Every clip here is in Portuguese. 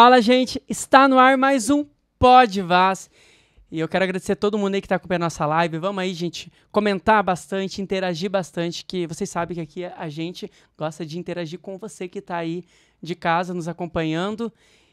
Fala, gente! Está no ar mais um Pode Vaz. E eu quero agradecer a todo mundo aí que está acompanhando a nossa live. Vamos aí, gente, comentar bastante, interagir bastante, que vocês sabem que aqui a gente gosta de interagir com você que está aí de casa nos acompanhando.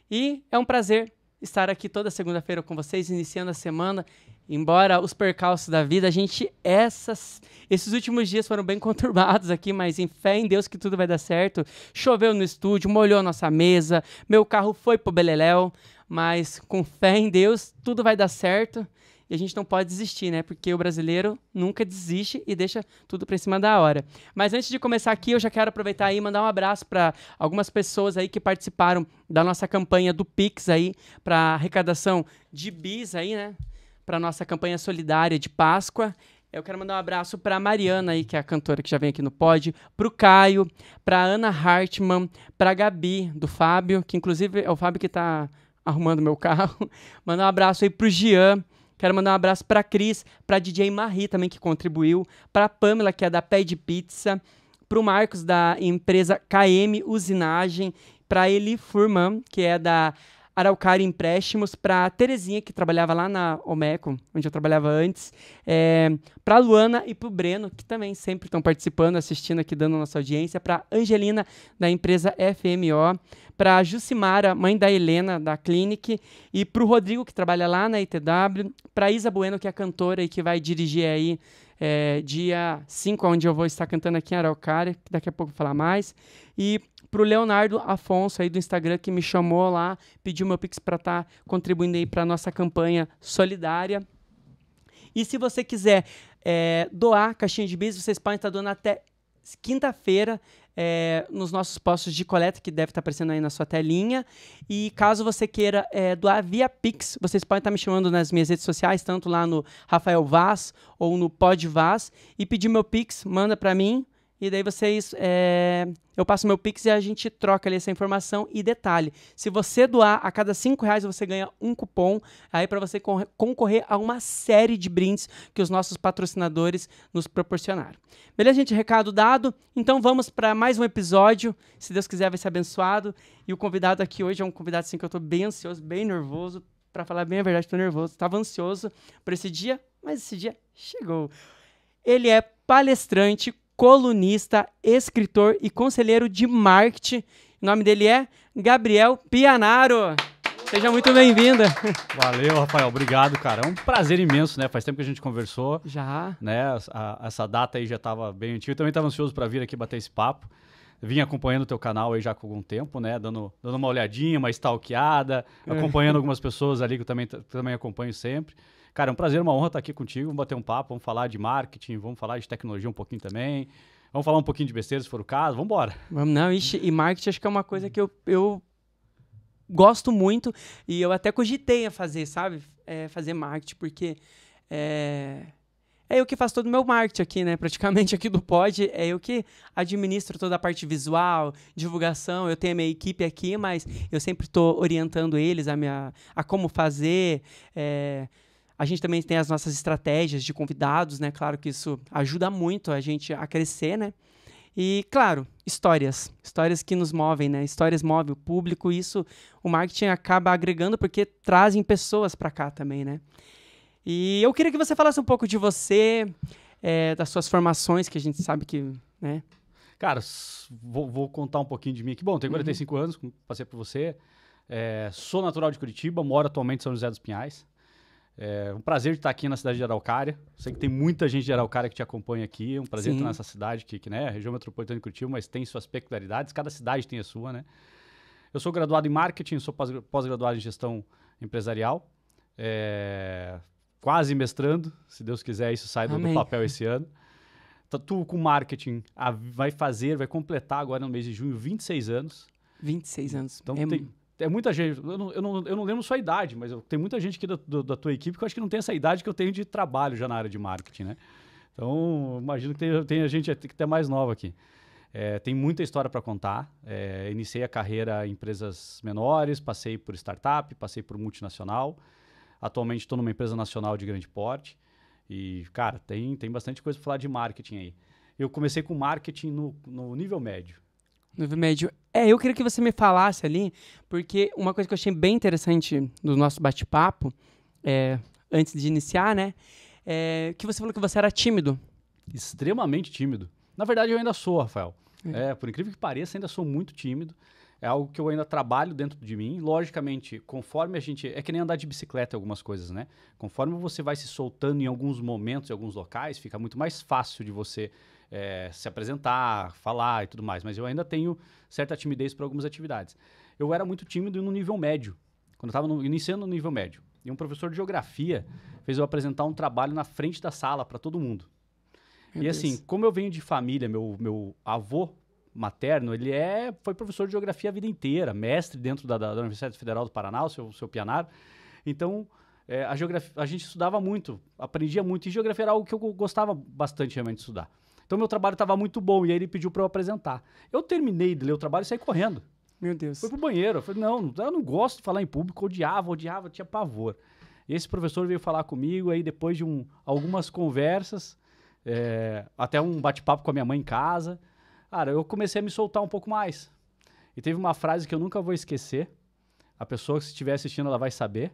E é um prazer estar aqui toda segunda-feira com vocês, iniciando a semana. Embora os percalços da vida, a gente essas esses últimos dias foram bem conturbados aqui, mas em fé em Deus que tudo vai dar certo. Choveu no estúdio, molhou nossa mesa, meu carro foi pro beleléu, mas com fé em Deus tudo vai dar certo e a gente não pode desistir, né? Porque o brasileiro nunca desiste e deixa tudo para cima da hora. Mas antes de começar aqui, eu já quero aproveitar e mandar um abraço para algumas pessoas aí que participaram da nossa campanha do Pix aí para arrecadação de bis aí, né? Para nossa campanha solidária de Páscoa. Eu quero mandar um abraço para Mariana aí, que é a cantora que já vem aqui no pod, para o Caio, para Ana Hartmann, para Gabi do Fábio, que inclusive é o Fábio que está arrumando meu carro. Mandar um abraço aí para o Gian, Quero mandar um abraço para Cris, para DJ Marie também que contribuiu, para Pamela que é da Pé de Pizza, para o Marcos da empresa KM Usinagem, para Eli Furman que é da Araucária empréstimos para Terezinha, que trabalhava lá na Omeco, onde eu trabalhava antes, é, para Luana e para o Breno, que também sempre estão participando, assistindo aqui, dando nossa audiência, para Angelina, da empresa FMO, para Jucimara, mãe da Helena, da Clinic, e para o Rodrigo, que trabalha lá na ITW, para Isa Bueno, que é cantora e que vai dirigir aí é, dia 5, onde eu vou estar cantando aqui em Araucária, que daqui a pouco eu vou falar mais, e pro Leonardo Afonso aí do Instagram que me chamou lá, pediu meu Pix para estar tá contribuindo aí para nossa campanha solidária. E se você quiser é, doar caixinha de bis, vocês podem estar tá doando até quinta-feira é, nos nossos postos de coleta, que deve estar tá aparecendo aí na sua telinha. E caso você queira é, doar via Pix, vocês podem estar tá me chamando nas minhas redes sociais, tanto lá no Rafael Vaz ou no Pod Vaz, e pedir meu Pix, manda para mim. E daí vocês. É... eu passo meu Pix e a gente troca ali essa informação. E detalhe: se você doar a cada cinco reais, você ganha um cupom aí para você concorrer a uma série de brindes que os nossos patrocinadores nos proporcionaram. Beleza, gente? Recado dado. Então vamos para mais um episódio. Se Deus quiser, vai ser abençoado. E o convidado aqui hoje é um convidado assim que eu estou bem ansioso, bem nervoso. Para falar bem a verdade, estou nervoso. Estava ansioso por esse dia, mas esse dia chegou. Ele é palestrante, colunista, escritor e conselheiro de marketing. O nome dele é Gabriel Pianaro. Seja muito bem-vinda. Valeu, Rafael. Obrigado, cara. É um prazer imenso, né? Faz tempo que a gente conversou. Já. Né? A, essa data aí já estava bem antiga. Eu também estava ansioso para vir aqui bater esse papo. Vim acompanhando o teu canal aí já há algum tempo, né? Dando, dando uma olhadinha, uma stalkeada, é. acompanhando algumas pessoas ali que eu também, também acompanho sempre. Cara, é um prazer, uma honra estar aqui contigo, vamos bater um papo, vamos falar de marketing, vamos falar de tecnologia um pouquinho também. Vamos falar um pouquinho de besteira, se for o caso. Vamos embora. não, ixi, e marketing acho que é uma coisa que eu, eu gosto muito e eu até cogitei a fazer, sabe? É, fazer marketing, porque é, é eu que faço todo o meu marketing aqui, né? Praticamente aqui do Pod, é eu que administro toda a parte visual, divulgação. Eu tenho a minha equipe aqui, mas eu sempre estou orientando eles a, minha, a como fazer. É, a gente também tem as nossas estratégias de convidados, né? Claro que isso ajuda muito a gente a crescer, né? E, claro, histórias. Histórias que nos movem, né? Histórias movem o público. E isso o marketing acaba agregando porque trazem pessoas para cá também, né? E eu queria que você falasse um pouco de você, é, das suas formações, que a gente sabe que, né? Cara, vou, vou contar um pouquinho de mim aqui. Bom, tenho 45 uhum. anos, passei por você. É, sou natural de Curitiba, moro atualmente em São José dos Pinhais. É um prazer estar aqui na cidade de Araucária. Sei que tem muita gente de Araucária que te acompanha aqui. É um prazer Sim. estar nessa cidade, que, que né, é a região metropolitana de Curitiba, mas tem suas peculiaridades. Cada cidade tem a sua, né? Eu sou graduado em marketing, sou pós-graduado em gestão empresarial. É, quase mestrando. Se Deus quiser, isso sai do, do papel esse ano. Então, tu com marketing a, vai fazer, vai completar agora no mês de junho 26 anos. 26 anos. Então é... tem é muita gente. Eu não, eu não, eu não lembro sua idade, mas eu, tem muita gente aqui da, do, da tua equipe que eu acho que não tem essa idade que eu tenho de trabalho já na área de marketing, né? Então, imagino que tem, a gente que até mais nova aqui. É, tem muita história para contar. É, iniciei a carreira em empresas menores, passei por startup, passei por multinacional. Atualmente estou numa empresa nacional de grande porte. E, cara, tem, tem bastante coisa para falar de marketing aí. Eu comecei com marketing no, no nível médio. Novo Médio. É, eu queria que você me falasse ali, porque uma coisa que eu achei bem interessante do nosso bate-papo, é, antes de iniciar, né? É, que você falou que você era tímido. Extremamente tímido. Na verdade, eu ainda sou, Rafael. É, é por incrível que pareça, ainda sou muito tímido. É algo que eu ainda trabalho dentro de mim. Logicamente, conforme a gente. É que nem andar de bicicleta algumas coisas, né? Conforme você vai se soltando em alguns momentos, em alguns locais, fica muito mais fácil de você é, se apresentar, falar e tudo mais, mas eu ainda tenho certa timidez para algumas atividades. Eu era muito tímido no nível médio, quando eu estava iniciando no nível médio. E um professor de geografia fez eu apresentar um trabalho na frente da sala para todo mundo. Meu e Deus. assim, como eu venho de família, meu, meu avô materno, ele é, foi professor de geografia a vida inteira, mestre dentro da, da Universidade Federal do Paraná, o seu, seu Pianar. Então, é, a, geografia, a gente estudava muito, aprendia muito, e geografia era algo que eu gostava bastante realmente de estudar. Então meu trabalho estava muito bom e aí ele pediu para eu apresentar. Eu terminei de ler o trabalho e saí correndo. Meu Deus. Fui pro banheiro. Eu falei, não, eu não gosto de falar em público, odiava, odiava, tinha pavor. Esse professor veio falar comigo, aí depois de um, algumas conversas, é, até um bate-papo com a minha mãe em casa, cara, eu comecei a me soltar um pouco mais. E teve uma frase que eu nunca vou esquecer, a pessoa que estiver assistindo ela vai saber,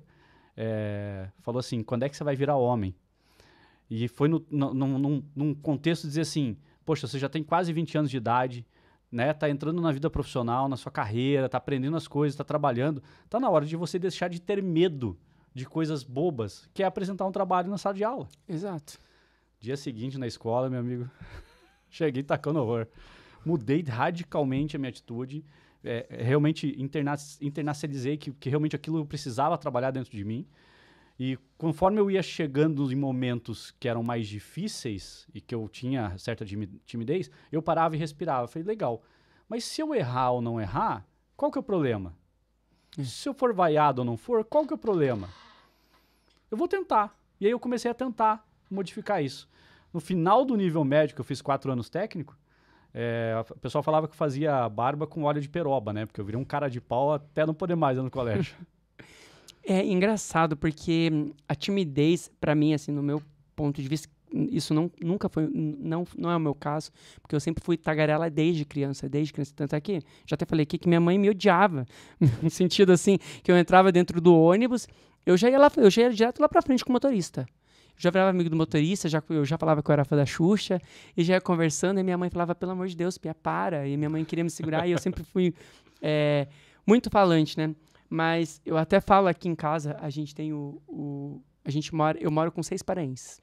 é, falou assim, quando é que você vai virar homem? E foi no, no, num, num contexto de dizer assim, poxa, você já tem quase 20 anos de idade, né? Tá entrando na vida profissional, na sua carreira, tá aprendendo as coisas, tá trabalhando. Tá na hora de você deixar de ter medo de coisas bobas, que é apresentar um trabalho na sala de aula. Exato. Dia seguinte na escola, meu amigo, cheguei tacando horror. Mudei radicalmente a minha atitude. É, é realmente internacionalizei que, que realmente aquilo eu precisava trabalhar dentro de mim. E conforme eu ia chegando em momentos que eram mais difíceis e que eu tinha certa timidez, eu parava e respirava. falei, legal, mas se eu errar ou não errar, qual que é o problema? Hum. Se eu for vaiado ou não for, qual que é o problema? Eu vou tentar. E aí eu comecei a tentar modificar isso. No final do nível médio, que eu fiz quatro anos técnico, é, o pessoal falava que eu fazia barba com óleo de peroba, né? Porque eu virei um cara de pau até não poder mais no colégio. É engraçado, porque a timidez, para mim, assim, no meu ponto de vista, isso não, nunca foi, não, não é o meu caso, porque eu sempre fui tagarela desde criança, desde criança. Tanto é já até falei aqui, que minha mãe me odiava, no sentido assim, que eu entrava dentro do ônibus, eu já ia lá, eu já ia direto lá pra frente com o motorista. já virava amigo do motorista, já, eu já falava que eu era fã da Xuxa, e já ia conversando, e minha mãe falava, pelo amor de Deus, Pia, para, e minha mãe queria me segurar, e eu sempre fui é, muito falante, né? Mas eu até falo aqui em casa, a gente tem o. o a gente mora, eu moro com seis parentes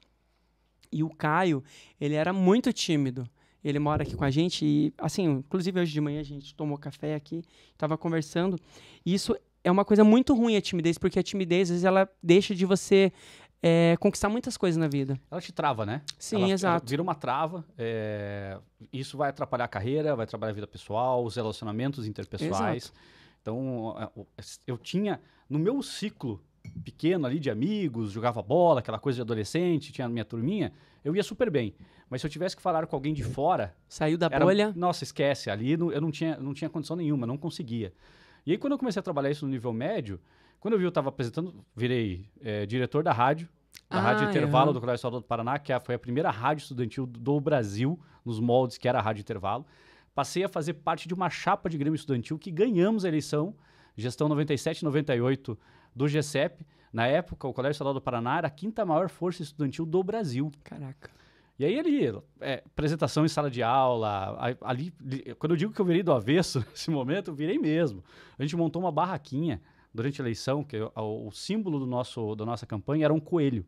E o Caio, ele era muito tímido. Ele mora aqui com a gente e, assim, inclusive hoje de manhã a gente tomou café aqui, estava conversando. E isso é uma coisa muito ruim a timidez, porque a timidez, às vezes, ela deixa de você é, conquistar muitas coisas na vida. Ela te trava, né? Sim, ela, exato. Ela vira uma trava. É, isso vai atrapalhar a carreira, vai atrapalhar a vida pessoal, os relacionamentos interpessoais. Exato. Então, eu tinha, no meu ciclo pequeno ali de amigos, jogava bola, aquela coisa de adolescente, tinha a minha turminha, eu ia super bem. Mas se eu tivesse que falar com alguém de fora. Saiu da era, bolha? Nossa, esquece. Ali eu não tinha, não tinha condição nenhuma, não conseguia. E aí, quando eu comecei a trabalhar isso no nível médio, quando eu vi eu estava apresentando, virei é, diretor da rádio, da ah, Rádio Intervalo é. do Colégio Estadual do Paraná, que é, foi a primeira rádio estudantil do Brasil, nos moldes que era a Rádio Intervalo passei a fazer parte de uma chapa de Grêmio Estudantil que ganhamos a eleição, gestão 97-98 do GCEP. Na época, o Colégio Estadual do Paraná era a quinta maior força estudantil do Brasil. Caraca. E aí ele, é, apresentação em sala de aula, ali, quando eu digo que eu virei do avesso nesse momento, eu virei mesmo. A gente montou uma barraquinha durante a eleição, que é o, o símbolo do nosso, da nossa campanha era um coelho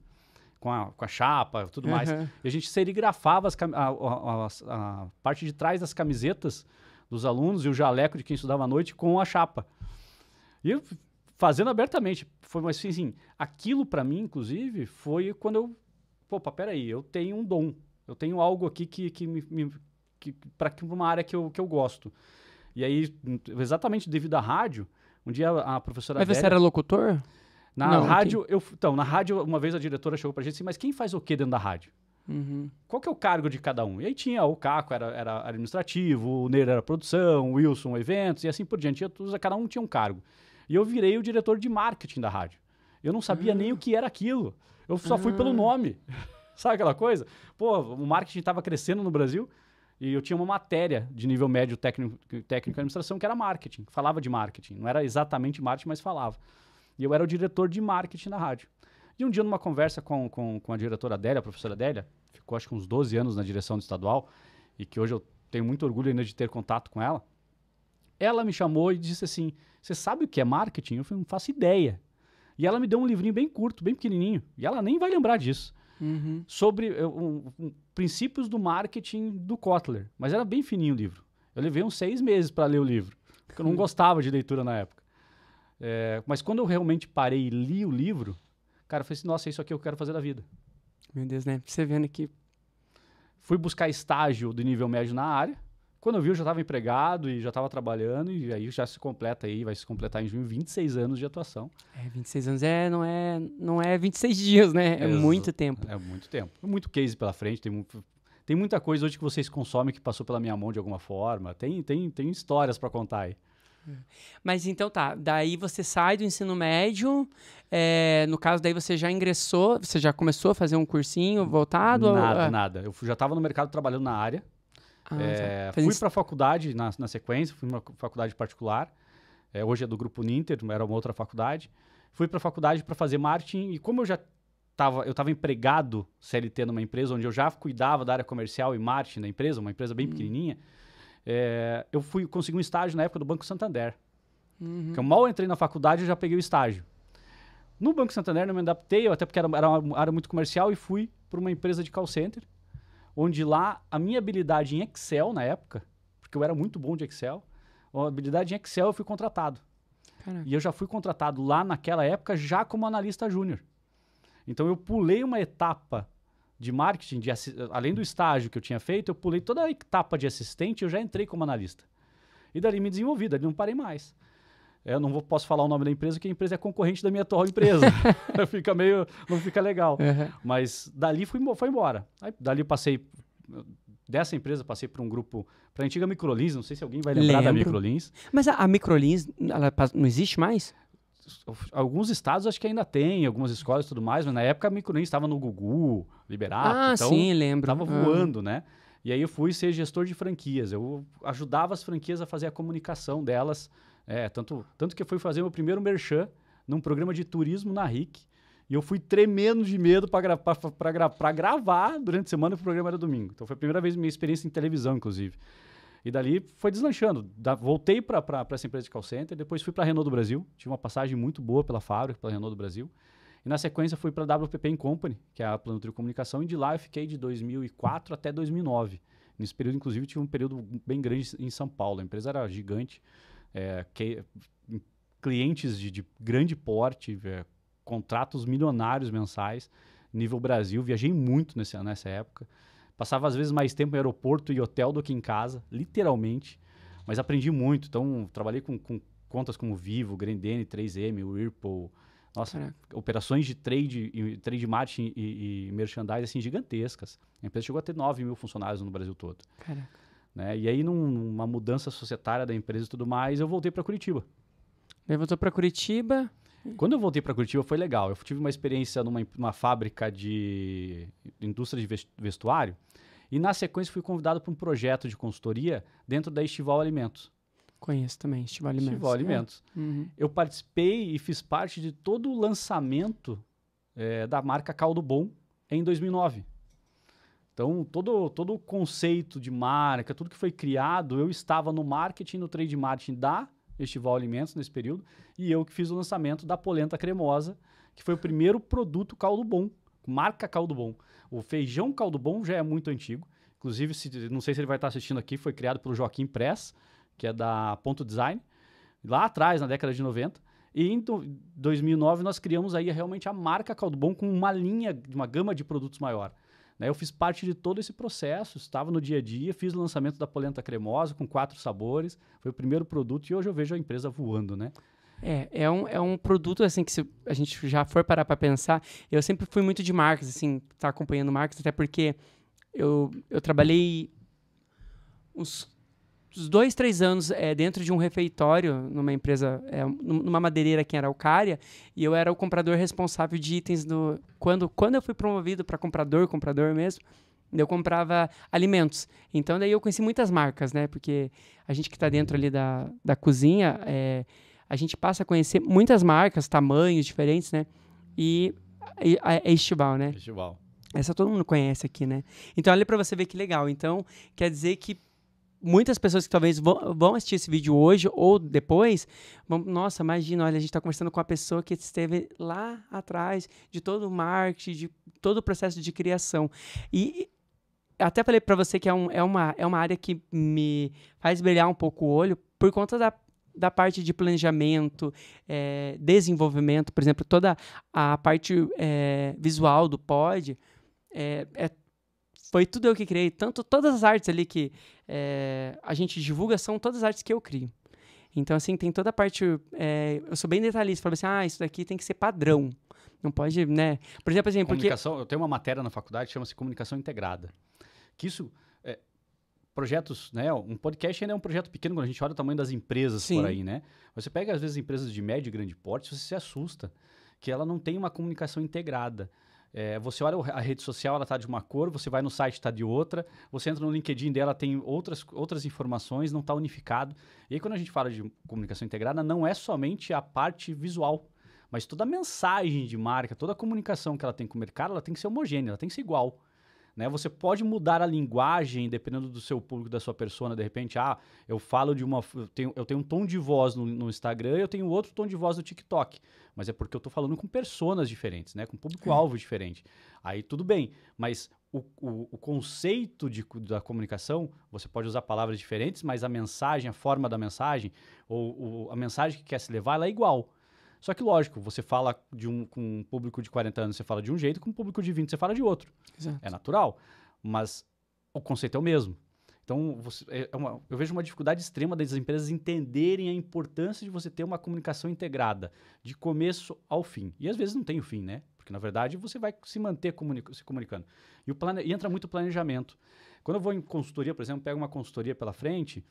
com a, com a chapa tudo uhum. mais. E a gente serigrafava as, a, a, a, parte de trás das camisetas dos alunos e o jaleco de quem estudava à noite com a chapa. E fazendo abertamente. Foi mais assim, aquilo para mim, inclusive, foi quando eu... Pô, peraí, eu tenho um dom. Eu tenho algo aqui que, que me... me para uma área que eu, que eu gosto. E aí, exatamente devido à rádio, um dia a professora. Mas Adélia, você era locutor? Na não, rádio, eu, então, na rádio, uma vez a diretora chegou pra gente assim, mas quem faz o quê dentro da rádio? Uhum. Qual que é o cargo de cada um? E aí tinha o Caco, era, era administrativo, o Neiro era produção, o Wilson, eventos, e assim por diante. Todos, cada um tinha um cargo. E eu virei o diretor de marketing da rádio. Eu não sabia nem ah. o que era aquilo. Eu só fui pelo ah. nome. Sabe aquela coisa? Pô, o marketing estava crescendo no Brasil e eu tinha uma matéria de nível médio técnico, técnico administração que era marketing. Falava de marketing. Não era exatamente marketing, mas falava. E eu era o diretor de marketing na rádio. E um dia, numa conversa com, com, com a diretora Adélia, a professora Adélia, ficou acho que uns 12 anos na direção do estadual, e que hoje eu tenho muito orgulho ainda de ter contato com ela, ela me chamou e disse assim: Você sabe o que é marketing? Eu falei, não faço ideia. E ela me deu um livrinho bem curto, bem pequenininho, e ela nem vai lembrar disso. Uhum. Sobre eh, um, um, princípios do marketing do Kotler. Mas era bem fininho o livro. Eu levei uns seis meses para ler o livro, porque eu não gostava de leitura na época. É, mas quando eu realmente parei e li o livro, cara, eu falei assim, nossa, é isso aqui que eu quero fazer da vida. Meu Deus, né? Você vendo aqui. Fui buscar estágio do nível médio na área. Quando eu vi, eu já estava empregado e já estava trabalhando, e aí já se completa aí, vai se completar em junho, 26 anos de atuação. É, 26 anos é, não é, não é 26 dias, né? É, é muito tempo. É muito tempo. Muito case pela frente, tem muito, tem muita coisa hoje que vocês consomem que passou pela minha mão de alguma forma. Tem, tem, tem histórias para contar aí. Mas então tá, daí você sai do ensino médio, é, no caso daí você já ingressou, você já começou a fazer um cursinho voltado? Nada, nada. Eu já estava no mercado trabalhando na área. Ah, é, fui para a faculdade na, na, sequência, fui uma faculdade particular. É, hoje é do grupo Ninter, era uma outra faculdade. Fui para a faculdade para fazer marketing e como eu já estava, eu estava empregado CLT numa empresa onde eu já cuidava da área comercial e marketing da empresa, uma empresa bem hum. pequenininha é, eu fui consegui um estágio na época do Banco Santander. Uhum. eu mal entrei na faculdade, eu já peguei o estágio. No Banco Santander não me adaptei, até porque era, era uma área muito comercial, e fui para uma empresa de call center, onde lá a minha habilidade em Excel na época, porque eu era muito bom de Excel, uma habilidade em Excel eu fui contratado. Caraca. E eu já fui contratado lá naquela época já como analista júnior. Então eu pulei uma etapa de marketing, de além do estágio que eu tinha feito, eu pulei toda a etapa de assistente e eu já entrei como analista. E dali me desenvolvi, dali não parei mais. Eu não vou, posso falar o nome da empresa, porque a empresa é concorrente da minha atual empresa. fica meio. não fica legal. Uhum. Mas dali fui, foi embora. Aí, dali passei. Dessa empresa passei para um grupo. Para a antiga Microlins, não sei se alguém vai lembrar Lembro. da Microlins. Mas a, a Microlins, ela não existe mais? alguns estados acho que ainda tem, algumas escolas e tudo mais, mas na época a Micronem estava no Gugu, Liberato. Ah, então sim, lembro. Estava ah. voando, ah. né? E aí eu fui ser gestor de franquias. Eu ajudava as franquias a fazer a comunicação delas. É, tanto, tanto que eu fui fazer meu primeiro merchan num programa de turismo na RIC. E eu fui tremendo de medo para gra gravar durante a semana, o programa era domingo. Então foi a primeira vez minha experiência em televisão, inclusive. E dali foi deslanchando. Da, voltei para essa empresa de call center, depois fui para a Renault do Brasil. Tive uma passagem muito boa pela fábrica, pela Renault do Brasil. E na sequência fui para a WPP Company, que é a Plano Trio Comunicação, e de lá eu fiquei de 2004 até 2009. Nesse período, inclusive, tive um período bem grande em São Paulo. A empresa era gigante, é, que, clientes de, de, grande porte, é, contratos milionários mensais, nível Brasil. Viajei muito nesse, nessa época. Passava às vezes mais tempo em aeroporto e hotel do que em casa, literalmente. Mas aprendi muito. Então, trabalhei com, com contas como Vivo, Grendene, 3M, Whirlpool. Nossa, Caraca. operações de trade, trade marketing e, e merchandising assim, gigantescas. A empresa chegou a ter 9 mil funcionários no Brasil todo. Caraca. Né? E aí, numa mudança societária da empresa e tudo mais, eu voltei para Curitiba. Daí voltou para Curitiba, quando eu voltei para Curitiba foi legal. Eu tive uma experiência numa, numa fábrica de indústria de vestuário e na sequência fui convidado para um projeto de consultoria dentro da Estival Alimentos. Conheço também, Estival Alimentos. Estival Alimentos. É. Uhum. Eu participei e fiz parte de todo o lançamento é, da marca Caldo Bom em 2009. Então, todo, todo o conceito de marca, tudo que foi criado, eu estava no marketing, no trade marketing da Estival Alimentos nesse período, e eu que fiz o lançamento da polenta cremosa, que foi o primeiro produto caldo bom, marca caldo bom. O feijão caldo bom já é muito antigo, inclusive, se, não sei se ele vai estar assistindo aqui, foi criado pelo Joaquim Press, que é da Ponto Design, lá atrás, na década de 90. E em 2009 nós criamos aí realmente a marca Caldo Bom com uma linha, uma gama de produtos maior. Né, eu fiz parte de todo esse processo, estava no dia a dia, fiz o lançamento da polenta cremosa com quatro sabores, foi o primeiro produto e hoje eu vejo a empresa voando, né? É, é um, é um produto, assim, que se a gente já for parar para pensar, eu sempre fui muito de marcas, assim, tá acompanhando marcas, até porque eu, eu trabalhei uns uns dois, três anos é, dentro de um refeitório, numa empresa, é, numa madeireira aqui em Araucária, e eu era o comprador responsável de itens do. Quando, quando eu fui promovido para comprador, comprador mesmo, eu comprava alimentos. Então daí eu conheci muitas marcas, né? Porque a gente que está dentro ali da, da cozinha, é, a gente passa a conhecer muitas marcas, tamanhos diferentes, né? E é Estival, né? Estival. Essa todo mundo conhece aqui, né? Então olha para você ver que legal. Então quer dizer que muitas pessoas que talvez vão assistir esse vídeo hoje ou depois, vão, nossa, imagina, olha, a gente está conversando com a pessoa que esteve lá atrás de todo o marketing, de todo o processo de criação. E até falei para você que é, um, é, uma, é uma área que me faz brilhar um pouco o olho por conta da, da parte de planejamento, é, desenvolvimento, por exemplo, toda a parte é, visual do pod eh, é, é foi tudo eu que criei. Tanto todas as artes ali que é, a gente divulga são todas as artes que eu crio. Então, assim, tem toda a parte. É, eu sou bem detalhista. Falo assim, ah, isso daqui tem que ser padrão. Não pode, né? Por exemplo, assim, comunicação, porque... Eu tenho uma matéria na faculdade que chama-se Comunicação Integrada. Que isso. É, projetos, né? Um podcast ainda é um projeto pequeno quando a gente olha o tamanho das empresas Sim. por aí, né? Você pega, às vezes, empresas de médio e grande porte, você se assusta que ela não tem uma comunicação integrada. É, você olha a rede social, ela está de uma cor, você vai no site, está de outra, você entra no LinkedIn dela, tem outras, outras informações, não está unificado. E aí, quando a gente fala de comunicação integrada, não é somente a parte visual, mas toda a mensagem de marca, toda a comunicação que ela tem com o mercado, ela tem que ser homogênea, ela tem que ser igual. Né? Você pode mudar a linguagem dependendo do seu público, da sua persona. De repente, ah, eu falo de uma. Eu tenho, eu tenho um tom de voz no, no Instagram e eu tenho outro tom de voz no TikTok. Mas é porque eu estou falando com personas diferentes, né? com público-alvo é. diferente. Aí tudo bem, mas o, o, o, conceito de, da comunicação, você pode usar palavras diferentes, mas a mensagem, a forma da mensagem, ou, ou a mensagem que quer se levar, ela é igual. Só que, lógico, você fala de um, com um público de 40 anos, você fala de um jeito, com um público de 20 você fala de outro. Exato. É natural. Mas o conceito é o mesmo. Então, você, é, é uma, eu vejo uma dificuldade extrema das empresas entenderem a importância de você ter uma comunicação integrada, de começo ao fim. E às vezes não tem o fim, né? Porque, na verdade, você vai se manter comunico, se comunicando. E, plane, e entra muito planejamento. Quando eu vou em consultoria, por exemplo, pego uma consultoria pela frente,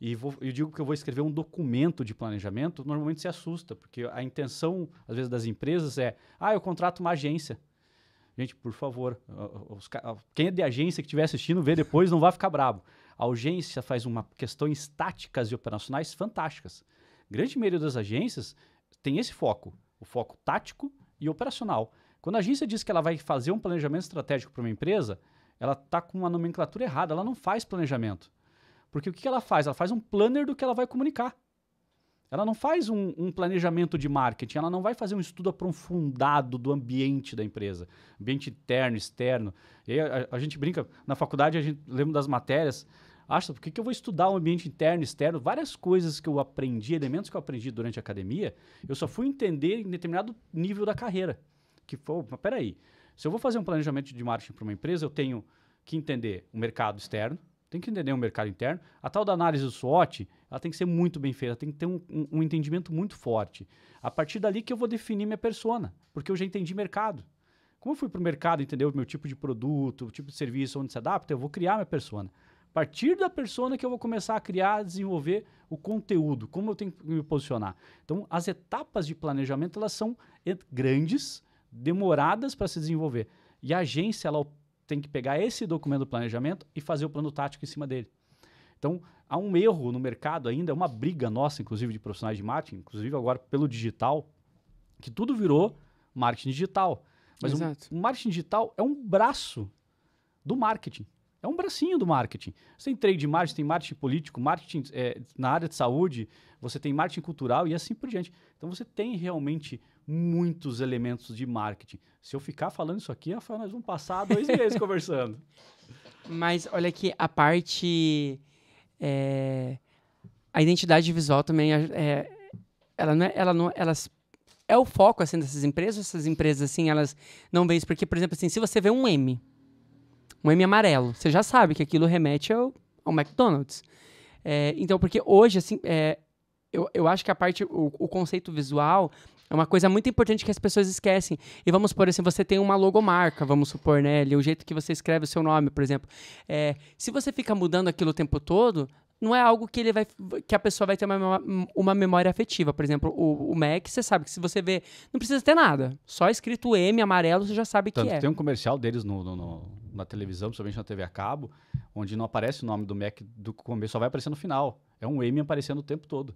e vou, eu digo que eu vou escrever um documento de planejamento, normalmente se assusta, porque a intenção, às vezes, das empresas é: ah, eu contrato uma agência. Gente, por favor, os, quem é de agência que estiver assistindo, vê depois, não vai ficar brabo. A agência faz uma questões táticas e operacionais fantásticas. Grande maioria das agências tem esse foco, o foco tático e operacional. Quando a agência diz que ela vai fazer um planejamento estratégico para uma empresa, ela está com uma nomenclatura errada, ela não faz planejamento porque o que ela faz? Ela faz um planner do que ela vai comunicar. Ela não faz um, um, planejamento de marketing, ela não vai fazer um estudo aprofundado do ambiente da empresa, ambiente interno, externo. E aí a, a, gente brinca, na faculdade a gente lembra das matérias, acha, por que, que eu vou estudar o ambiente interno, externo? Várias coisas que eu aprendi, elementos que eu aprendi durante a academia, eu só fui entender em determinado nível da carreira. Que foi, mas peraí, se eu vou fazer um planejamento de marketing para uma empresa, eu tenho que entender o mercado externo, tem que entender o mercado interno. A tal da análise do SWOT, ela tem que ser muito bem feita, tem que ter um, um, um entendimento muito forte. A partir dali que eu vou definir minha persona, porque eu já entendi mercado. Como eu fui para o mercado entender o meu tipo de produto, o tipo de serviço, onde se adapta, eu vou criar minha persona. A partir da persona que eu vou começar a criar, desenvolver o conteúdo, como eu tenho que me posicionar. Então, as etapas de planejamento, elas são grandes, demoradas para se desenvolver. E a agência, ela tem que pegar esse documento do planejamento e fazer o plano tático em cima dele. Então, há um erro no mercado ainda, é uma briga nossa, inclusive, de profissionais de marketing, inclusive agora pelo digital, que tudo virou marketing digital. Mas o marketing digital é um braço do marketing. É um bracinho do marketing. Você tem trade marketing, tem marketing político, marketing é, na área de saúde, você tem marketing cultural e assim por diante. Então você tem realmente muitos elementos de marketing. Se eu ficar falando isso aqui, Rafael, nós vamos passar dois meses conversando. Mas olha aqui, a parte. É, a identidade visual também é, é, ela não é, ela não, elas é o foco assim dessas empresas. Essas empresas assim, elas não veem isso porque, por exemplo, assim, se você vê um M, um M amarelo. Você já sabe que aquilo remete ao, ao McDonald's. É, então, porque hoje, assim, é, eu, eu acho que a parte, o, o, conceito visual é uma coisa muito importante que as pessoas esquecem. E vamos supor, assim, você tem uma logomarca, vamos supor, né? Ali, o jeito que você escreve o seu nome, por exemplo. É, se você fica mudando aquilo o tempo todo, não é algo que ele vai que a pessoa vai ter uma, uma memória afetiva. Por exemplo, o, o Mac, você sabe que se você vê, não precisa ter nada. Só escrito M amarelo, você já sabe Tanto que, que é. Tem um comercial deles no, no, no na televisão, principalmente na TV a cabo, onde não aparece o nome do Mac do começo, só vai aparecer no final. É um M aparecendo o tempo todo.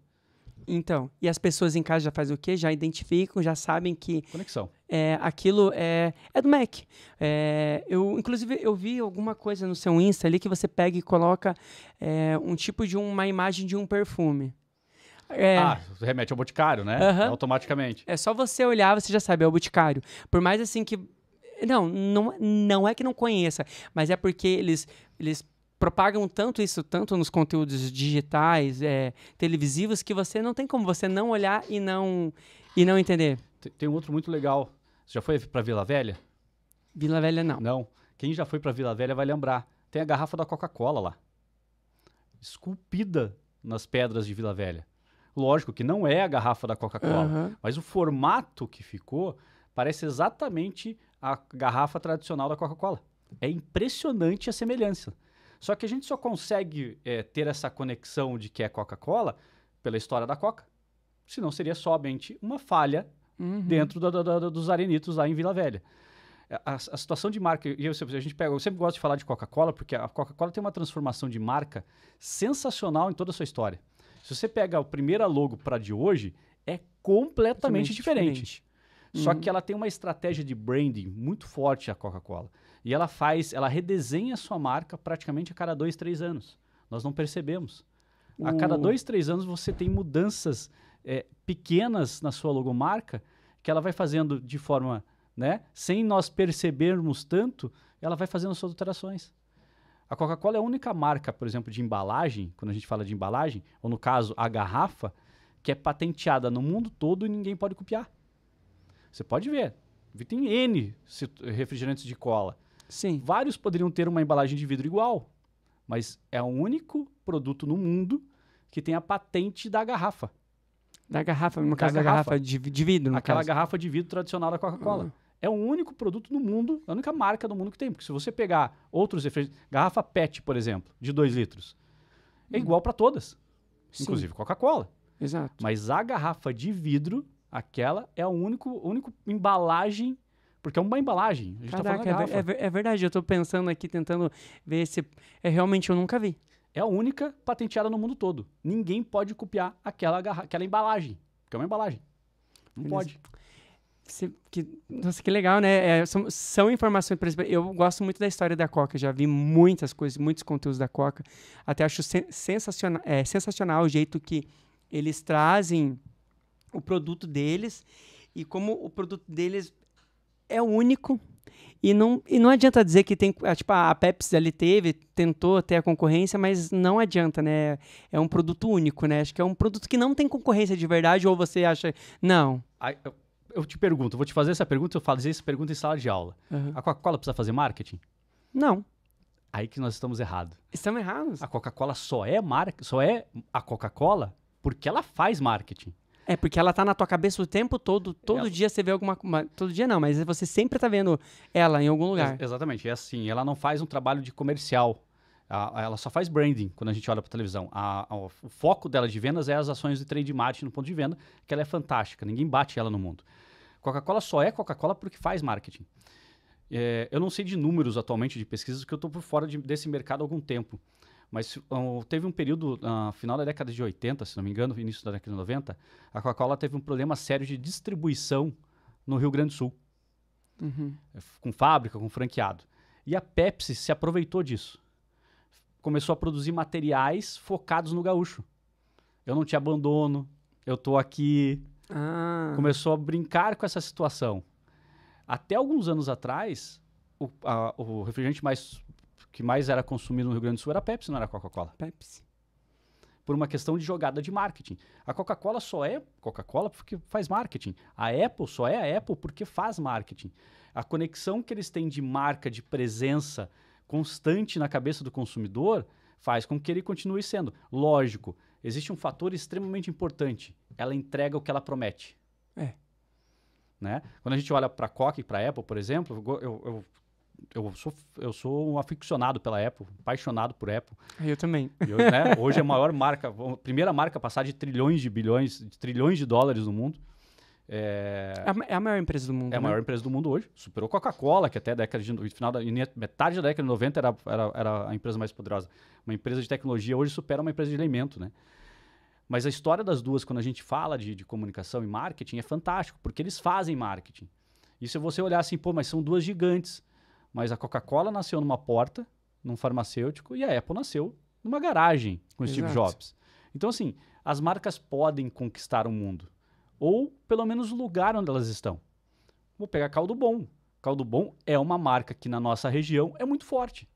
Então, e as pessoas em casa já fazem o quê? Já identificam, já sabem que. Conexão. É, aquilo é, é do Mac. É, eu, inclusive, eu vi alguma coisa no seu Insta ali que você pega e coloca é, um tipo de uma imagem de um perfume. É. Ah, remete ao Boticário, né? Uhum. Automaticamente. É só você olhar, você já sabe, é o Boticário. Por mais assim que não, não, é, não é que não conheça, mas é porque eles, eles propagam tanto isso, tanto nos conteúdos digitais, é, televisivos, que você não tem como você não olhar e não, e não entender. Tem, um outro muito legal. Você já foi para Vila Velha? Vila Velha não. Não. Quem já foi para Vila Velha vai lembrar. Tem a garrafa da Coca-Cola lá. Esculpida nas pedras de Vila Velha. Lógico que não é a garrafa da Coca-Cola, uhum. mas o formato que ficou parece exatamente a garrafa tradicional da Coca-Cola. É impressionante a semelhança. Só que a gente só consegue é, ter essa conexão de que é Coca-Cola pela história da Coca. Senão seria somente uma falha uhum. dentro do, do, do, dos arenitos lá em Vila Velha. É, a, a, situação de marca, eu, a gente pega, eu sempre gosto de falar de Coca-Cola, porque a Coca-Cola tem uma transformação de marca sensacional em toda a sua história. Se você pega o primeiro logo para de hoje, é completamente diferente. diferente. Só uhum. que ela tem uma estratégia de branding muito forte, a Coca-Cola. E ela faz, ela redesenha a sua marca praticamente a cada dois, três anos. Nós não percebemos. Uh. A cada dois, três anos você tem mudanças é, pequenas na sua logomarca que ela vai fazendo de forma, né, sem nós percebermos tanto, ela vai fazendo suas alterações. A Coca-Cola é a única marca, por exemplo, de embalagem, quando a gente fala de embalagem, ou no caso a garrafa, que é patenteada no mundo todo e ninguém pode copiar. Você pode ver. Tem N refrigerantes de cola. Sim. Vários poderiam ter uma embalagem de vidro igual, mas é o único produto no mundo que tem a patente da garrafa. Da garrafa, no da caso garrafa. da garrafa de, de vidro, no Aquela caso. garrafa de vidro tradicional da Coca-Cola. Uhum. É o único produto no mundo, é a única marca do mundo que tem. Porque se você pegar outros refrigerantes, garrafa PET, por exemplo, de 2 litros, é uhum. igual para todas. Sim. Inclusive Coca-Cola. Exato. Mas a garrafa de vidro Aquela é a único, único embalagem porque é uma embalagem. A gente Caraca, tá falando é, é, é, verdade. Eu estou pensando aqui, tentando ver se. É, realmente eu nunca vi. É a única patenteada no mundo todo. Ninguém pode copiar aquela, garra, aquela embalagem. Porque é uma embalagem. Não Beleza. pode. que, nossa, que legal, né? É, são, são, informações. Por exemplo, eu gosto muito da história da Coca. Já vi muitas coisas, muitos conteúdos da Coca. Até acho sen sensacional, é, sensacional o jeito que eles trazem o produto deles e como o produto deles é único e não, e não adianta dizer que tem. É, tipo, a Pepsi ali teve, tentou ter a concorrência, mas não adianta, né? É um produto único, né? Acho que é um produto que não tem concorrência de verdade, ou você acha. Não. Eu te pergunto, vou te fazer essa pergunta, eu fazer essa pergunta em sala de aula. Uhum. A Coca-Cola precisa fazer marketing? Não. Aí que nós estamos errados. Estamos errados. A Coca-Cola só é marca, só é a Coca-Cola porque ela faz marketing. É, porque ela tá na tua cabeça o tempo todo, todo ela... dia você vê alguma coisa. Todo dia não, mas você sempre tá vendo ela em algum lugar. Ex exatamente, é assim, ela não faz um trabalho de comercial. ela só faz branding quando a gente olha para televisão. A, a, o foco dela de vendas é as ações de trade marketing no ponto de venda, que ela é fantástica, ninguém bate ela no mundo. Coca-Cola só é Coca-Cola porque faz marketing. É, eu não sei de números atualmente de pesquisas, porque eu estou por fora de, desse mercado há algum tempo. Mas um, ah, teve um período, uh, final da década de 80, se não me engano, início da década de 90, a Coca-Cola teve um problema sério de distribuição no Rio Grande do Sul. Uhum. É, com fábrica, com franqueado. E a Pepsi se aproveitou disso. Começou a produzir materiais focados no gaúcho. Eu não te abandono, eu tô aqui. Ah. Começou a brincar com essa situação. Até alguns anos atrás, o, a, o refrigerante mais que mais era consumido no Rio Grande do Sul era Pepsi, não era Coca-Cola. Pepsi. Por uma questão de jogada de marketing. A Coca-Cola só é Coca-Cola porque faz marketing. A Apple só é a Apple porque faz marketing. A conexão que eles têm de marca, de presença constante na cabeça do consumidor, faz com que ele continue sendo. Lógico, existe um fator extremamente importante. Ela entrega o que ela promete. É. Né? Quando a gente olha para a Coca e para a Apple, por exemplo, eu, eu, eu sou, eu sou um aficionado pela Apple, apaixonado por Apple. Eu também. Eu, né, hoje é a maior marca, a primeira marca a passar de trilhões de bilhões, de trilhões de dólares no mundo. É, é a é maior empresa do mundo. É né? a maior né? empresa do mundo hoje. Superou Coca-Cola, que até década de, final da, metade da década de 90 era, era, era a empresa mais poderosa. Uma empresa de tecnologia hoje supera uma empresa de alimento, né? Mas a história das duas, quando a gente fala de, de comunicação e marketing, é fantástico, porque eles fazem marketing. E se você olhar assim, pô, mas são duas gigantes. Mas a Coca-Cola nasceu numa porta, num farmacêutico, e a Apple nasceu numa garagem com Steve Jobs. Então, assim, as marcas podem conquistar o mundo. Ou, pelo menos, o lugar onde elas estão. Vou pegar Caldo Bom. Caldo Bom é uma marca que, na nossa região, é muito forte.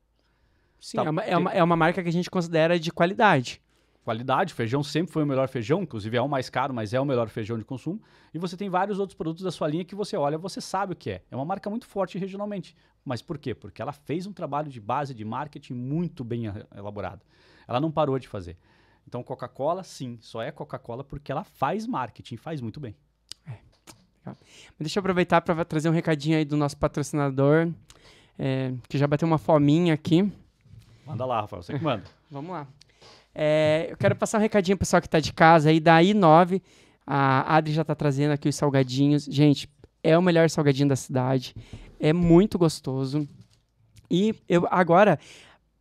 Sim, tá, é, uma, é, uma, é uma marca que a gente considera de qualidade qualidade. Feijão sempre foi o melhor feijão, inclusive é o mais caro, mas é o melhor feijão de consumo. E você tem vários outros produtos da sua linha que você olha, você sabe o que é. É uma marca muito forte regionalmente. Mas por quê? Porque ela fez um trabalho de base de marketing muito bem elaborado. Ela não parou de fazer. Então, Coca-Cola, sim, só é Coca-Cola porque ela faz marketing, faz muito bem. É. Legal. deixa eu aproveitar para trazer um recadinho aí do nosso patrocinador, é, que já bateu uma fominha aqui. Manda lá, Rafael, você que manda. Vamos lá. É, eu quero passar um recadinho pro pessoal que está de casa aí, da I9. A Adri já está trazendo aqui os salgadinhos. Gente, é o melhor salgadinho da cidade. É muito gostoso. E eu agora,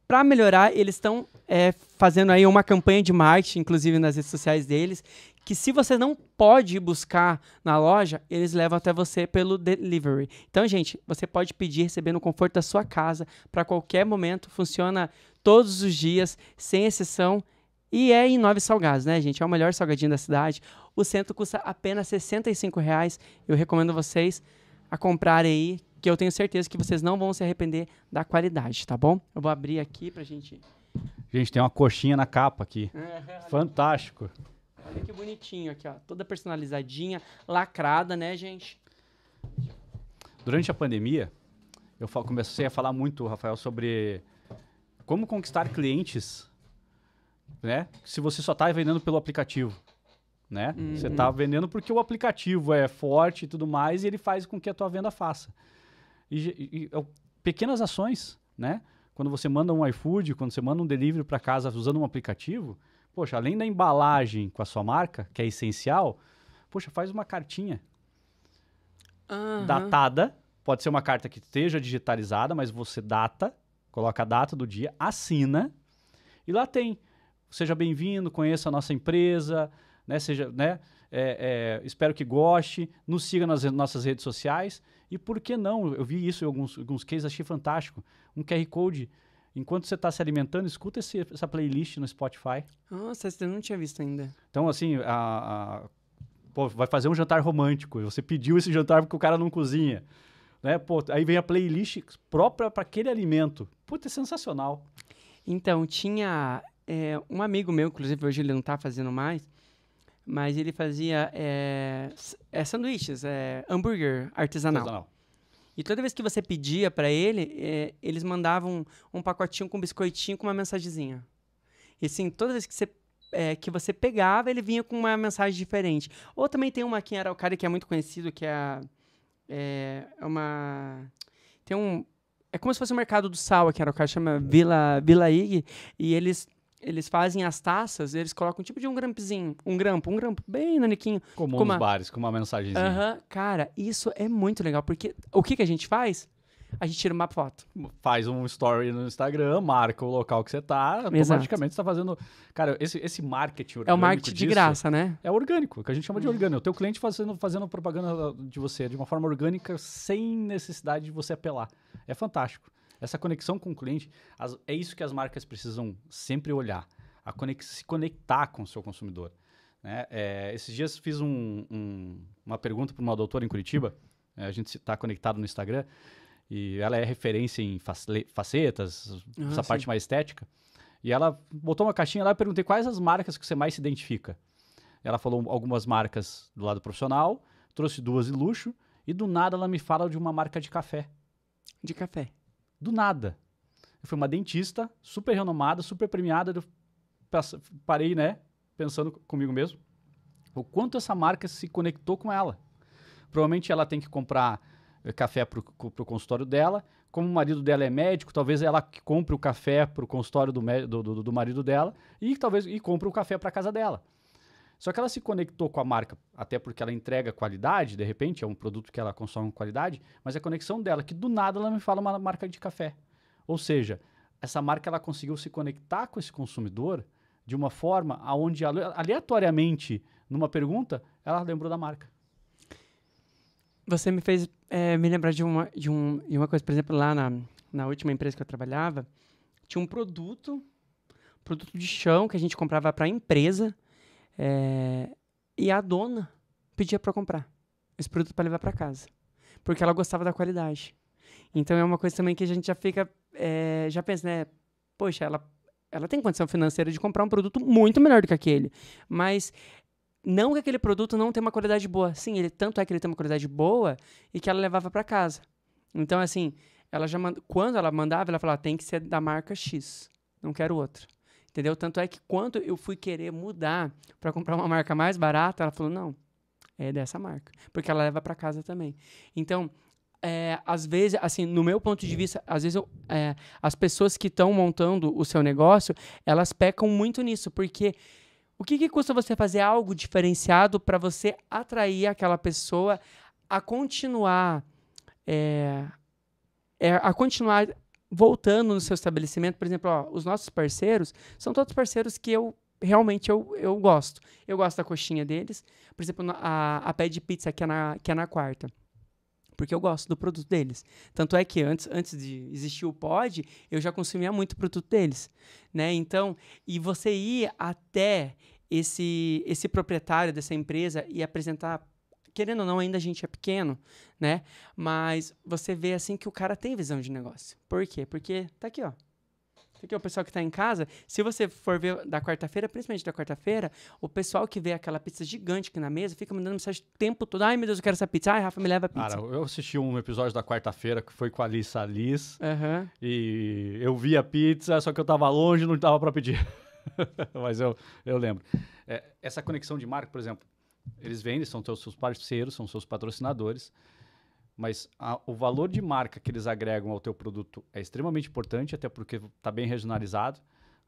para melhorar, eles estão é, fazendo aí uma campanha de marketing, inclusive nas redes sociais deles, que se você não pode buscar na loja, eles levam até você pelo delivery. Então, gente, você pode pedir, receber no conforto da sua casa, para qualquer momento, funciona todos os dias, sem exceção. E é em Nove Salgados, né, gente? É o melhor salgadinho da cidade. O centro custa apenas R$ 65 reais. Eu recomendo vocês a comprar aí, que eu tenho certeza que vocês não vão se arrepender da qualidade, tá bom? Eu vou abrir aqui pra gente. Gente, tem uma coxinha na capa aqui. Fantástico. Olha que bonitinho aqui, ó. Toda personalizadinha, lacrada, né, gente? Durante a pandemia, eu comecei a falar muito, Rafael, sobre como conquistar clientes, né? Se você só está vendendo pelo aplicativo, né? Tá uhum. Você está vendendo porque o aplicativo é forte e tudo mais e ele faz com que a tua venda faça. E, e, é pequenas ações, né? Quando você manda um iFood, quando você manda um delivery para casa usando um aplicativo, poxa, além da embalagem com a sua marca, que é essencial, poxa, faz uma cartinha uhum. datada. Pode ser uma carta que esteja digitalizada, mas você data, coloca a data do dia, assina e lá tem. Seja bem-vindo, conheça a nossa empresa, né? Seja, né? É, é, espero que goste, nos siga nas nossas redes sociais. E por que não? Eu vi isso em alguns, alguns cases, achei fantástico. Um QR Code. Enquanto você está se alimentando, escuta esse, essa playlist no Spotify. Nossa, você não tinha visto ainda. Então, assim, a, a pô, vai fazer um jantar romântico. Você pediu esse jantar porque o cara não cozinha. Né? Pô, aí vem a playlist própria para aquele alimento. Puta, é sensacional. Então, tinha é, um amigo meu, inclusive hoje ele não está fazendo mais, mas ele fazia é, é, sanduíches, é, hambúrguer artesanal. artesanal. E toda vez que você pedia para ele, é, eles mandavam um, pacotinho com biscoitinho com uma mensagenzinha. E assim, toda vez que você, é, que você pegava, ele vinha com uma mensagem diferente. Ou também tem uma aqui em Araucária que é muito conhecido, que é, é, é, uma... Tem um... É como se fosse o mercado do sal aqui em Araucária, chama Vila, Vila Ig, e eles eles fazem as taças, eles colocam tipo de um grampezinho, um grampo, um grampo bem naniquinho. Comum com nos bares, com uma mensagenzinha. Aham, cara, isso é muito legal, porque o que, que a gente faz? A gente tira uma foto. Faz um story no Instagram, marca o local que você tá, Exato. automaticamente você tá fazendo... Cara, esse, esse marketing orgânico É o marketing disso, de graça, né? É orgânico, que a gente chama de orgânico. É o teu cliente fazendo, fazendo propaganda de você de uma forma orgânica, sem necessidade de você apelar. É fantástico. Essa conexão com o cliente, as, é isso que as marcas precisam sempre olhar, a conex, se conectar com o seu consumidor. Né? É, esses dias fiz um, um, uma pergunta para uma doutora em Curitiba, é, a gente está conectado no Instagram, e ela é referência em facetas, ah, essa sim. parte mais estética. E ela botou uma caixinha lá e perguntei quais as marcas que você mais se identifica. Ela falou algumas marcas do lado profissional, trouxe duas de luxo, e do nada ela me fala de uma marca de café. De café. Do nada. Eu fui uma dentista, super renomada, super premiada. Eu parei, né? Pensando comigo mesmo. O quanto essa marca se conectou com ela. Provavelmente ela tem que comprar eh, café para o consultório dela. Como o marido dela é médico, talvez ela compre o café para o consultório do, do, do, do marido dela e talvez e compre o café para a casa dela. Só que ela se conectou com a marca, até porque ela entrega qualidade, de repente, é um produto que ela consome com qualidade, mas é a conexão dela, que do nada ela me fala uma marca de café. Ou seja, essa marca ela conseguiu se conectar com esse consumidor de uma forma aonde aleatoriamente, numa pergunta, ela lembrou da marca. Você me fez é, me lembrar de uma, de, um, de uma coisa, por exemplo, lá na, na última empresa que eu trabalhava, tinha um produto, produto de chão que a gente comprava para a empresa, é, e a dona pedia para comprar esse produto para levar para casa, porque ela gostava da qualidade. Então é uma coisa também que a gente já fica, é, já pensa, né? Poxa, ela, ela tem condição financeira de comprar um produto muito melhor do que aquele, mas não que aquele produto não tenha uma qualidade boa. Sim, ele tanto é que ele tem uma qualidade boa e que ela levava para casa. Então assim, ela já manda, quando ela mandava, ela falava, ah, tem que ser da marca X, não quero outra. Entendeu? Tanto é que quando eu fui querer mudar para comprar uma marca mais barata, ela falou: não, é dessa marca. Porque ela leva para casa também. Então, é, às vezes, assim, no meu ponto de vista, às vezes eu, é, as pessoas que estão montando o seu negócio, elas pecam muito nisso, porque o que, que custa você fazer algo diferenciado para você atrair aquela pessoa a continuar é, é a continuar voltando no seu estabelecimento, por exemplo, ó, os nossos parceiros são todos parceiros que eu realmente eu, eu gosto. Eu gosto da coxinha deles, por exemplo, a, a pé de pizza que é, na, que é na quarta. Porque eu gosto do produto deles. Tanto é que antes, antes de existir o pod, eu já consumia muito produto deles. Né? Então, e você ir até esse, esse proprietário dessa empresa e apresentar querendo ou não, ainda a gente é pequeno, né? Mas você vê assim que o cara tem visão de negócio. Por quê? Porque tá aqui, ó. Porque tá o pessoal que está em casa, se você for ver da quarta-feira, principalmente da quarta-feira, o pessoal que vê aquela pizza gigante aqui na mesa fica mandando mensagem o tempo todo. Ai, meu Deus, eu quero essa pizza. Ai, Rafa, me leva a pizza. Cara, eu assisti um episódio da quarta-feira que foi com a Alissa Liz. Uhum. E eu vi a pizza, só que eu estava longe e não estava para pedir. Mas eu, eu lembro. É, essa conexão de marca, por exemplo, eles vendem, são seus parceiros, são seus patrocinadores. Mas a, o valor de marca que eles agregam ao teu produto é extremamente importante, até porque está bem regionalizado,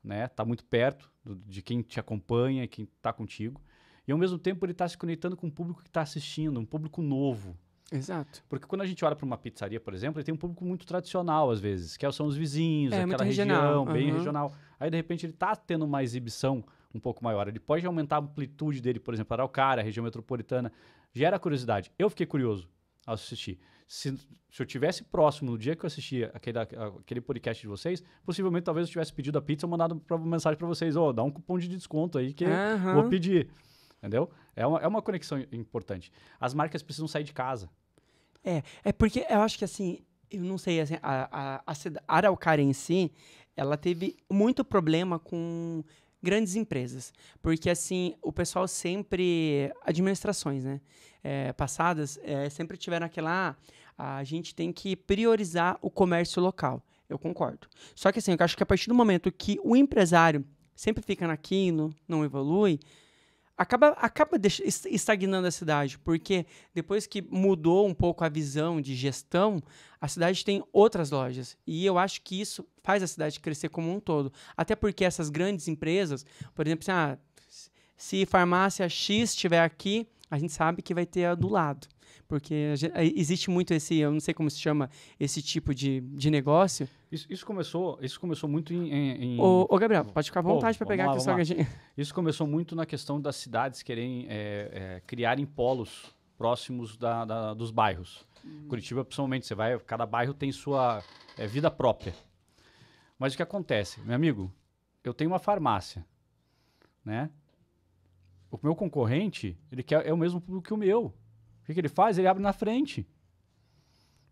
né? Está muito perto do, de quem te acompanha, quem está contigo. E ao mesmo tempo ele está se conectando com um público que está assistindo, um público novo. Exato. Porque quando a gente olha para uma pizzaria, por exemplo, ele tem um público muito tradicional, às vezes, que é, são os vizinhos, é, aquela região, bem regional. Aí, de repente, ele está tendo uma exibição um pouco maior. Ele pode aumentar a amplitude dele, por exemplo, Araucária, região metropolitana. Gera curiosidade. Eu fiquei curioso ao assistir. Se, se eu tivesse próximo no dia que eu assistia aquele, aquele podcast de vocês, possivelmente talvez eu tivesse pedido a pizza ou mandado uma mensagem para vocês: ou oh, dá um cupom de desconto aí que uhum. vou pedir. Entendeu? É uma, é uma conexão importante. As marcas precisam sair de casa. É, é porque eu acho que assim, eu não sei, assim, a, a, a Araucária em si, ela teve muito problema com grandes empresas. Porque, assim, o pessoal sempre. Administrações, né? É, passadas, é, sempre tiveram aquela. Ah, a gente tem que priorizar o comércio local. Eu concordo. Só que, assim, eu acho que a partir do momento que o empresário sempre fica naquilo, não evolui acaba, acaba estagnando a cidade, porque depois que mudou um pouco a visão de gestão, a cidade tem outras lojas. E eu acho que isso faz a cidade crescer como um todo. Até porque essas grandes empresas, por exemplo, se, ah, se farmácia X estiver aqui, a gente sabe que vai ter a do lado. Porque existe muito esse, eu não sei como se chama, esse tipo de, de negócio. Isso, isso começou, isso começou muito em. em... Ô, ô, Gabriel, pode ficar à vontade para pegar aqui sua gatinha. Isso começou muito na questão das cidades querem é, é, polos próximos da, da, dos bairros. Hum. Curitiba, principalmente, você vai, cada bairro tem sua é, vida própria. Mas o que acontece, meu amigo? Eu tenho uma farmácia, né? O meu concorrente, ele quer é o mesmo público que o meu que, que ele faz? Ele abre na frente.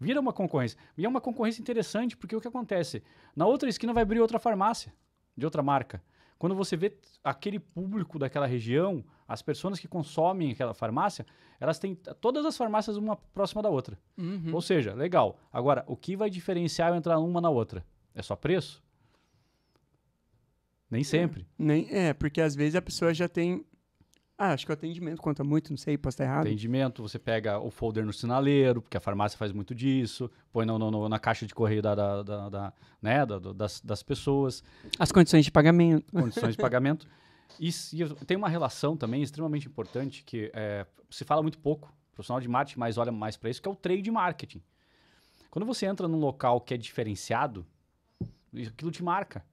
Vira uma concorrência. E é uma concorrência interessante, porque o que acontece? Na outra esquina vai abrir outra farmácia de outra marca. Quando você vê aquele público daquela região, as pessoas que consomem aquela farmácia, elas têm todas as farmácias uma próxima da outra. Uhum. Ou seja, legal. Agora, o que vai diferenciar é eu entrar uma na outra? É só preço? Nem é. sempre. É, nem, é, porque às vezes a pessoa já tem ah, acho que o atendimento conta muito, não sei, posso estar errado. Atendimento, você pega o folder no sinaleiro, porque a farmácia faz muito disso, põe no, no, no na caixa de correio da, da, da, da né, das, das, pessoas. As condições de pagamento. Condições de pagamento. E, e tem uma relação também extremamente importante que é, se fala muito pouco, o profissional de marketing mais olha mais para isso, que é o trade marketing. Quando você entra num local que é diferenciado, aquilo te marca.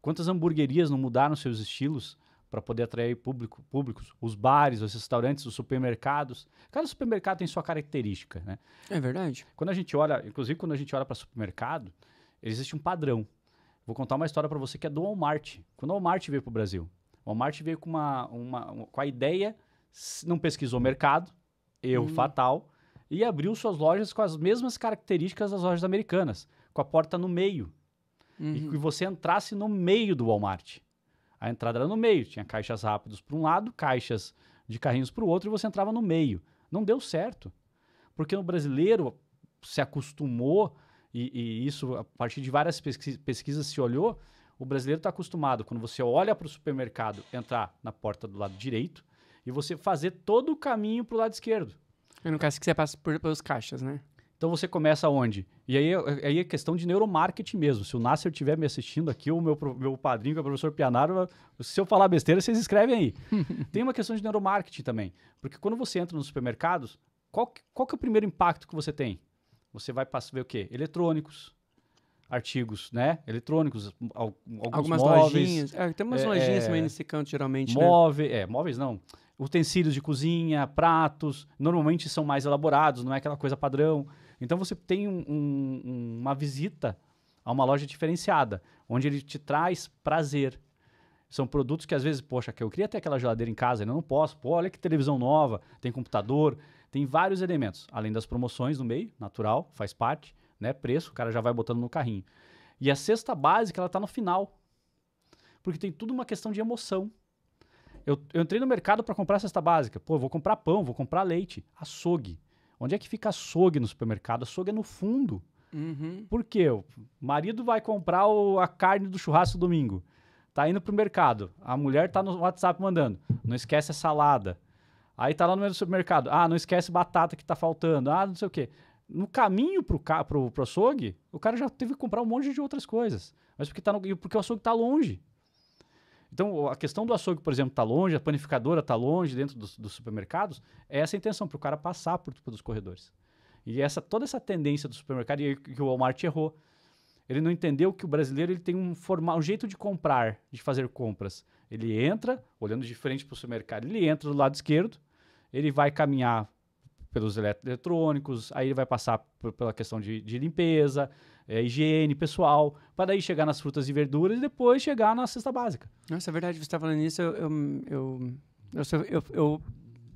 Quantas hamburguerias não mudaram seus estilos para poder atrair público, públicos, os bares, os restaurantes, os supermercados. Cada supermercado tem sua característica, né? É verdade. Quando a gente olha, inclusive quando a gente olha para supermercado, existe um padrão. Vou contar uma história para você que é do Walmart. Quando o Walmart veio para o Brasil, o Walmart veio com uma, uma, uma, com a ideia, não pesquisou o mercado, erro hum. fatal, e abriu suas lojas com as mesmas características das lojas americanas, com a porta no meio. Uhum. E que você entrasse no meio do Walmart a entrada era no meio, tinha caixas rápidos para um lado, caixas de carrinhos para o outro e você entrava no meio. Não deu certo. Porque o brasileiro se acostumou, e, e isso a partir de várias pesquisas, pesquisas se olhou, o brasileiro está acostumado, quando você olha para o supermercado, entrar na porta do lado direito e você fazer todo o caminho para o lado esquerdo. E não quero que você passe por, pelos caixas, né? Então você começa onde? E aí, aí é questão de neuromarketing mesmo. Se o Nasser estiver me assistindo aqui, o meu, meu padrinho, que é o professor Pianaro, se eu falar besteira, vocês escrevem aí. Tem uma questão de neuromarketing também. Porque quando você entra nos supermercados, qual que, qual que é o primeiro impacto que você tem? Você vai passar, ver o quê? Eletrônicos, artigos, né? Eletrônicos, alguns Algumas móveis, lojinhas. É, tem umas é, lojinhas é. também nesse canto, geralmente, Móveis, né? é, móveis não utensílios de cozinha, pratos, normalmente são mais elaborados, não é aquela coisa padrão. Então você tem um, um, uma visita a uma loja diferenciada, onde ele te traz prazer. São produtos que às vezes, poxa, que eu queria ter aquela geladeira em casa, ainda não posso. Pô, olha que televisão nova, tem computador, tem vários elementos. Além das promoções no meio, natural, faz parte, né? Preço, o cara já vai botando no carrinho. E a cesta básica, ela está no final. Porque tem tudo uma questão de emoção eu, eu entrei no mercado para comprar cesta básica. Pô, vou comprar pão, vou comprar leite. Açougue. Onde é que fica açougue no supermercado? Açougue é no fundo. Uhum. Por quê? O marido vai comprar o, a carne do churrasco domingo. Tá indo pro mercado. A mulher tá no WhatsApp mandando. Não esquece a salada. Aí tá lá no meio do supermercado. Ah, não esquece batata que tá faltando. Ah, não sei o quê. No caminho pro, ca, pro, pro açougue, o cara já teve que comprar um monte de outras coisas. Mas porque, tá no, porque o açougue tá longe. Então, a questão do açougue, por exemplo, está longe, a panificadora está longe dentro dos, dos supermercados, é essa a intenção, para o cara passar por, pelos tipo, corredores. E essa toda essa tendência do supermercado, e que o Walmart errou, ele não entendeu que o brasileiro ele tem um, formal, um jeito de comprar, de fazer compras. Ele entra, olhando de frente para o supermercado, ele entra do lado esquerdo, ele vai caminhar pelos eletrônicos, aí ele vai passar por, pela questão de, de limpeza, é, higiene pessoal, para daí chegar nas frutas e verduras e depois chegar na cesta básica. Nossa, é verdade, você está falando nisso, eu, eu, eu, eu, eu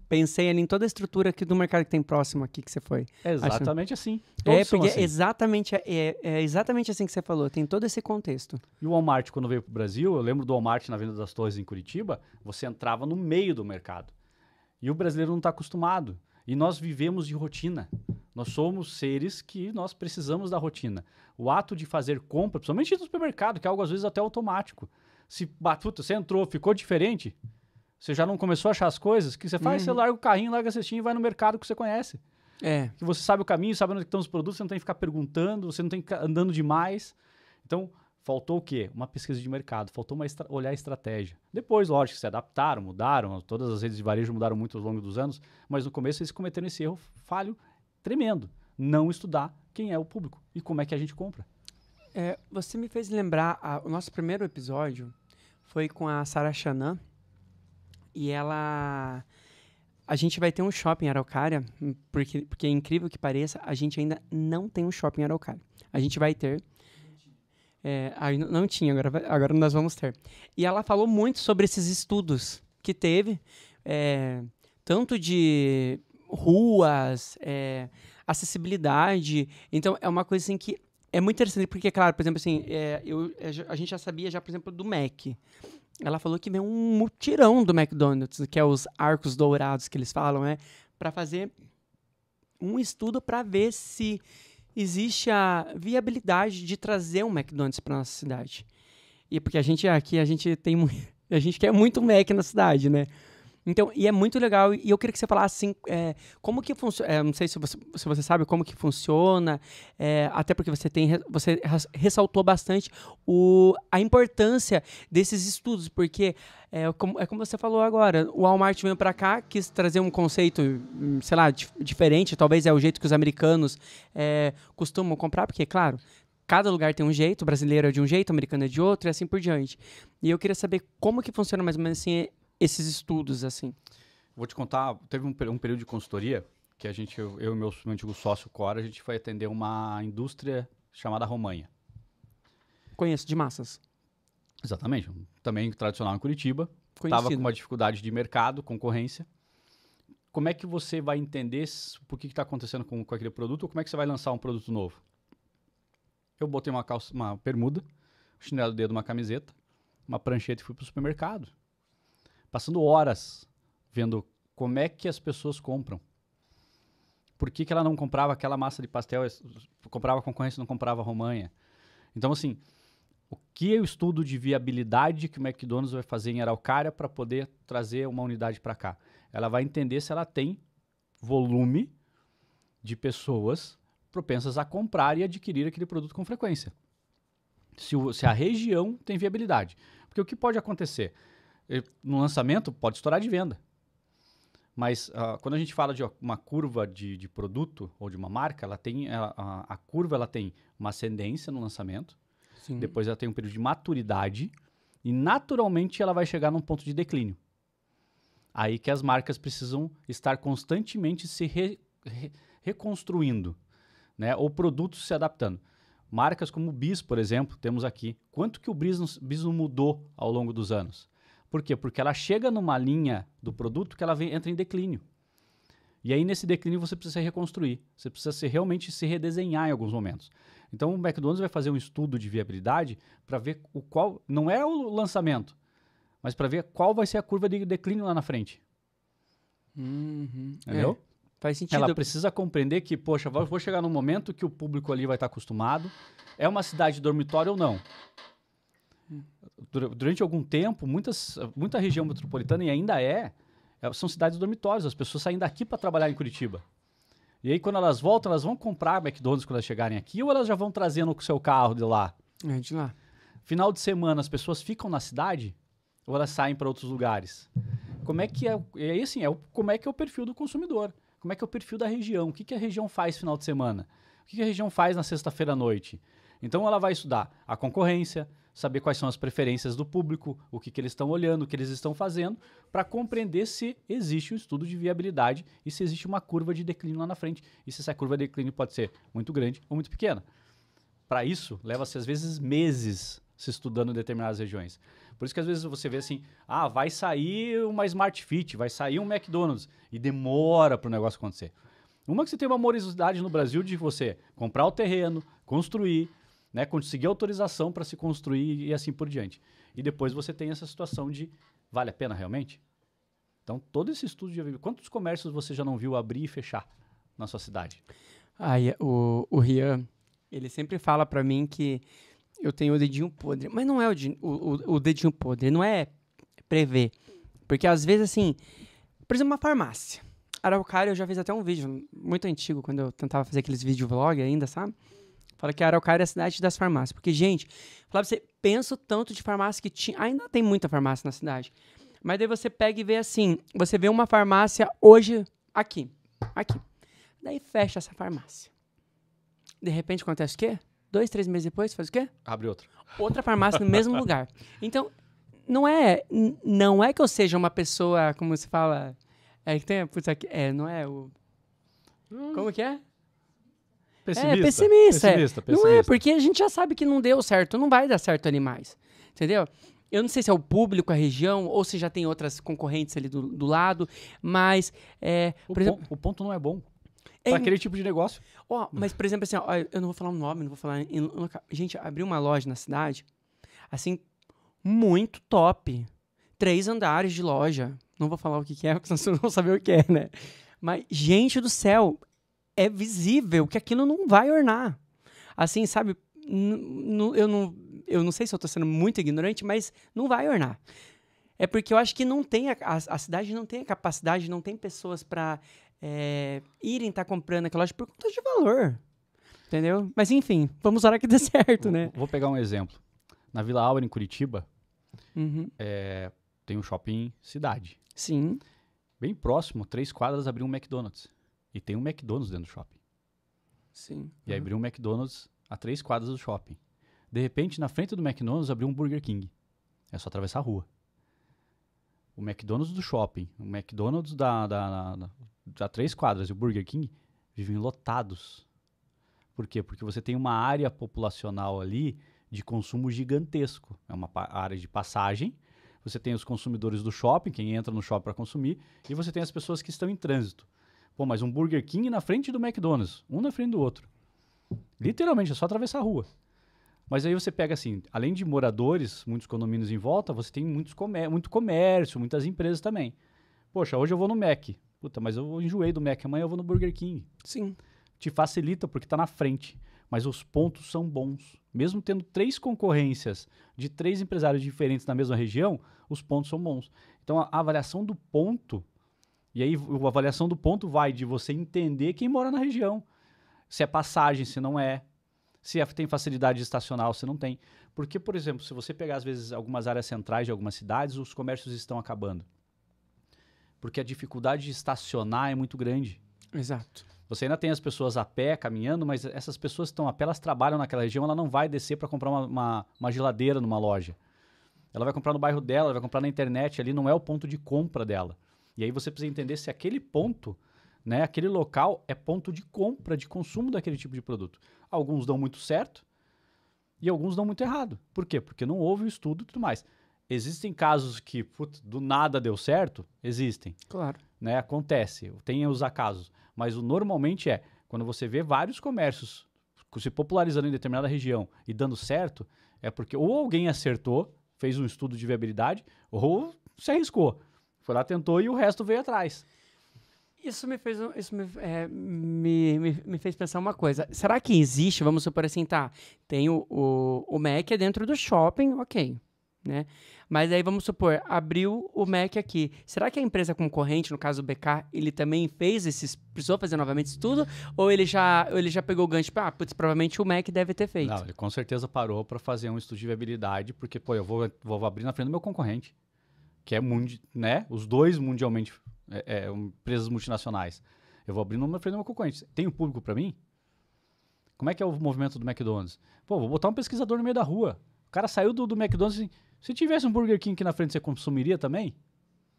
pensei ali em toda a estrutura aqui do mercado que tem próximo aqui que você foi. Assim. É exatamente acho. assim. Todos é, porque assim. É exatamente, é, é, exatamente assim que você falou, tem todo esse contexto. E o Walmart, quando veio para o Brasil, eu lembro do Walmart na Venda das Torres, em Curitiba, você entrava no meio do mercado. E o brasileiro não está acostumado. E nós vivemos de rotina. Nós somos seres que nós precisamos da rotina. O ato de fazer compra, principalmente no supermercado, que é algo às vezes até automático. Se batuta, você entrou, ficou diferente, você já não começou a achar as coisas, que você faz, uhum. você larga o carrinho, larga a cestinha e vai no mercado que você conhece. É. Que você sabe o caminho, sabe onde é estão os produtos, você não tem que ficar perguntando, você não tem que ficar andando demais. Então, Faltou o quê? Uma pesquisa de mercado, faltou uma estra olhar a estratégia. Depois, lógico, se adaptaram, mudaram, todas as redes de varejo mudaram muito ao longo dos anos, mas no começo eles cometeram esse erro falho tremendo, não estudar quem é o público e como é que a gente compra. É, você me fez lembrar, a, o nosso primeiro episódio foi com a Sara Chanan e ela... A gente vai ter um shopping em Araucária, porque, porque é incrível que pareça, a gente ainda não tem um shopping em Araucária. A gente vai ter é, aí não tinha, agora, agora nós vamos ter. E ela falou muito sobre esses estudos que teve, é, tanto de ruas, é, acessibilidade. Então, é uma coisa assim que é muito interessante, porque, claro, por exemplo, assim, é, eu, é, a gente já sabia, já, por exemplo, do Mac. Ela falou que vem um mutirão do McDonald's, que é os arcos dourados que eles falam, né? Para fazer um estudo para ver se existe a viabilidade de trazer um McDonald's para nossa cidade. E é porque a gente aqui, a gente tem a gente quer muito Mac na cidade, né? Então, e é muito legal. E eu queria que você falasse assim, é, como que funciona. É, não sei se você, se você sabe como que funciona, é, até porque você tem você ressaltou bastante o, a importância desses estudos, porque é como, é como você falou agora, o Walmart veio para cá, quis trazer um conceito, hum, sei lá, diferente, talvez é o jeito que os americanos é, costumam comprar, porque, claro, cada lugar tem um jeito, brasileiro é de um jeito, americano é de outro e assim por diante. E eu queria saber como que funciona mais ou menos assim esses estudos, assim? Vou te contar, teve um, um período de consultoria que a gente, eu, eu e meu, meu antigo sócio Cora, a gente foi atender uma indústria chamada Romanha. Conheço de massas. Exatamente. Também tradicional em Curitiba. Estava com uma dificuldade de mercado, concorrência. Como é que você vai entender por que está acontecendo com, com aquele produto ou como é que você vai lançar um produto novo? Eu botei uma calça, uma permuda, chinelo do dedo, uma camiseta, uma prancheta e fui para o supermercado passando horas vendo como é que as pessoas compram. Por que, que ela não comprava aquela massa de pastel, comprava concorrência não comprava romanha? Então, assim, o que é o estudo de viabilidade que o McDonald's vai fazer em Araucária para poder trazer uma unidade para cá? Ela vai entender se ela tem volume de pessoas propensas a comprar e adquirir aquele produto com frequência. Se, o, se a região tem viabilidade. Porque o que pode acontecer? no lançamento pode estourar de venda. Mas uh, quando a gente fala de uma curva de, de, produto ou de uma marca, ela tem ela, a, a, curva ela tem uma ascendência no lançamento, Sim. depois ela tem um período de maturidade e naturalmente ela vai chegar num ponto de declínio. Aí que as marcas precisam estar constantemente se re, re, reconstruindo, né? ou produtos se adaptando. Marcas como o Bis, por exemplo, temos aqui. Quanto que o Bis, Bis mudou ao longo dos anos? Por quê? Porque ela chega numa linha do produto que ela vem, entra em declínio. E aí, nesse declínio, você precisa reconstruir. Você precisa se, realmente se redesenhar em alguns momentos. Então, o McDonald's vai fazer um estudo de viabilidade para ver o qual. Não é o lançamento, mas para ver qual vai ser a curva de declínio lá na frente. Uhum. Entendeu? É. Faz sentido. Ela precisa compreender que, poxa, vou chegar num momento que o público ali vai estar acostumado. É uma cidade dormitório ou não? durante algum tempo, muitas, muita região metropolitana, e ainda é, é são cidades dormitórios. As pessoas saem daqui para trabalhar em Curitiba. E aí, quando elas voltam, elas vão comprar McDonald's quando elas chegarem aqui ou elas já vão trazendo com o seu carro de lá? É, de lá. Final de semana, as pessoas ficam na cidade ou elas saem para outros lugares? Como é que é, é assim, é o, como é que é o perfil do consumidor? Como é que é o perfil da região? O que, que a região faz final de semana? O que, que a região faz na sexta-feira à noite? Então, ela vai estudar a concorrência, saber quais são as preferências do público, o que, que eles estão olhando, o que eles estão fazendo, para compreender se existe um estudo de viabilidade e se existe uma curva de declínio lá na frente e se essa curva de declínio pode ser muito grande ou muito pequena. Para isso, leva-se às vezes meses se estudando em determinadas regiões. Por isso que às vezes você vê assim, ah, vai sair uma Smart Fit, vai sair um McDonald's e demora para o negócio acontecer. Uma que você tem uma morosidade no Brasil de você comprar o terreno, construir, né, conseguir autorização para se construir e assim por diante. E depois você tem essa situação de vale a pena realmente? Então, todo esse estudo de quantos comércios você já não viu abrir e fechar na sua cidade? Ah, o, o Rian, ele sempre fala para mim que eu tenho o dedinho podre, mas não é o, o, o dedinho podre, não é prever. Porque às vezes, assim, por exemplo, uma farmácia. Araucária, eu já fiz até um vídeo muito antigo, quando eu tentava fazer aqueles videovlog ainda, sabe? Fala que a Araucária é a cidade das farmácias. Porque, gente, falar pra você, penso tanto de farmácia que tinha. Ainda tem muita farmácia na cidade. Mas daí você pega e vê assim: você vê uma farmácia hoje aqui. Aqui. Daí fecha essa farmácia. De repente acontece o quê? Dois, três meses depois, faz o quê? Abre outra. Outra farmácia no mesmo lugar. Então, não é, não é que eu seja uma pessoa, como se fala. É que tem. Putz, é, não é o. Hum. Como que é? Pessimista, é, pessimista, pessimista, é. pessimista. Não é, porque a gente já sabe que não deu certo, não vai dar certo ali mais. Entendeu? Eu não sei se é o público, a região, ou se já tem outras concorrentes ali do, do lado, mas. É, o, exemplo, o ponto não é bom. É, aquele tipo de negócio. Ó, mas, por exemplo, assim, ó, eu não vou falar o um nome, não vou falar. Em, em, gente, abriu uma loja na cidade, assim, muito top. Três andares de loja. Não vou falar o que, que é, porque senão vocês não vão saber o que é, né? Mas, gente do céu, é visível que aquilo não vai ornar. Assim, sabe? Eu não, eu não sei se eu estou sendo muito ignorante, mas não vai ornar. É porque eu acho que não tem a, a, a cidade não tem a capacidade, não tem pessoas para é, irem estar tá comprando aquela loja por conta de valor. Entendeu? Mas enfim, vamos orar que dê certo, né? Vou pegar um exemplo. Na Vila Áurea, em Curitiba, uhum. é, tem um shopping cidade. Sim. Bem próximo, três quadras abriu um McDonald's. E tem um McDonald's dentro do shopping. Sim. E aí uhum. abriu um McDonald's a três quadras do shopping. De repente, na frente do McDonald's abriu um Burger King. É só atravessar a rua. O McDonald's do shopping, o McDonald's da, da, da, da três quadras e o Burger King vivem lotados. Por quê? Porque você tem uma área populacional ali de consumo gigantesco. É uma área de passagem. Você tem os consumidores do shopping, quem entra no shopping para consumir, e você tem as pessoas que estão em trânsito. Pô, mas um Burger King na frente do McDonald's, um na frente do outro. Literalmente, é só atravessar a rua. Mas aí você pega assim, além de moradores, muitos condomínios em volta, você tem muitos muito comércio, muitas empresas também. Poxa, hoje eu vou no Mac. Puta, mas eu enjoei do Mac, amanhã eu vou no Burger King. Sim. Te facilita porque está na frente, mas os pontos são bons. Mesmo tendo três concorrências de três empresários diferentes na mesma região, os pontos são bons. Então a avaliação do ponto e aí a avaliação do ponto vai de você entender quem mora na região. Se é passagem, se não é. Se é, tem facilidade estacional, se não tem. Porque, por exemplo, se você pegar, às vezes, algumas áreas centrais de algumas cidades, os comércios estão acabando. Porque a dificuldade de estacionar é muito grande. Exato. Você ainda tem as pessoas a pé, caminhando, mas essas pessoas que estão a pé, elas trabalham naquela região, ela não vai descer para comprar uma, uma, uma, geladeira numa loja. Ela vai comprar no bairro dela, vai comprar na internet, ali não é o ponto de compra dela. E aí você precisa entender se aquele ponto, né, aquele local é ponto de compra, de consumo daquele tipo de produto. Alguns dão muito certo e alguns dão muito errado. Por quê? Porque não houve o estudo e tudo mais. Existem casos que putz, do nada deu certo? Existem. Claro. Né? Acontece, tem os acasos. Mas o normalmente é, quando você vê vários comércios se popularizando em determinada região e dando certo, é porque ou alguém acertou, fez um estudo de viabilidade, ou se arriscou. Foi lá, tentou e o resto veio atrás. Isso me fez, isso me, é, me, me, me, fez pensar uma coisa. Será que existe, vamos supor assim, tá, tem o, o, o Mac é dentro do shopping, ok, né? Mas aí vamos supor, abriu o Mac aqui. Será que a empresa concorrente, no caso o BK, ele também fez esses. Precisou fazer novamente isso tudo? Ou ele já, ele já pegou o gancho? Tipo, ah, putz, provavelmente o Mac deve ter feito. Não, ele com certeza parou para fazer um estudo de viabilidade, porque, pô, eu vou, vou abrir na frente do meu concorrente que é né? Os dois mundialmente é, é, empresas multinacionais. Eu vou abrir numa frente do meu concorrente. Tem um público para mim? Como é que é o movimento do McDonald's? Pô, vou botar um pesquisador no meio da rua. O cara saiu do, do McDonald's assim, se tivesse um Burger King aqui na frente, você consumiria também?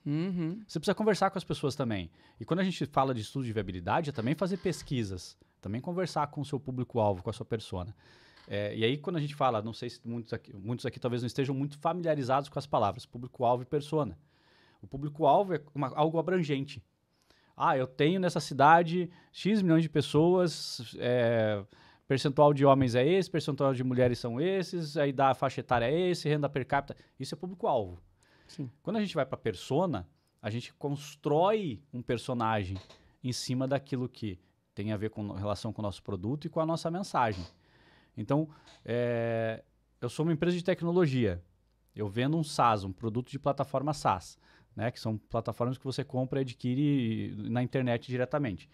Uhum. Você precisa conversar com as pessoas também. E quando a gente fala de estudo de viabilidade, é também fazer pesquisas. Também conversar com o seu público-alvo, com a sua persona. É, e aí, quando a gente fala, não sei se muitos aqui, muitos aqui talvez não estejam muito familiarizados com as palavras público-alvo e persona. O público-alvo é uma, algo abrangente. Ah, eu tenho nessa cidade X milhões de pessoas, é, percentual de homens é esse, percentual de mulheres são esses, aí da faixa etária é esse, renda per capita. Isso é público-alvo. Quando a gente vai para persona, a gente constrói um personagem em cima daquilo que tem a ver com relação com o nosso produto e com a nossa mensagem. Então, é, eu sou uma empresa de tecnologia. Eu vendo um SaaS, um produto de plataforma SaaS, né? que são plataformas que você compra e adquire na internet diretamente.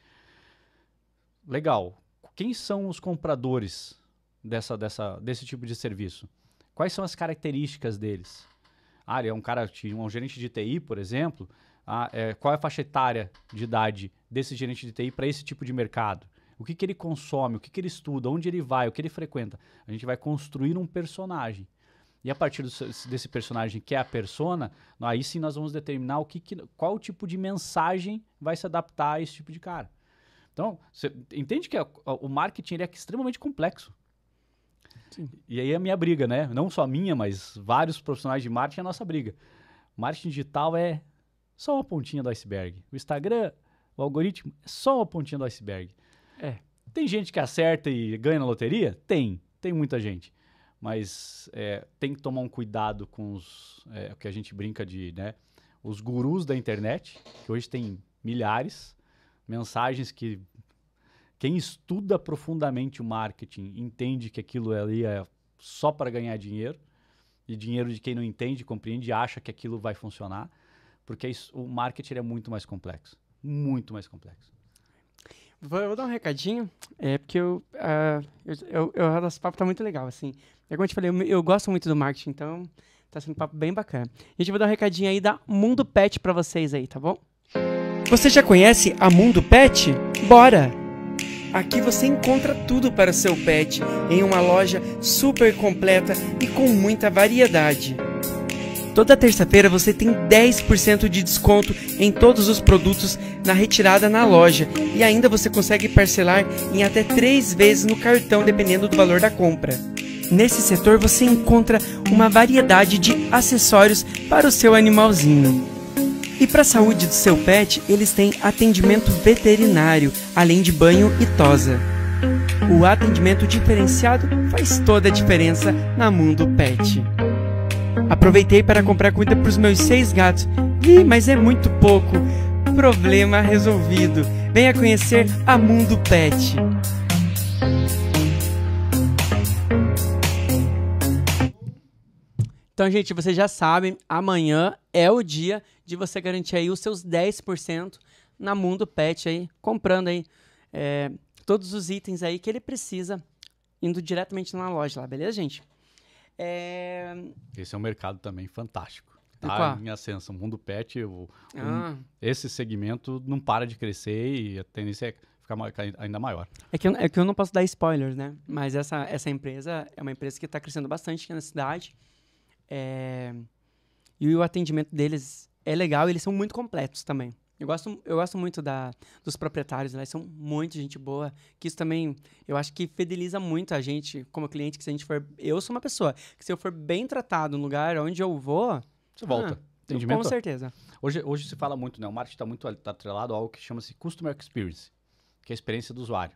Legal. Quem são os compradores dessa, dessa, desse tipo de serviço? Quais são as características deles? Ah, ele é um cara, um gerente de TI, por exemplo. Ah, é, qual é a faixa etária de idade desse gerente de TI para esse tipo de mercado? o que, que ele consome, o que, que ele estuda, onde ele vai, o que ele frequenta. A gente vai construir um personagem. E a partir do, desse personagem que é a persona, aí sim nós vamos determinar o que, que qual tipo de mensagem vai se adaptar a esse tipo de cara. Então, você entende que a, a, o marketing é extremamente complexo. Sim. E aí é a minha briga, né? Não só minha, mas vários profissionais de marketing é a nossa briga. Marketing digital é só uma pontinha do iceberg. O Instagram, o algoritmo, é só uma pontinha do iceberg. É. Tem gente que acerta e ganha na loteria? Tem. Tem muita gente. Mas é, tem que tomar um cuidado com os. É, o que a gente brinca de, né? Os gurus da internet, que hoje tem milhares, mensagens que. Quem estuda profundamente o marketing entende que aquilo ali é só para ganhar dinheiro e dinheiro de quem não entende, compreende e acha que aquilo vai funcionar, porque isso, o marketing é muito mais complexo, muito mais complexo. Vou, vou, dar um recadinho, é porque eu, uh, eu, eu, eu, nosso papo tá muito legal, assim. É como eu te falei, eu, eu gosto muito do marketing, então tá sendo um papo bem bacana. Gente, vou dar um recadinho aí da Mundo Pet para vocês aí, tá bom? Você já conhece a Mundo Pet? Bora! Aqui você encontra tudo para o seu pet em uma loja super completa e com muita variedade. Toda terça-feira você tem 10% de desconto em todos os produtos na retirada na loja e ainda você consegue parcelar em até 3 vezes no cartão, dependendo do valor da compra. Nesse setor você encontra uma variedade de acessórios para o seu animalzinho. E para a saúde do seu pet, eles têm atendimento veterinário, além de banho e tosa. O atendimento diferenciado faz toda a diferença na Mundo Pet. Aproveitei para comprar comida para os meus seis gatos. Ih, mas é muito pouco. Problema resolvido. Venha conhecer a Mundo Pet. Então, gente, vocês já sabem, amanhã é o dia de você garantir aí os seus 10% na Mundo Pet aí, comprando aí é, todos os itens aí que ele precisa, indo diretamente na loja lá, beleza, gente? É... Esse é um mercado também fantástico. Tá Opa. em ascensão. O mundo pet, ah. esse segmento não para de crescer e a tendência é ficar ainda maior. É que, eu, é que eu não posso dar spoilers, né? Mas essa, essa empresa é uma empresa que está crescendo bastante aqui na cidade. É... E o atendimento deles é legal, eles são muito completos também. Eu gosto, eu gosto muito da, dos proprietários, né? São muito gente boa. Que isso também, eu acho que fideliza muito a gente como cliente, que se a gente for... Eu sou uma pessoa que se eu for bem tratado no lugar onde eu vou... Você volta. Entendimento? Ah, com certeza. Hoje, hoje se fala muito, né? O marketing está muito tá atrelado a algo que chama-se Customer Experience, que é a experiência do usuário.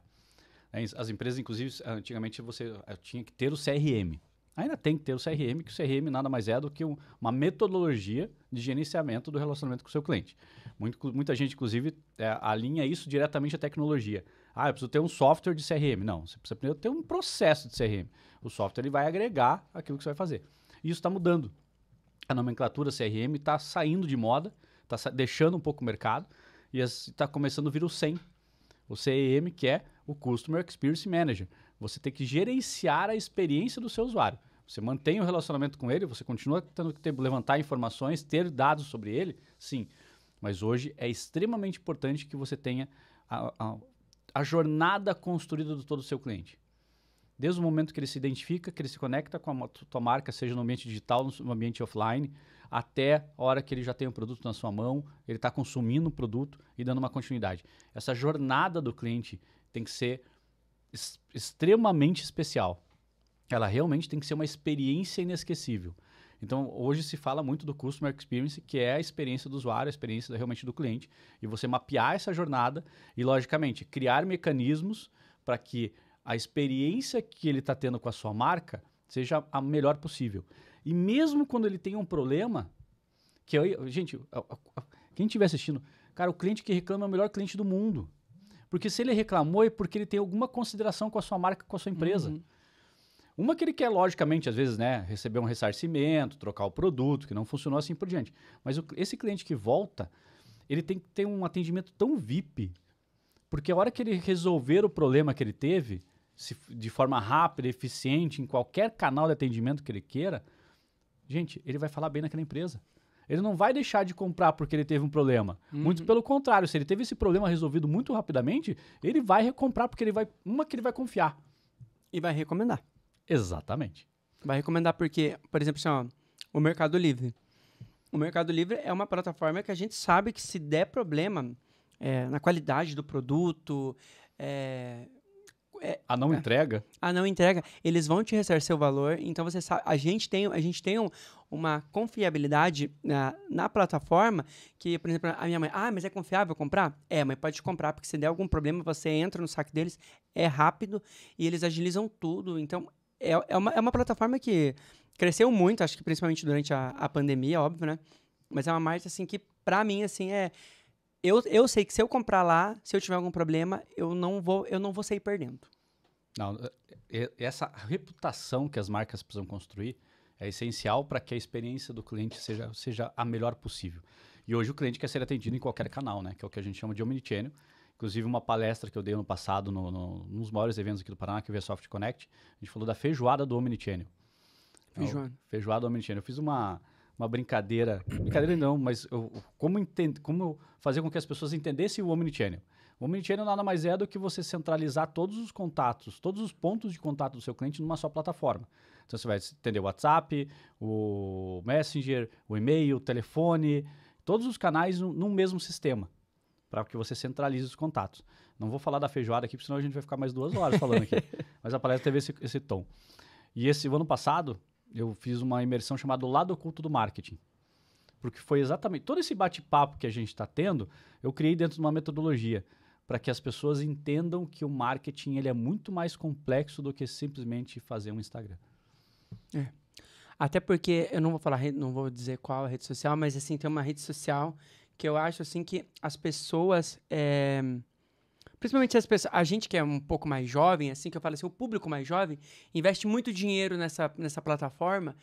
Né, as empresas, inclusive, antigamente você eh, tinha que ter o CRM. Ainda tem que ter o CRM, que o CRM nada mais é do que uma metodologia de gerenciamento do relacionamento com o seu cliente. Muito, muita gente, inclusive, é, alinha isso diretamente à tecnologia. Ah, eu preciso ter um software de CRM. Não, você precisa primeiro ter um processo de CRM. O software ele vai agregar aquilo que você vai fazer. E isso está mudando. A nomenclatura CRM está saindo de moda, está deixando um pouco o mercado e está começando a vir o SEM. O CRM, que é o Customer Experience Manager. Você tem que gerenciar a experiência do seu usuário. Você mantém o um relacionamento com ele, você continua tendo que ter, levantar informações, ter dados sobre ele, sim. Mas hoje é extremamente importante que você tenha a, a, a jornada construída do todo o seu cliente. Desde o momento que ele se identifica, que ele se conecta com a tua marca, seja no ambiente digital, no ambiente offline, até a hora que ele já tem o produto na sua mão, ele está consumindo o produto e dando uma continuidade. Essa jornada do cliente tem que ser extremamente especial. Ela realmente tem que ser uma experiência inesquecível. Então, hoje se fala muito do Customer Experience, que é a experiência do usuário, a experiência realmente do cliente, e você mapear essa jornada e, logicamente, criar mecanismos para que a experiência que ele está tendo com a sua marca seja a melhor possível. E mesmo quando ele tem um problema, que eu, gente, quem estiver assistindo, cara, o cliente que reclama é o melhor cliente do mundo. Porque se ele reclamou é porque ele tem alguma consideração com a sua marca, com a sua empresa. Uhum. Uma que ele quer, logicamente, às vezes, né, receber um ressarcimento, trocar o produto, que não funcionou assim por diante. Mas o, esse cliente que volta, ele tem que ter um atendimento tão VIP, porque a hora que ele resolver o problema que ele teve, se, de forma rápida, eficiente, em qualquer canal de atendimento que ele queira, gente, ele vai falar bem naquela empresa. Ele não vai deixar de comprar porque ele teve um problema. Uhum. Muito pelo contrário, se ele teve esse problema resolvido muito rapidamente, ele vai recomprar porque ele vai. Uma que ele vai confiar. E vai recomendar. Exatamente. Vai recomendar porque, por exemplo, assim, ó, o Mercado Livre. O Mercado Livre é uma plataforma que a gente sabe que se der problema é, na qualidade do produto, é, é, a não é, entrega? A não entrega. Eles vão te ressarcir o valor, então você sabe. A gente tem, a gente tem um, uma confiabilidade na, na, plataforma que, por exemplo, a minha mãe, ah, mas é confiável comprar? É, mas pode comprar, porque se der algum problema, você entra no saque deles, é rápido e eles agilizam tudo. Então, é, é, uma, é uma plataforma que cresceu muito, acho que principalmente durante a, a pandemia, óbvio, né? Mas é uma marca, assim, que para mim, assim, é... Eu, eu sei que se eu comprar lá, se eu tiver algum problema, eu não vou, eu não vou sair perdendo. Não, é, é, essa reputação que as marcas precisam construir é essencial para que a experiência do cliente seja, seja a melhor possível. E hoje o cliente quer ser atendido em qualquer canal, né? Que é o que a gente chama de omnichannel. Inclusive, uma palestra que eu dei ano passado no, no, nos maiores eventos aqui do Paraná, que é o Vsoft Connect, a gente falou da feijoada do Omnichannel. Então, feijoada. feijoada do Omnichannel. Eu fiz uma, uma brincadeira. Brincadeira não, mas eu, como, entende, como fazer com que as pessoas entendessem o Omnichannel. O Omnichannel nada mais é do que você centralizar todos os contatos, todos os pontos de contato do seu cliente numa só plataforma. Então você vai entender o WhatsApp, o Messenger, o e-mail, o telefone, todos os canais num mesmo sistema para que você centralize os contatos. Não vou falar da feijoada aqui, porque senão a gente vai ficar mais duas horas falando aqui. Mas a palestra teve esse, esse tom. E esse ano passado, eu fiz uma imersão chamada O Lado Oculto do Marketing. Porque foi exatamente todo esse bate-papo que a gente está tendo, eu criei dentro de uma metodologia para que as pessoas entendam que o marketing ele é muito mais complexo do que simplesmente fazer um Instagram. É. Até porque eu não vou falar, não vou dizer qual a rede social, mas assim tem uma rede social que eu acho assim que as pessoas. É... Principalmente as pessoas, a gente que é um pouco mais jovem, assim, que eu falo assim, o público mais jovem, investe muito dinheiro nessa, nessa plataforma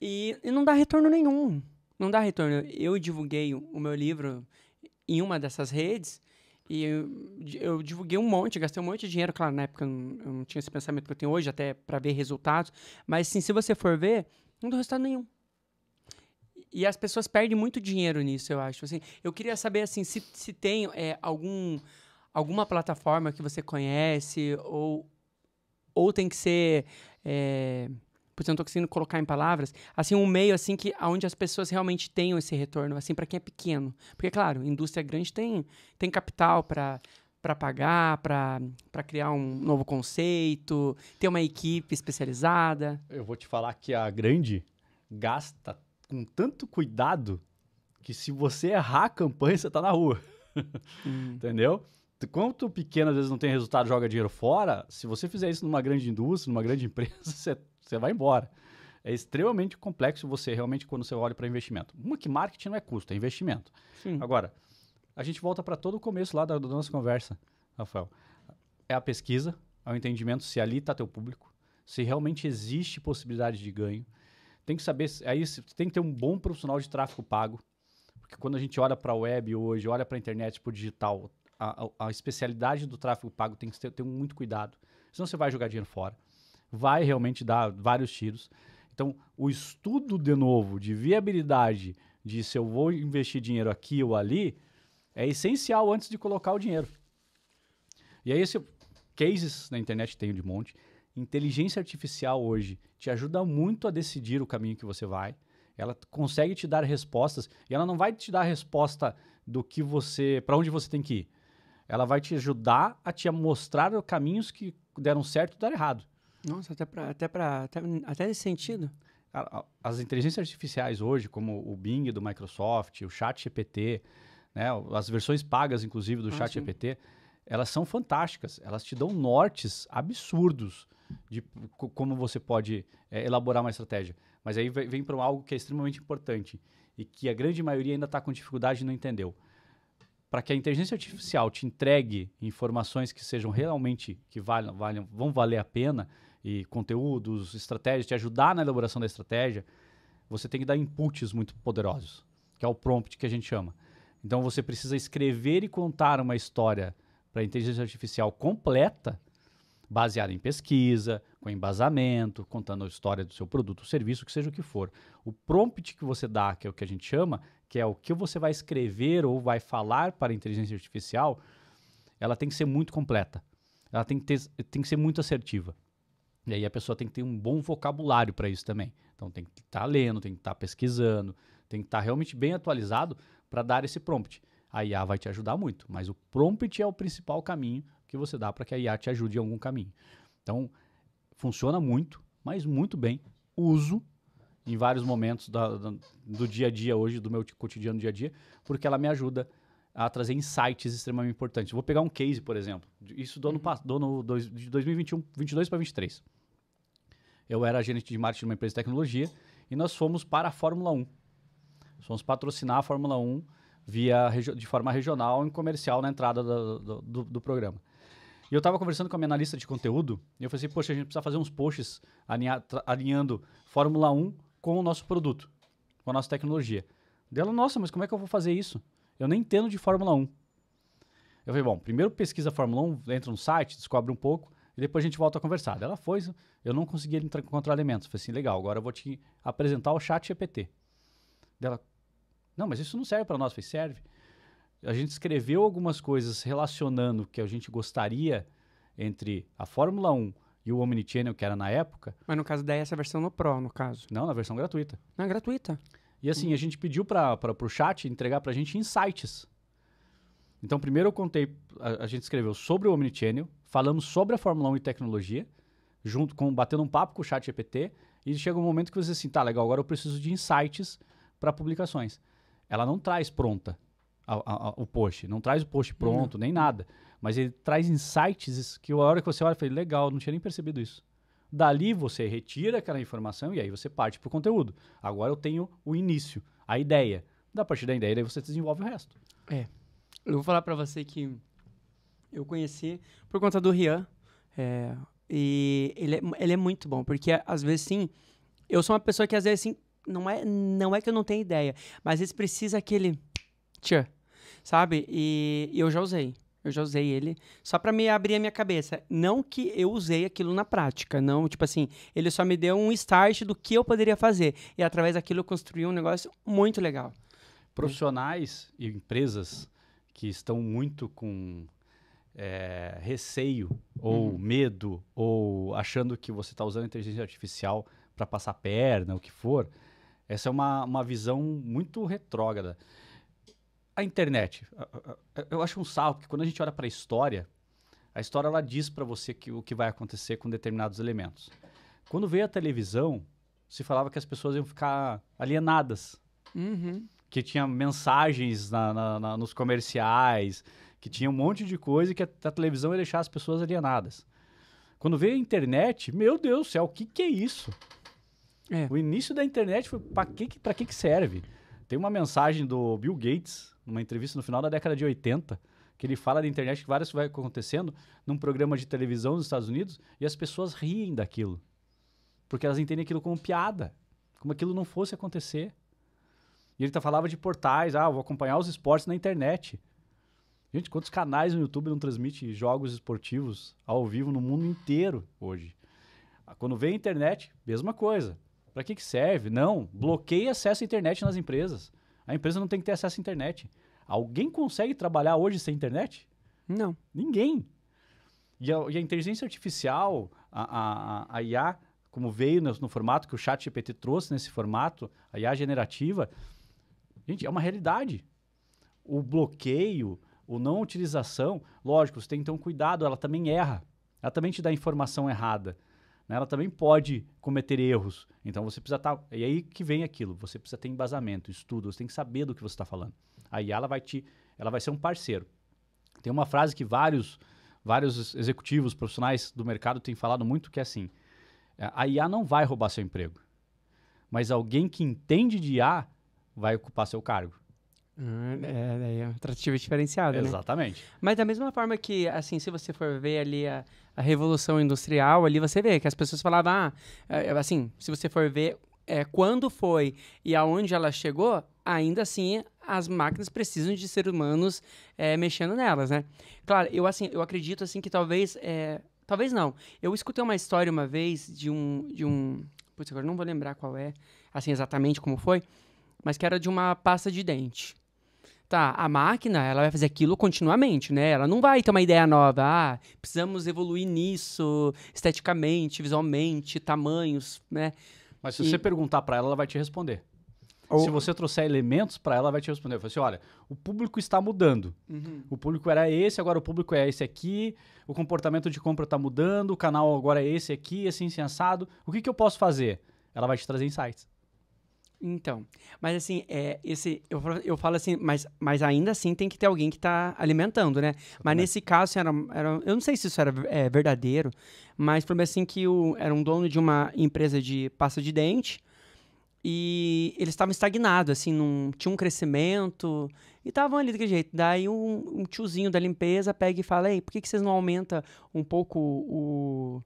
e, e não dá retorno nenhum. Não dá retorno. Eu divulguei o meu livro em uma dessas redes e eu, eu, divulguei um monte, gastei um monte de dinheiro, claro, na época eu não, eu não tinha esse pensamento que eu tenho hoje, até para ver resultados. Mas sim, se você for ver, não deu resultado nenhum. E as pessoas perdem muito dinheiro nisso, eu acho. Assim, eu queria saber assim, se, se tem é, algum, alguma plataforma que você conhece, ou, ou tem que ser. É, porque eu não tô conseguindo colocar em palavras, assim, um meio assim que onde as pessoas realmente tenham esse retorno, assim, para quem é pequeno. Porque, claro, indústria grande tem, tem capital para para pagar, para criar um novo conceito, ter uma equipe especializada. Eu vou te falar que a grande gasta com tanto cuidado que se você errar a campanha, você tá na rua. Hum. Entendeu? Quanto pequeno às vezes não tem resultado, joga dinheiro fora, se você fizer isso numa grande indústria, numa grande empresa, você, você vai embora. É extremamente complexo você realmente quando você olha para investimento. Uma que marketing não é custo, é investimento. Sim. Agora, a gente volta para todo o começo lá da, da nossa conversa, Rafael. É a pesquisa, é o entendimento se ali está teu público, se realmente existe possibilidade de ganho, tem que saber, aí tem que ter um bom profissional de tráfego pago, porque quando a gente olha para a web hoje, olha para a internet, para o digital, a, a, a, especialidade do tráfego pago tem que ter, ter muito cuidado, senão você vai jogar dinheiro fora, vai realmente dar vários tiros. Então, o estudo, de novo, de viabilidade, de se eu vou investir dinheiro aqui ou ali, é essencial antes de colocar o dinheiro. E aí, esse cases na internet tem de monte inteligência artificial hoje te ajuda muito a decidir o caminho que você vai. Ela consegue te dar respostas e ela não vai te dar a resposta do que você, para onde você tem que ir. Ela vai te ajudar a te mostrar caminhos que deram certo e deram errado. Nossa, até para até para até, até nesse sentido. As inteligências artificiais hoje, como o Bing do Microsoft, o Chat GPT, né, as versões pagas inclusive do ah, Chat GPT, elas são fantásticas. Elas te dão nortes absurdos de como você pode é, elaborar uma estratégia. Mas aí vem para algo que é extremamente importante e que a grande maioria ainda está com dificuldade e não entendeu. Para que a inteligência artificial te entregue informações que sejam realmente, que valham, valham, vão valer a pena, e conteúdos, estratégias, te ajudar na elaboração da estratégia, você tem que dar inputs muito poderosos, que é o prompt que a gente chama. Então você precisa escrever e contar uma história para inteligência artificial completa baseada em pesquisa, com embasamento, contando a história do seu produto, serviço, que seja o que for. O prompt que você dá, que é o que a gente chama, que é o que você vai escrever ou vai falar para a inteligência artificial, ela tem que ser muito completa. Ela tem que, ter, tem que ser muito assertiva. E aí a pessoa tem que ter um bom vocabulário para isso também. Então tem que estar tá lendo, tem que estar tá pesquisando, tem que estar tá realmente bem atualizado para dar esse prompt. A IA vai te ajudar muito, mas o prompt é o principal caminho que você dá para que a IA te ajude em algum caminho. Então, funciona muito, mas muito bem. Uso em vários momentos da, da, do dia a dia hoje, do meu cotidiano dia a dia, porque ela me ajuda a trazer insights extremamente importantes. Vou pegar um case, por exemplo. Isso do ano, uhum. do ano dois, de 2021, 22 para 2023. Eu era gerente de marketing de uma empresa de tecnologia e nós fomos para a Fórmula 1. fomos patrocinar a Fórmula 1 via, de forma regional e comercial na entrada do, do, do programa. E eu estava conversando com a minha analista de conteúdo, e eu falei assim, poxa, a gente precisa fazer uns posts alinhando Fórmula 1 com o nosso produto, com a nossa tecnologia. Dela, nossa, mas como é que eu vou fazer isso? Eu nem entendo de Fórmula 1. Eu falei, bom, primeiro pesquisa Fórmula 1, entra no site, descobre um pouco, e depois a gente volta a conversar. Ela foi, eu não consegui encontrar elementos. Falei assim, legal, agora eu vou te apresentar o chat GPT. Dela, não, mas isso não serve para nós. Falei, serve a gente escreveu algumas coisas relacionando que a gente gostaria entre a Fórmula 1 e o Omnichannel, que era na época. Mas no caso daí, essa versão no Pro, no caso. Não, na versão gratuita. Na é gratuita. E assim, hum. a gente pediu para o chat entregar para a gente insights. Então, primeiro eu contei, a, a, gente escreveu sobre o Omnichannel, falamos sobre a Fórmula 1 e tecnologia, junto com, batendo um papo com o chat GPT, e chega um momento que você diz assim, tá, legal, agora eu preciso de insights para publicações. Ela não traz pronta a, a, o post. Não traz o post uhum. pronto, uhum. nem nada. Mas ele traz insights que a hora que você olha, falei, legal, não tinha nem percebido isso. Dali você retira aquela informação e aí você parte para o conteúdo. Agora eu tenho o início, a ideia. Da partir da ideia, daí você desenvolve o resto. É. Eu vou falar para você que eu conheci por conta do Rian. É, e ele é, ele é muito bom, porque às vezes sim, eu sou uma pessoa que às vezes assim, não é, não é que eu não tenho ideia, mas às vezes precisa aquele sabe? E, e eu já usei. Eu já usei ele só para me abrir a minha cabeça. Não que eu usei aquilo na prática, não. Tipo assim, ele só me deu um start do que eu poderia fazer. E através daquilo eu construí um negócio muito legal. Profissionais e empresas que estão muito com é, receio ou uhum. medo ou achando que você está usando inteligência artificial para passar perna, o que for, essa é uma, uma visão muito retrógrada a internet. Eu acho um salto que quando a gente olha para a história, a história ela diz para você que, o que vai acontecer com determinados elementos. Quando veio a televisão, se falava que as pessoas iam ficar alienadas. Uhum. Que tinha mensagens na, na, na, nos comerciais, que tinha um monte de coisa e que a, a, televisão ia deixar as pessoas alienadas. Quando veio a internet, meu Deus do céu, o que, que é isso? É. O início da internet foi para que, que, que serve? Tem uma mensagem do Bill Gates numa entrevista no final da década de 80, que ele fala da internet que várias coisas vai acontecendo num programa de televisão nos Estados Unidos e as pessoas riem daquilo. Porque elas entendem aquilo como piada, como aquilo não fosse acontecer. E ele tá, falava de portais, ah, vou acompanhar os esportes na internet. Gente, quantos canais no YouTube não transmite jogos esportivos ao vivo no mundo inteiro hoje? Ah, quando vem a internet, mesma coisa. Para que, que serve? Não, bloqueia acesso à internet nas empresas. A empresa não tem que ter acesso à internet. Alguém consegue trabalhar hoje sem internet? Não. Ninguém. E a, e a inteligência artificial, a, a, a IA, como veio no, no, formato que o chat GPT trouxe nesse formato, a IA generativa, gente, é uma realidade. O bloqueio, o não utilização, lógico, você tem que ter um cuidado, ela também erra. Ela também te dá informação errada né, ela também pode cometer erros. Então você precisa estar. Tá, e aí que vem aquilo, você precisa ter embasamento, estudo, você tem que saber do que você está falando. Aí ela vai te. Ela vai ser um parceiro. Tem uma frase que vários, vários executivos, profissionais do mercado têm falado muito que é assim: é, a IA não vai roubar seu emprego, mas alguém que entende de IA vai ocupar seu cargo. Hum, é, é, é atrativa diferenciado, né? Exatamente. Né? Mas da mesma forma que, assim, se você for ver ali a, a Revolução Industrial, ali você vê que as pessoas falavam, ah, é, é, assim, se você for ver é, quando foi e aonde ela chegou, ainda assim as máquinas precisam de seres humanos é, mexendo nelas, né? Claro, eu assim, eu acredito assim que talvez, é, talvez não. Eu escutei uma história uma vez de um, de um, putz, agora não vou lembrar qual é, assim exatamente como foi, mas que era de uma pasta de dente. Tá, a máquina, ela vai fazer aquilo continuamente, né? Ela não vai ter uma ideia nova. Ah, precisamos evoluir nisso, esteticamente, visualmente, tamanhos, né? Mas se e... você perguntar para ela, ela vai te responder. Ou... Se você trouxer elementos para ela, ela vai te responder. você assim, olha, o público está mudando. Uhum. O público era esse, agora o público é esse aqui. O comportamento de compra está mudando. O canal agora é esse aqui, assim, sensado. Assim, o que, que eu posso fazer? Ela vai te trazer insights. Então, mas assim, é, esse, eu, eu falo assim, mas, mas ainda assim tem que ter alguém que está alimentando, né? mas nesse caso, era, era, eu não sei se isso era é, verdadeiro, mas foi assim que o, era um dono de uma empresa de pasta de dente e eles estavam estagnados, assim, não tinha um crescimento e estavam ali daquele jeito. Daí um, um, tiozinho da limpeza pega e fala, ei, por que, que vocês não aumenta um pouco o,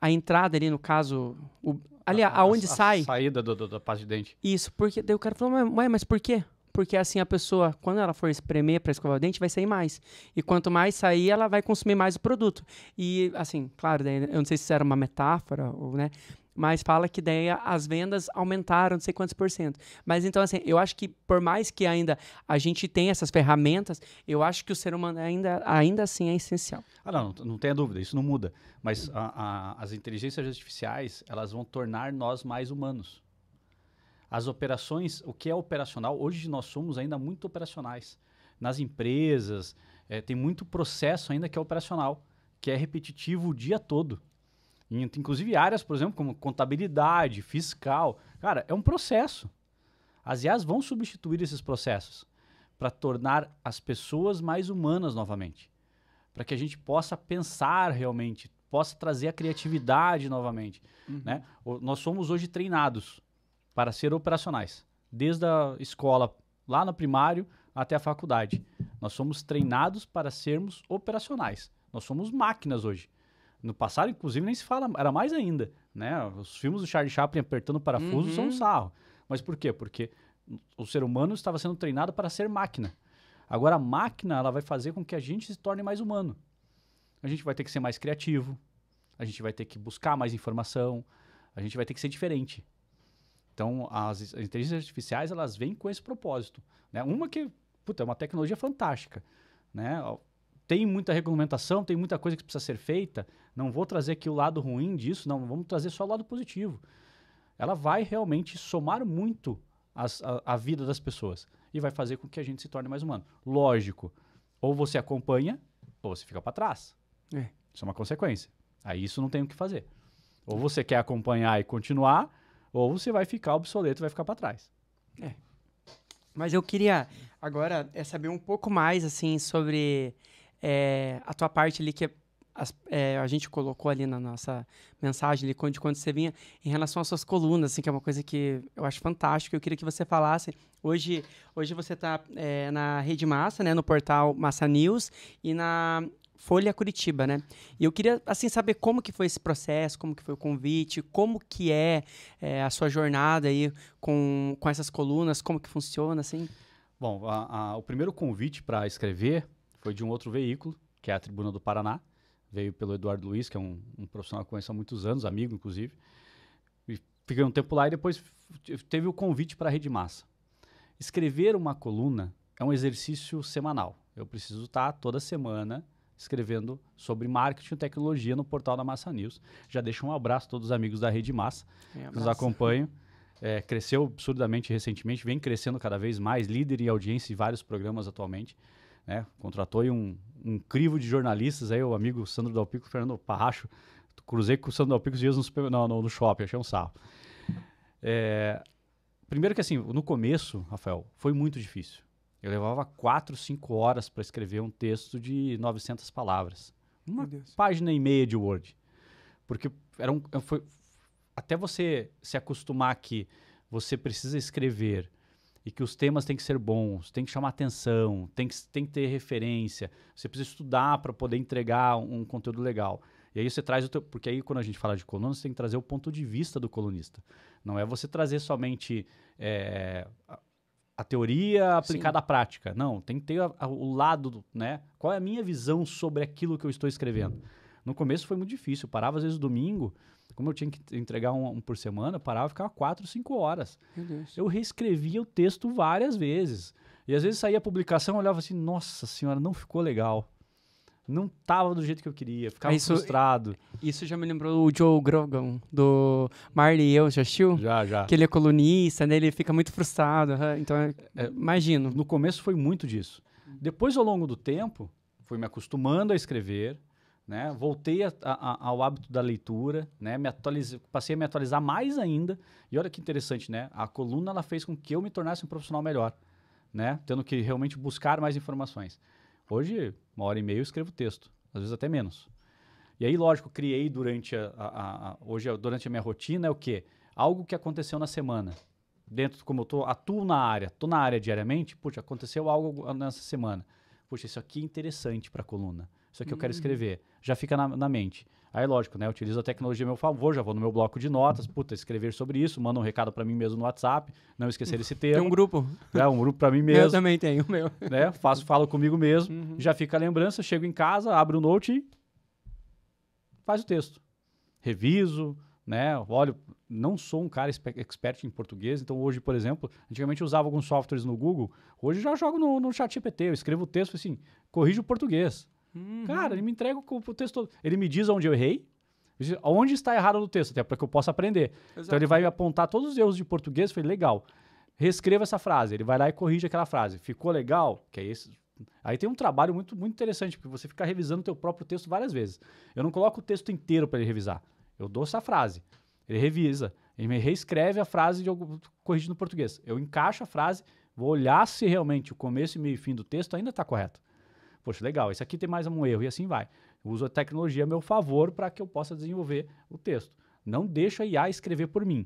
a entrada ali, no caso, o, Ali, a, aonde a, sai. A saída do, do, da pasta de dente. Isso, porque daí o cara falou, mas, mas por quê? Porque assim a pessoa, quando ela for espremer para escovar o dente, vai sair mais. E quanto mais sair, ela vai consumir mais o produto. E assim, claro, daí, eu não sei se era uma metáfora ou, né? mas fala que daí as vendas aumentaram não sei quantos por cento. Mas então, assim, eu acho que por mais que ainda a gente tenha essas ferramentas, eu acho que o ser humano ainda, ainda assim é essencial. Ah, não, não tenha dúvida, isso não muda. Mas a, a, as inteligências artificiais, elas vão tornar nós mais humanos. As operações, o que é operacional, hoje nós somos ainda muito operacionais. Nas empresas, é, tem muito processo ainda que é operacional, que é repetitivo o dia todo. Inclusive áreas, por exemplo, como contabilidade, fiscal. Cara, é um processo. As IAs vão substituir esses processos para tornar as pessoas mais humanas novamente. Para que a gente possa pensar realmente, possa trazer a criatividade novamente. Uhum. Né? O, nós somos hoje treinados para ser operacionais, desde a escola, lá no primário, até a faculdade. Nós somos treinados para sermos operacionais. Nós somos máquinas hoje. No passado, inclusive, nem se fala, era mais ainda. Né? Os filmes do Charlie Chaplin apertando parafuso uhum. são um uhum. sarro. Mas por quê? Porque o ser humano estava sendo treinado para ser máquina. Agora, a máquina ela vai fazer com que a gente se torne mais humano. A gente vai ter que ser mais criativo, a gente vai ter que buscar mais informação, a gente vai ter que ser diferente. Então, as, as inteligências artificiais, elas vêm com esse propósito. Né? Uma que, puta, é uma tecnologia fantástica. Né? tem muita regulamentação, tem muita coisa que precisa ser feita. Não vou trazer aqui o lado ruim disso, não. Vamos trazer só o lado positivo. Ela vai realmente somar muito as, a, a vida das pessoas e vai fazer com que a gente se torne mais humano. Lógico, ou você acompanha ou você fica para trás. É. Isso é uma consequência. Aí isso não tem o que fazer. Ou você quer acompanhar e continuar, ou você vai ficar obsoleto e vai ficar para trás. É. Mas eu queria agora é saber um pouco mais assim sobre é, a tua parte ali que é, as, é, a gente colocou ali na nossa mensagem, ali, de quando você vinha, em relação às suas colunas, assim, que é uma coisa que eu acho fantástica. Eu queria que você falasse. Hoje, hoje você está é, na Rede Massa, né, no portal Massa News e na Folha Curitiba, né? E eu queria, assim, saber como que foi esse processo, como que foi o convite, como que é, é a sua jornada aí com, com essas colunas, como que funciona, assim? Bom, a, a, o primeiro convite para escrever foi de um outro veículo, que é a Tribuna do Paraná. Veio pelo Eduardo Luiz, que é um, um profissional que conheço há muitos anos, amigo inclusive. E fiquei um tempo lá e depois teve o convite para a Rede Massa. Escrever uma coluna é um exercício semanal. Eu preciso estar tá toda semana escrevendo sobre marketing e tecnologia no portal da Massa News. Já deixo um abraço a todos os amigos da Rede Massa que nos acompanham. É, cresceu absurdamente recentemente, vem crescendo cada vez mais, líder em audiência em vários programas atualmente né? Contratou aí um, um crivo de jornalistas, aí o amigo Sandro Dalpico, Fernando Parracho. Cruzei com o Sandro Dalpico os dias no, no, no shopping, achei um sarro. É, primeiro que assim, no começo, Rafael, foi muito difícil. Eu levava 4, 5 horas para escrever um texto de 900 palavras. Uma página e meia de Word. Porque era um, foi, até você se acostumar que você precisa escrever e que os temas têm que ser bons, tem que chamar atenção, tem que, tem que ter referência, você precisa estudar para poder entregar um, um, conteúdo legal. E aí você traz o teu, porque aí quando a gente fala de coluna, você tem que trazer o ponto de vista do colunista. Não é você trazer somente é, a, a, teoria aplicada Sim. à prática. Não, tem que ter a, a, o lado, do, né? Qual é a minha visão sobre aquilo que eu estou escrevendo? No começo foi muito difícil, eu parava às vezes domingo, como eu tinha que entregar um, um por semana, eu parava e ficava quatro, cinco horas. Eu reescrevia o texto várias vezes. E às vezes saía a publicação, eu olhava assim, nossa senhora, não ficou legal. Não tava do jeito que eu queria, ficava isso, frustrado. Isso já me lembrou o Joe Grogan, do Marley e eu, já assistiu? Já, já. Que ele é colunista, né? Ele fica muito frustrado. Então, é, é, imagino. No começo foi muito disso. Depois, ao longo do tempo, fui me acostumando a escrever, né? Voltei a, a, ao hábito da leitura, né? Me atualize, passei a me atualizar mais ainda. E olha que interessante, né? A coluna ela fez com que eu me tornasse um profissional melhor, né? Tendo que realmente buscar mais informações. Hoje, uma hora e meia eu escrevo texto, às vezes até menos. E aí, lógico, criei durante a, a hoje durante a minha rotina é o quê? Algo que aconteceu na semana. Dentro como eu tô, atuo na área, estou na área diariamente, puxa, aconteceu algo nessa semana. Puxa, isso aqui é interessante para a coluna. Isso aqui uhum. eu quero uhum. escrever já fica na, na mente. Aí, lógico, né? Utilizo a tecnologia a meu favor, já vou no meu bloco de notas, puta, escrever sobre isso, manda um recado para mim mesmo no WhatsApp, não esquecer esse termo. Tem um grupo. É, um grupo para mim mesmo. Eu também tenho o meu. Né? Faço, falo comigo mesmo, uhum. já fica a lembrança, chego em casa, abro o note e faz o texto. Reviso, né? Olho, não sou um cara expert em português, então hoje, por exemplo, antigamente eu usava alguns softwares no Google, hoje já jogo no, no chat GPT, eu escrevo o texto assim, corrijo o português. Uhum. Cara, ele uhum. me entrega o, o texto todo. Ele me diz onde eu errei, onde está errado no texto, até para que eu possa aprender. Exato. Então ele vai apontar todos os erros de português, foi legal. Reescreva essa frase, ele vai lá e corrige aquela frase. Ficou legal? Que é esse. Aí tem um trabalho muito, muito interessante, porque você fica revisando o teu próprio texto várias vezes. Eu não coloco o texto inteiro para ele revisar. Eu dou essa frase. Ele revisa. Ele me reescreve a frase de algum, corrigindo no português. Eu encaixo a frase, vou olhar se realmente o começo, meio e fim do texto ainda está correto. Poxa, legal, esse aqui tem mais um erro e assim vai. uso a tecnologia a meu favor para que eu possa desenvolver o texto. Não deixo a IA escrever por mim,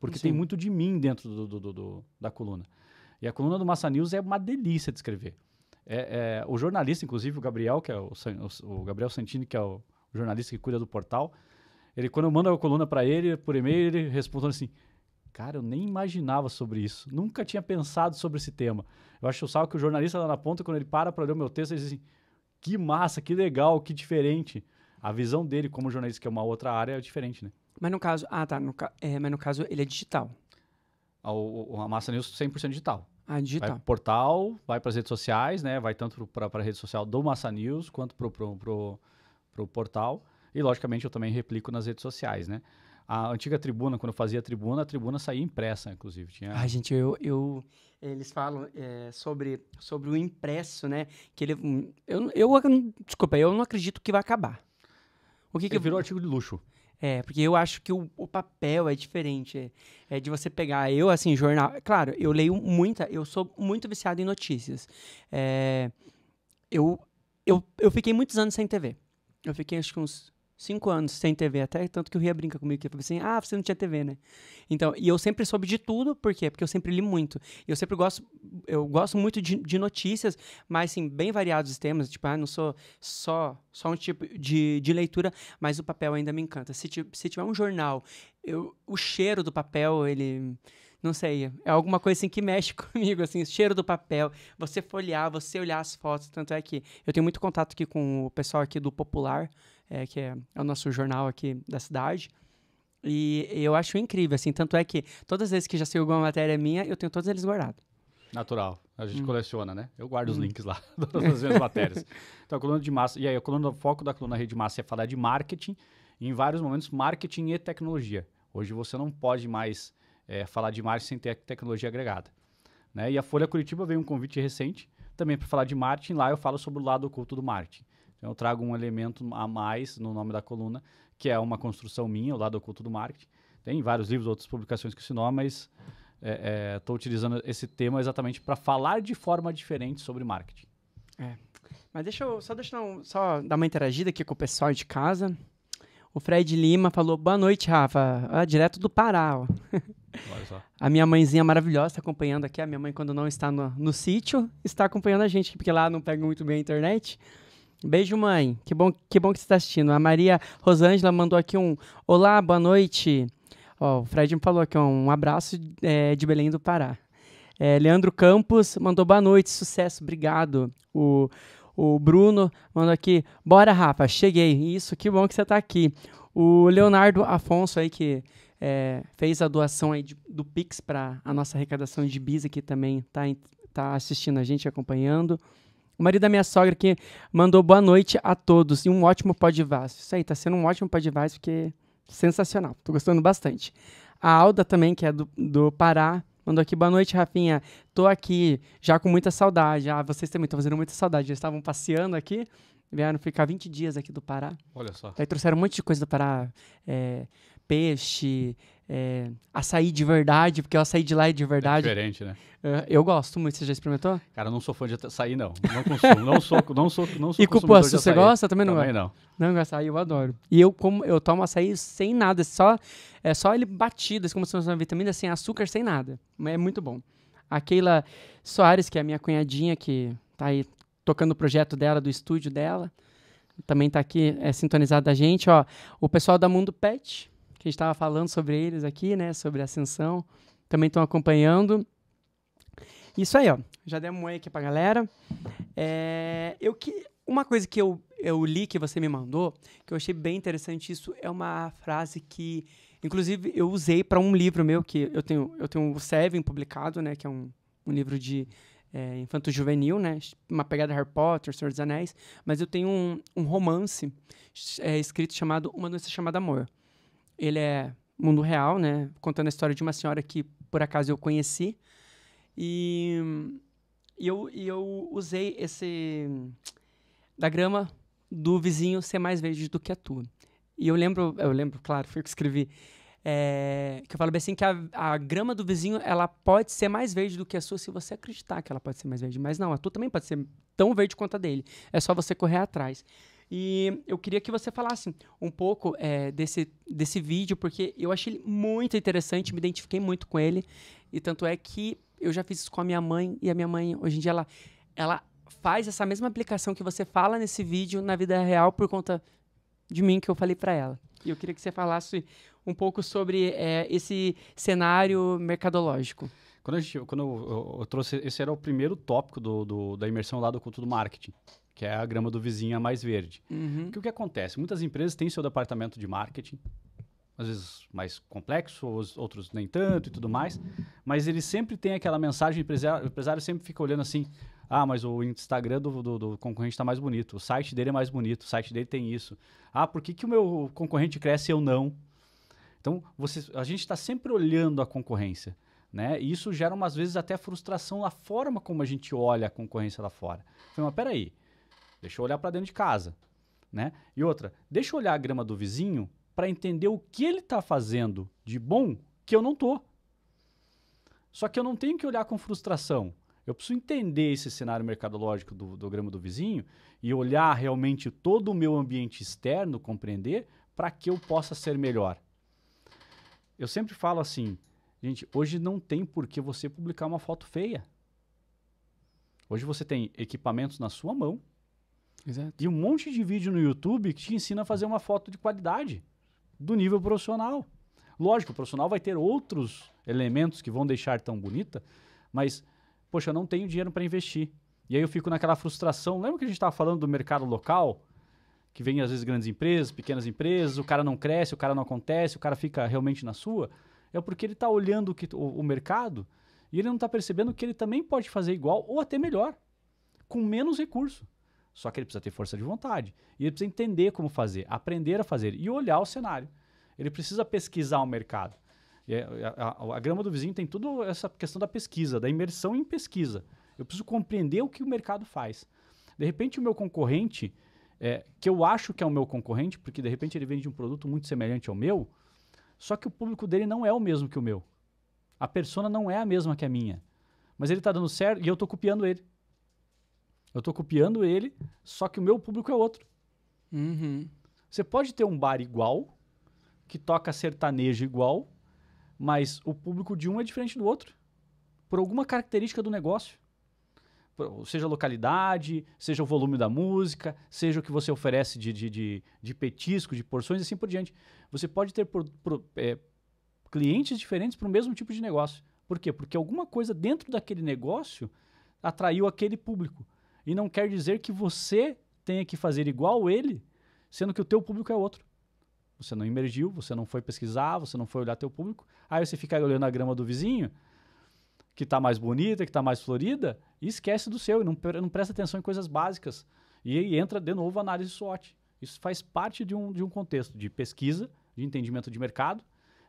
porque Sim. tem muito de mim dentro do, do, do, da coluna. E a coluna do Massa News é uma delícia de escrever. É, é, o jornalista, inclusive o Gabriel, que é o, o Gabriel Santini, que é o jornalista que cuida do portal, ele quando eu mando a coluna para ele por e-mail, ele responde assim: cara, eu nem imaginava sobre isso. Nunca tinha pensado sobre esse tema. Eu acho salvo que o jornalista lá na ponta, quando ele para para ler o meu texto, ele diz assim, que massa, que legal, que diferente. A visão dele como jornalista, que é uma outra área, é diferente, né? Mas no caso... Ah, tá. No, é, mas no caso, ele é digital. A, a Massa News 100% digital. Ah, digital. Vai pro portal, vai para as redes sociais, né? Vai tanto para a rede social do Massa News quanto para o portal. E, logicamente, eu também replico nas redes sociais, né? A antiga tribuna, quando eu fazia a tribuna, a tribuna saía impressa, inclusive. Tinha... Ai, gente, eu, eu eles falam é, sobre, sobre o impresso, né? Que ele. Hum, eu, eu, desculpa, eu não acredito que vai acabar. O que, ele é, que virou artigo de luxo. É, porque eu acho que o, o papel é diferente. É, é, de você pegar. Eu, assim, jornal. Claro, eu leio muita. Eu sou muito viciado em notícias. É, eu, eu, eu fiquei muitos anos sem TV. Eu fiquei, acho que uns cinco anos sem TV até, tanto que o Ria brinca comigo que eu falei assim, ah, você não tinha TV, né? Então, e eu sempre soube de tudo, por quê? Porque eu sempre li muito. Eu sempre gosto, eu gosto muito de, de notícias, mas assim, bem variados os temas, tipo, ah, não sou só, só um tipo de, de leitura, mas o papel ainda me encanta. Se, se tiver um jornal, eu, o cheiro do papel, ele não sei, é alguma coisa assim que mexe comigo, assim, o cheiro do papel, você folhear, você olhar as fotos, tanto é que eu tenho muito contato aqui com o pessoal aqui do Popular, é, que é, é o nosso jornal aqui da cidade, e eu acho incrível, assim, tanto é que todas as vezes que já saiu alguma matéria minha, eu tenho todos eles guardados. Natural. A gente hum. coleciona, né? Eu guardo os hum. links lá todas as minhas matérias. Então, a coluna de massa. E aí, a coluna, o foco da coluna Rede Massa é falar de marketing, em vários momentos, marketing e tecnologia. Hoje você não pode mais é, falar de marketing sem ter tecnologia agregada. Né? E a Folha Curitiba veio um convite recente também para falar de marketing. Lá eu falo sobre o lado oculto do marketing. Então eu trago um elemento a mais no nome da coluna, que é uma construção minha, o lado oculto do marketing. Tem vários livros, outras publicações com esse nome, mas estou é, é, utilizando esse tema exatamente para falar de forma diferente sobre marketing. É. Mas deixa eu só, deixa eu, só dar uma interagida aqui com o pessoal de casa. O Fred Lima falou: boa noite, Rafa. Ah, direto do Pará. Ó. A minha mãezinha maravilhosa está acompanhando aqui. A minha mãe, quando não está no, no sítio, está acompanhando a gente, porque lá não pega muito bem a internet. Beijo, mãe. Que bom que, bom que você está assistindo. A Maria Rosângela mandou aqui um Olá, boa noite. Ó, o Fred me falou aqui um abraço é, de Belém do Pará. É, Leandro Campos mandou boa noite, sucesso, obrigado. O, o Bruno mandou aqui, bora, Rafa, cheguei. Isso, que bom que você está aqui. O Leonardo Afonso aí que é, fez a doação aí de, do Pix para a nossa arrecadação de bis aqui também, tá, tá assistindo a gente, acompanhando. O marido da minha sogra que mandou boa noite a todos e um ótimo podvaz. Isso aí, tá sendo um ótimo podvaz porque é sensacional. Tô gostando bastante. A Alda também, que é do, do Pará, mandou aqui boa noite, Rafinha. Tô aqui já com muita saudade. Ah, vocês também estão fazendo muita saudade. Já estavam passeando aqui, vieram ficar 20 dias aqui do Pará. Olha só. Aí trouxeram um monte de coisa do Pará. É, peixe, é, açaí de verdade, porque o açaí de lá é de verdade. É diferente, né? É, eu gosto muito. Você já experimentou? Cara, não sou fã de açaí, não. Não consumo. não sou, não sou, não sou E cupuaçu, você gosta? Também não Também gosta? não. Não, açaí eu adoro. E eu como, eu tomo açaí sem nada, só, é só ele batido, assim, como se fosse uma vitamina, sem açúcar, sem nada. É muito bom. A Keila Soares, que é a minha cunhadinha, que tá aí tocando o projeto dela, do estúdio dela, também tá aqui é, sintonizada da gente, ó. O pessoal da Mundo Pet, a gente estava falando sobre eles aqui, né? Sobre a ascensão. Também estão acompanhando. Isso aí, ó. Já demos um oi aqui pra galera. É, eu que, uma coisa que eu, eu li que você me mandou, que eu achei bem interessante, isso é uma frase que, inclusive, eu usei para um livro meu, que eu tenho, eu tenho o Seven publicado, né? Que é um, um livro de é, infanto-juvenil, né? Uma pegada Harry Potter, Senhor dos Anéis. Mas eu tenho um, um romance é, escrito chamado Uma Doença Chamada Amor ele é mundo real, né? Contando a história de uma senhora que por acaso eu conheci. E, e, eu, e eu usei esse. da grama do vizinho ser mais verde do que a tua. E eu lembro, eu lembro, claro, foi o que escrevi. É, que eu falo bem assim que a, a, grama do vizinho ela pode ser mais verde do que a sua se você acreditar que ela pode ser mais verde. Mas não, a tua também pode ser tão verde quanto a dele. É só você correr atrás. E eu queria que você falasse um pouco é, desse, desse vídeo, porque eu achei ele muito interessante, me identifiquei muito com ele. E tanto é que eu já fiz isso com a minha mãe, e a minha mãe, hoje em dia, ela, ela faz essa mesma aplicação que você fala nesse vídeo na vida real por conta de mim que eu falei para ela. E eu queria que você falasse um pouco sobre é, esse cenário mercadológico. Quando, a gente, quando eu, eu, eu, trouxe, esse era o primeiro tópico do, do, da imersão lá do culto do marketing que é a grama do vizinho a mais verde. Uhum. Porque o que acontece? Muitas empresas têm seu departamento de marketing, às vezes mais complexo, outros nem tanto e tudo mais, mas ele sempre tem aquela mensagem, o empresário, o empresário sempre fica olhando assim, ah, mas o Instagram do, do, do concorrente está mais bonito, o site dele é mais bonito, o site dele tem isso. Ah, por que, que o meu concorrente cresce e eu não? Então, você, a gente está sempre olhando a concorrência. Né? E isso gera, umas vezes, até frustração na forma como a gente olha a concorrência lá fora. Falei, mas peraí, aí Deixa eu olhar para dentro de casa, né? E outra, deixa eu olhar a grama do vizinho para entender o que ele está fazendo de bom que eu não tô. Só que eu não tenho que olhar com frustração. Eu preciso entender esse cenário mercadológico do, do grama do vizinho e olhar realmente todo o meu ambiente externo, compreender, para que eu possa ser melhor. Eu sempre falo assim, gente, hoje não tem por que você publicar uma foto feia. Hoje você tem equipamentos na sua mão Exato. E um monte de vídeo no YouTube que te ensina a fazer uma foto de qualidade do nível profissional. Lógico, o profissional vai ter outros elementos que vão deixar tão bonita, mas, poxa, eu não tenho dinheiro para investir. E aí eu fico naquela frustração. Lembra que a gente estava falando do mercado local? Que vem às vezes grandes empresas, pequenas empresas, o cara não cresce, o cara não acontece, o cara fica realmente na sua. É porque ele está olhando o, que, o, o mercado e ele não está percebendo que ele também pode fazer igual ou até melhor, com menos recurso. Só que ele precisa ter força de vontade. E ele precisa entender como fazer, aprender a fazer e olhar o cenário. Ele precisa pesquisar o mercado. É, é, a, a, a, grama do vizinho tem toda essa questão da pesquisa, da imersão em pesquisa. Eu preciso compreender o que o mercado faz. De repente, o meu concorrente, é, que eu acho que é o meu concorrente, porque de repente ele vende um produto muito semelhante ao meu, só que o público dele não é o mesmo que o meu. A persona não é a mesma que a minha. Mas ele está dando certo e eu estou copiando ele. Eu estou copiando ele, só que o meu público é outro. Uhum. Você pode ter um bar igual, que toca sertanejo igual, mas o público de um é diferente do outro, por alguma característica do negócio. seja a localidade, seja o volume da música, seja o que você oferece de, de, de, de petisco, de porções e assim por diante. Você pode ter por, por, é, clientes diferentes para o mesmo tipo de negócio. Por quê? Porque alguma coisa dentro daquele negócio atraiu aquele público. E não quer dizer que você tenha que fazer igual ele, sendo que o teu público é outro. Você não emergiu, você não foi pesquisar, você não foi olhar teu público. Aí você fica olhando a grama do vizinho, que está mais bonita, que está mais florida, e esquece do seu, e não, não presta atenção em coisas básicas. E aí entra de novo a análise SWOT. Isso faz parte de um, de um contexto de pesquisa, de entendimento de mercado,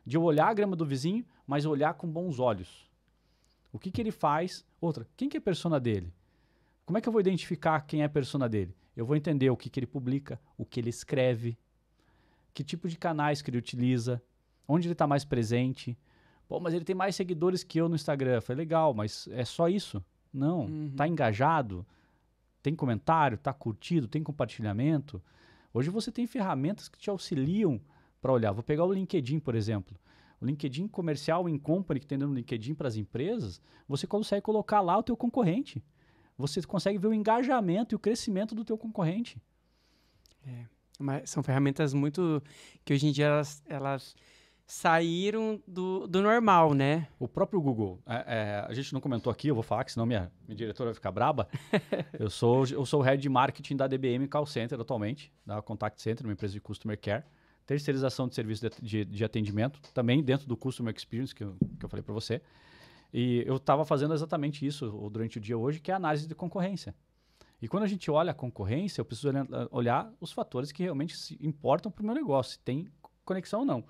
de olhar a grama do vizinho, mas olhar com bons olhos. O que, que ele faz? Outra, quem que é a persona dele? Como é que eu vou identificar quem é a persona dele? Eu vou entender o que, que ele publica, o que ele escreve, que tipo de canais que ele utiliza, onde ele está mais presente. Pô, mas ele tem mais seguidores que eu no Instagram. Foi legal, mas é só isso? Não. Uhum. Tá engajado? Tem comentário? Tá curtido? Tem compartilhamento? Hoje você tem ferramentas que te auxiliam para olhar. Vou pegar o LinkedIn, por exemplo. O LinkedIn comercial em company que tem dentro do LinkedIn para as empresas, você consegue colocar lá o teu concorrente você consegue ver o engajamento e o crescimento do teu concorrente. É, mas são ferramentas muito que hoje em dia elas, elas saíram do, do normal, né? O próprio Google, é, é, a gente não comentou aqui, eu vou falar, que senão minha, minha diretora vai ficar braba. eu sou eu sou o head de marketing da DBM Call Center atualmente, da Contact Center, uma empresa de customer care. Terceirização de serviço de, de, de atendimento, também dentro do Customer Experience que eu, que eu falei para você. E eu estava fazendo exatamente isso durante o dia hoje, que é a análise de concorrência. E quando a gente olha a concorrência, eu preciso olhar os fatores que realmente se importam para o meu negócio, se tem conexão ou não.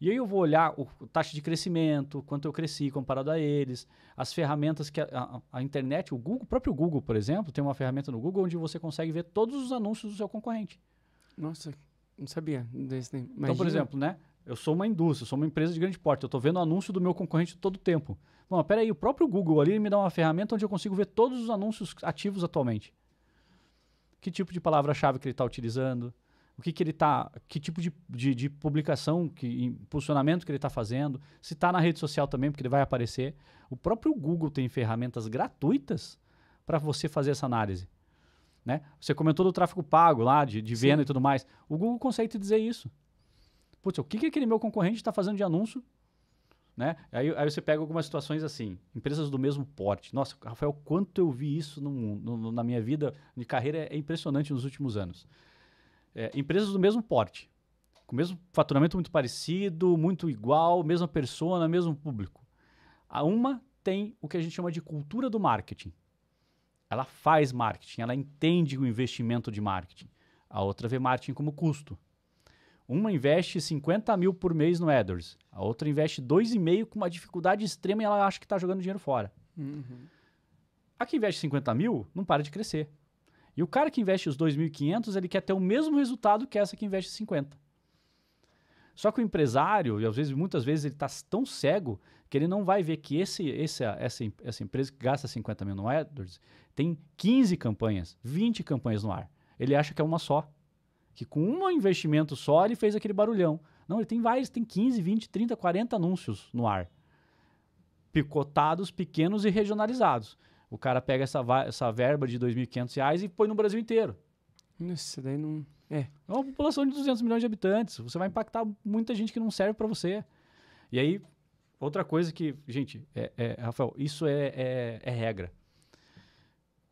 E aí eu vou olhar o taxa de crescimento, quanto eu cresci comparado a eles, as ferramentas que a, a, a, internet, o Google, o próprio Google, por exemplo, tem uma ferramenta no Google onde você consegue ver todos os anúncios do seu concorrente. Nossa, não sabia desse. Imagina. Então, por exemplo, né? Eu sou uma indústria, eu sou uma empresa de grande porte, eu estou vendo anúncio do meu concorrente todo o tempo. Bom, peraí, o próprio Google ali me dá uma ferramenta onde eu consigo ver todos os anúncios ativos atualmente. Que tipo de palavra-chave que ele está utilizando? O que, que ele está. Que tipo de, de, de, publicação, que impulsionamento que ele está fazendo? Se está na rede social também, porque ele vai aparecer. O próprio Google tem ferramentas gratuitas para você fazer essa análise. Né? Você comentou do tráfego pago lá, de, de venda Sim. e tudo mais. O Google consegue te dizer isso putz, o que, que aquele meu concorrente está fazendo de anúncio? Né? Aí, aí, você pega algumas situações assim, empresas do mesmo porte. Nossa, Rafael, quanto eu vi isso no, no, na minha vida de carreira é, impressionante nos últimos anos. É, empresas do mesmo porte, com o mesmo faturamento muito parecido, muito igual, mesma persona, mesmo público. A uma tem o que a gente chama de cultura do marketing. Ela faz marketing, ela entende o investimento de marketing. A outra vê marketing como custo. Uma investe 50 mil por mês no AdWords, a outra investe 2,5 com uma dificuldade extrema e ela acha que está jogando dinheiro fora. Uhum. A que investe 50 mil não para de crescer. E o cara que investe os 2.500, ele quer ter o mesmo resultado que essa que investe 50. Só que o empresário, e às vezes, muitas vezes, ele está tão cego que ele não vai ver que esse, esse, essa, essa empresa que gasta 50 mil no AdWords tem 15 campanhas, 20 campanhas no ar. Ele acha que é uma só que com um investimento só ele fez aquele barulhão. Não, ele tem vários, tem 15, 20, 30, 40 anúncios no ar. Picotados, pequenos e regionalizados. O cara pega essa, essa verba de R$ 2.500 e põe no Brasil inteiro. Isso daí não. É. É uma população de 200 milhões de habitantes. Você vai impactar muita gente que não serve para você. E aí, outra coisa que. Gente, é, é, Rafael, isso é, é, é regra.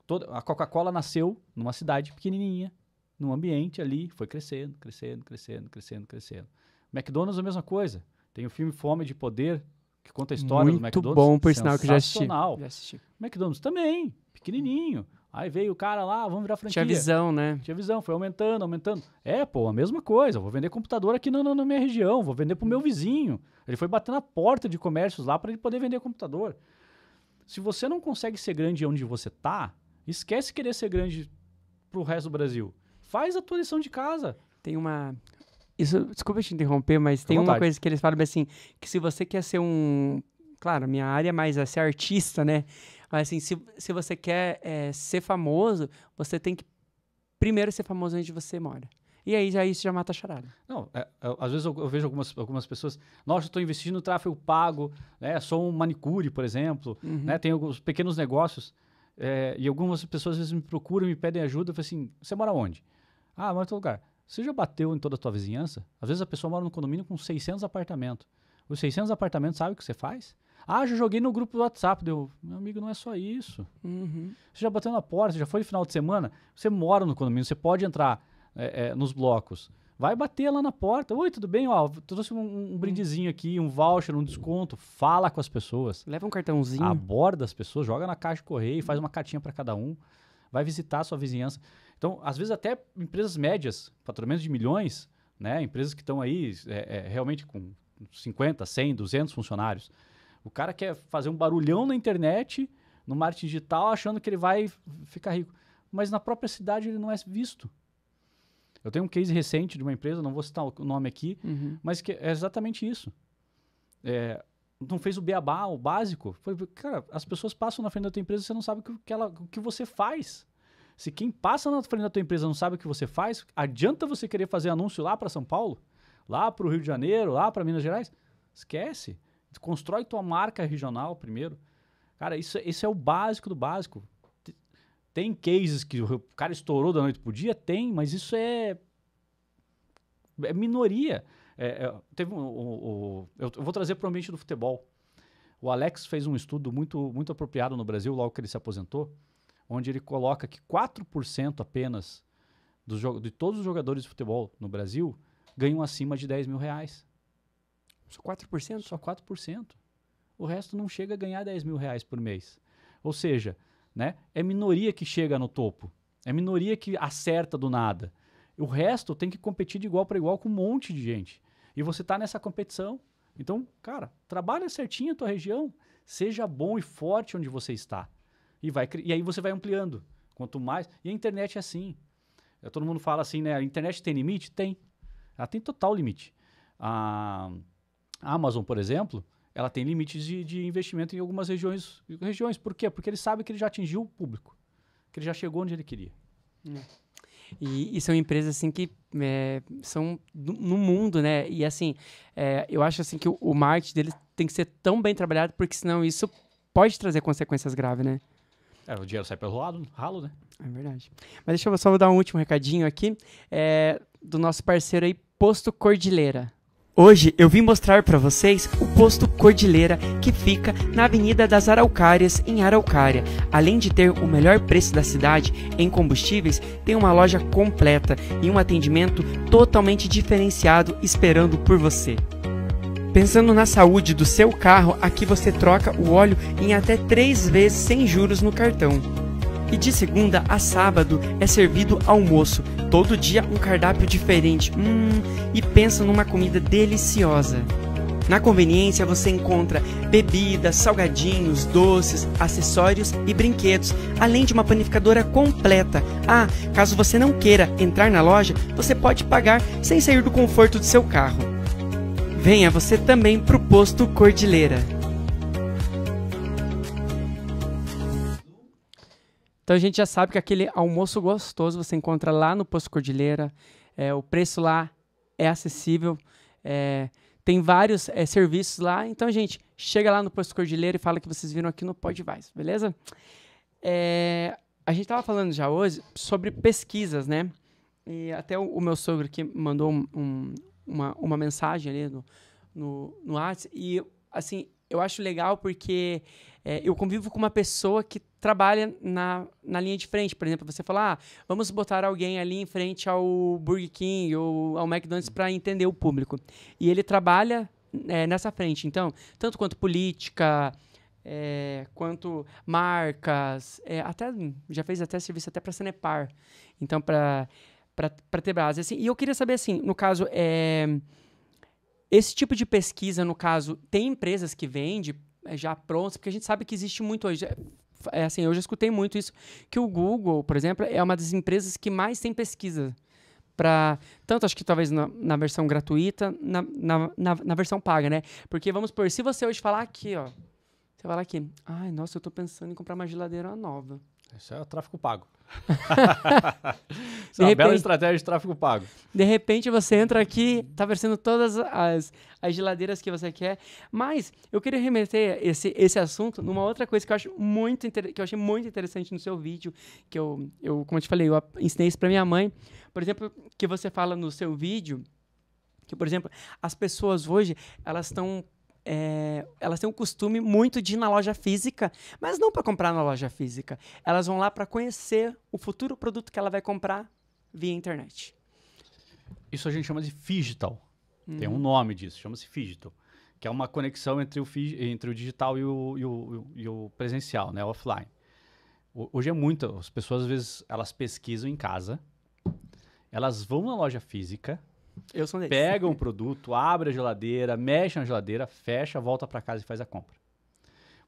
Toda, a Coca-Cola nasceu numa cidade pequenininha num ambiente ali, foi crescendo, crescendo, crescendo, crescendo, crescendo. McDonald's a mesma coisa. Tem o filme Fome de Poder, que conta a história Muito do McDonald's. Muito bom, por sinal que já assisti. já assisti. McDonald's também, pequenininho. Aí veio o cara lá, vamos virar franquia. Tinha visão, né? Tinha visão, foi aumentando, aumentando. É, pô, a mesma coisa. Vou vender computador aqui na, na minha região, vou vender pro meu vizinho. Ele foi batendo a porta de comércios lá para ele poder vender computador. Se você não consegue ser grande onde você tá, esquece querer ser grande pro resto do Brasil. Faz a tua lição de casa. Tem uma. Isso, desculpa te interromper, mas Com tem vontade. uma coisa que eles falam assim: que se você quer ser um. Claro, minha área, mas é ser artista, né? Mas assim, se, se você quer é, ser famoso, você tem que primeiro ser famoso onde você mora. E aí já isso já mata a charada. Não, é, eu, é, às vezes eu, eu, vejo algumas, algumas pessoas, nossa, estou investindo no tráfego pago, né? Sou um manicure, por exemplo, uhum. né? Tenho alguns pequenos negócios. É, e algumas pessoas às vezes me procuram, me pedem ajuda, eu falo assim, você mora onde? Ah, mora em todo lugar. Você já bateu em toda a tua vizinhança? Às vezes a pessoa mora num condomínio com 600 apartamentos. Os 600 apartamentos sabe o que você faz? Ah, já joguei no grupo do WhatsApp. Deu, meu amigo, não é só isso. Uhum. Você já bateu na porta, você já foi no final de semana, você mora no condomínio, você pode entrar é, é, nos blocos. Vai bater lá na porta. Oi, tudo bem? Ó, trouxe um, um brindezinho aqui, um voucher, um desconto. Fala com as pessoas. Leva um cartãozinho. Aborda as pessoas, joga na caixa de correio, faz uma cartinha para cada um. Vai visitar a sua vizinhança. Então, às vezes até empresas médias, faturamento de milhões, né? Empresas que estão aí é, é, realmente com 50, 100, 200 funcionários. O cara quer fazer um barulhão na internet, no marketing digital, achando que ele vai ficar rico. Mas na própria cidade ele não é visto. Eu tenho um case recente de uma empresa, não vou citar o nome aqui, uhum. mas que é exatamente isso. É, não fez o beabá, o básico. Foi, cara, as pessoas passam na frente da tua empresa e você não sabe o que, ela, o que você faz. Se quem passa na frente da tua empresa não sabe o que você faz, adianta você querer fazer anúncio lá para São Paulo, lá para o Rio de Janeiro, lá para Minas Gerais? Esquece. Constrói tua marca regional primeiro. Cara, isso, isso é o básico do básico. Tem cases que o cara estourou da noite pro dia? Tem, mas isso é, é minoria. É, é, teve um, um, um, eu vou trazer para o ambiente do futebol. O Alex fez um estudo muito, muito apropriado no Brasil, logo que ele se aposentou, onde ele coloca que 4% apenas dos de todos os jogadores de futebol no Brasil ganham acima de 10 mil reais. Só 4%? Só 4%. O resto não chega a ganhar 10 mil reais por mês. Ou seja, né, é minoria que chega no topo. É minoria que acerta do nada. O resto tem que competir de igual para igual com um monte de gente. E você está nessa competição. Então, cara, trabalha certinho a tua região. Seja bom e forte onde você está. E, vai, e aí você vai ampliando. Quanto mais. E a internet é assim. Eh, todo mundo fala assim, né? A internet tem limite? Tem. Ela tem total limite. A Amazon, por exemplo, ela tem limites de, de investimento em algumas regiões, regiões. Por quê? Porque ele sabe que ele já atingiu o público. Que ele já chegou onde ele queria. É. E, e, são empresas assim que é, são no mundo, né? E assim, é, eu acho assim que o, o marketing deles tem que ser tão bem trabalhado, porque senão isso pode trazer consequências graves, né? É, o dinheiro sai pelo ralo, ralo, né? É verdade. Mas deixa eu só dar um último recadinho aqui é, do nosso parceiro aí, Posto Cordilheira. Hoje eu vim mostrar para vocês o posto Cordilheira que fica na Avenida das Araucárias, em Araucária. Além de ter o melhor preço da cidade em combustíveis, tem uma loja completa e um atendimento totalmente diferenciado esperando por você. Pensando na saúde do seu carro, aqui você troca o óleo em até 3 vezes sem juros no cartão. E de segunda a sábado é servido almoço, todo dia um cardápio diferente. Hum, e pensa numa comida deliciosa. Na conveniência você encontra bebidas, salgadinhos, doces, acessórios e brinquedos, além de uma panificadora completa. Ah, caso você não queira entrar na loja, você pode pagar sem sair do conforto do seu carro. Venha você também para o posto Cordilheira. Então a gente já sabe que aquele almoço gostoso você encontra lá no posto Cordilheira. É, o preço lá é acessível. É, tem vários é, serviços lá. Então, gente, chega lá no Posto Cordilheira e fala que vocês viram aqui no Podvais, beleza? É, a gente estava falando já hoje sobre pesquisas, né? E até o, o meu sogro que mandou um, um, uma, uma mensagem ali no, no, no Arts. E, assim, eu acho legal porque é, eu convivo com uma pessoa que trabalha na, na linha de frente. Por exemplo, você fala, ah, vamos botar alguém ali em frente ao Burger King ou ao McDonald's para entender o público. E ele trabalha é, nessa frente. Então, tanto quanto política, é, quanto marcas, é, até já fez até serviço até para Cenepar. Então, para para Tebras. Assim, e eu queria saber, assim, no caso, é, esse tipo de pesquisa, no caso, tem empresas que vendem é, já prontas? Porque a gente sabe que existe muito hoje. É, é, assim, eu já escutei muito isso, que o Google, por exemplo, é uma das empresas que mais tem pesquisa para tanto acho que talvez na, na versão gratuita na, na, na, na, versão paga né porque vamos por se você hoje falar aqui ó você falar aqui ai nossa eu estou pensando em comprar uma geladeira nova isso é o tráfego pago. Isso é uma repente, bela estratégia de tráfego pago. De repente você entra aqui, tá versando todas as, as geladeiras que você quer. Mas eu queria remeter esse, esse assunto numa outra coisa que eu acho muito que eu achei muito interessante no seu vídeo, que eu, eu como eu te falei, eu ensinei isso para minha mãe. Por exemplo, que você fala no seu vídeo que, por exemplo, as pessoas hoje, elas estão é, elas têm um costume muito de ir na loja física, mas não para comprar na loja física. Elas vão lá para conhecer o futuro produto que ela vai comprar via internet. Isso a gente chama de digital. Hum. Tem um uhum. nome disso, chama-se digital, que é uma conexão entre o, entre o digital e o, e o, e o presencial, né, o offline. Hoje é muito, as pessoas às vezes elas pesquisam em casa, elas vão na loja física, eu sou desse. Pega um produto, abre a geladeira, mexe na geladeira, fecha, volta para casa e faz a compra.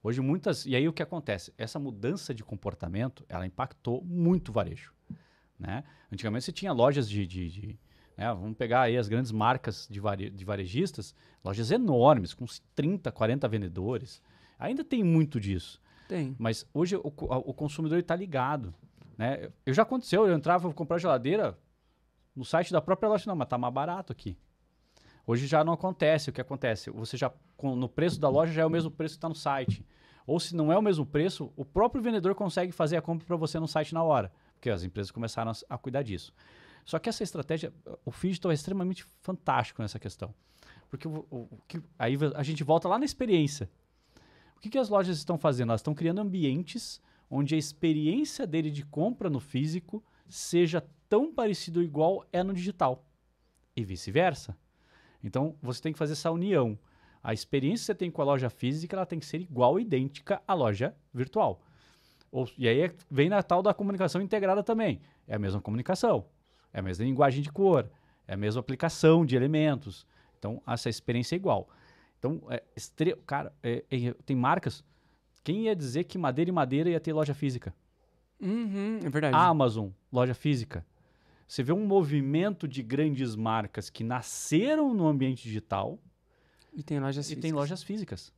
Hoje muitas... E aí o que acontece? Essa mudança de comportamento, ela impactou muito o varejo. Né? Antigamente você tinha lojas de... de, de né? Vamos pegar aí as grandes marcas de, vare, de varejistas, lojas enormes, com 30, 40 vendedores. Ainda tem muito disso. Tem. Mas hoje o, o consumidor está ligado. Né? Eu já aconteceu, eu entrava, para comprar geladeira, no site da própria loja, não, mas tá mais barato aqui. Hoje já não acontece. O que acontece? Você já com, no preço da loja já é o mesmo preço que está no site. Ou se não é o mesmo preço, o próprio vendedor consegue fazer a compra para você no site na hora, porque as empresas começaram a, a cuidar disso. Só que essa estratégia, o Fidget é extremamente fantástico nessa questão, porque o, o, o que, aí a gente volta lá na experiência. O que, que as lojas estão fazendo? Elas estão criando ambientes onde a experiência dele de compra no físico seja tão parecido ou igual é no digital. E vice-versa. Então, você tem que fazer essa união. A experiência que você tem com a loja física ela tem que ser igual, idêntica à loja virtual. Ou, e aí é, vem na tal da comunicação integrada também. É a mesma comunicação, é a mesma linguagem de cor, é a mesma aplicação de elementos. Então, essa experiência é igual. Então, é estre... cara, é, é, tem marcas. Quem ia dizer que madeira e madeira ia ter loja física? Uhum, é verdade. Amazon, loja física. Você vê um movimento de grandes marcas que nasceram no ambiente digital. E tem lojas e físicas. tem lojas físicas.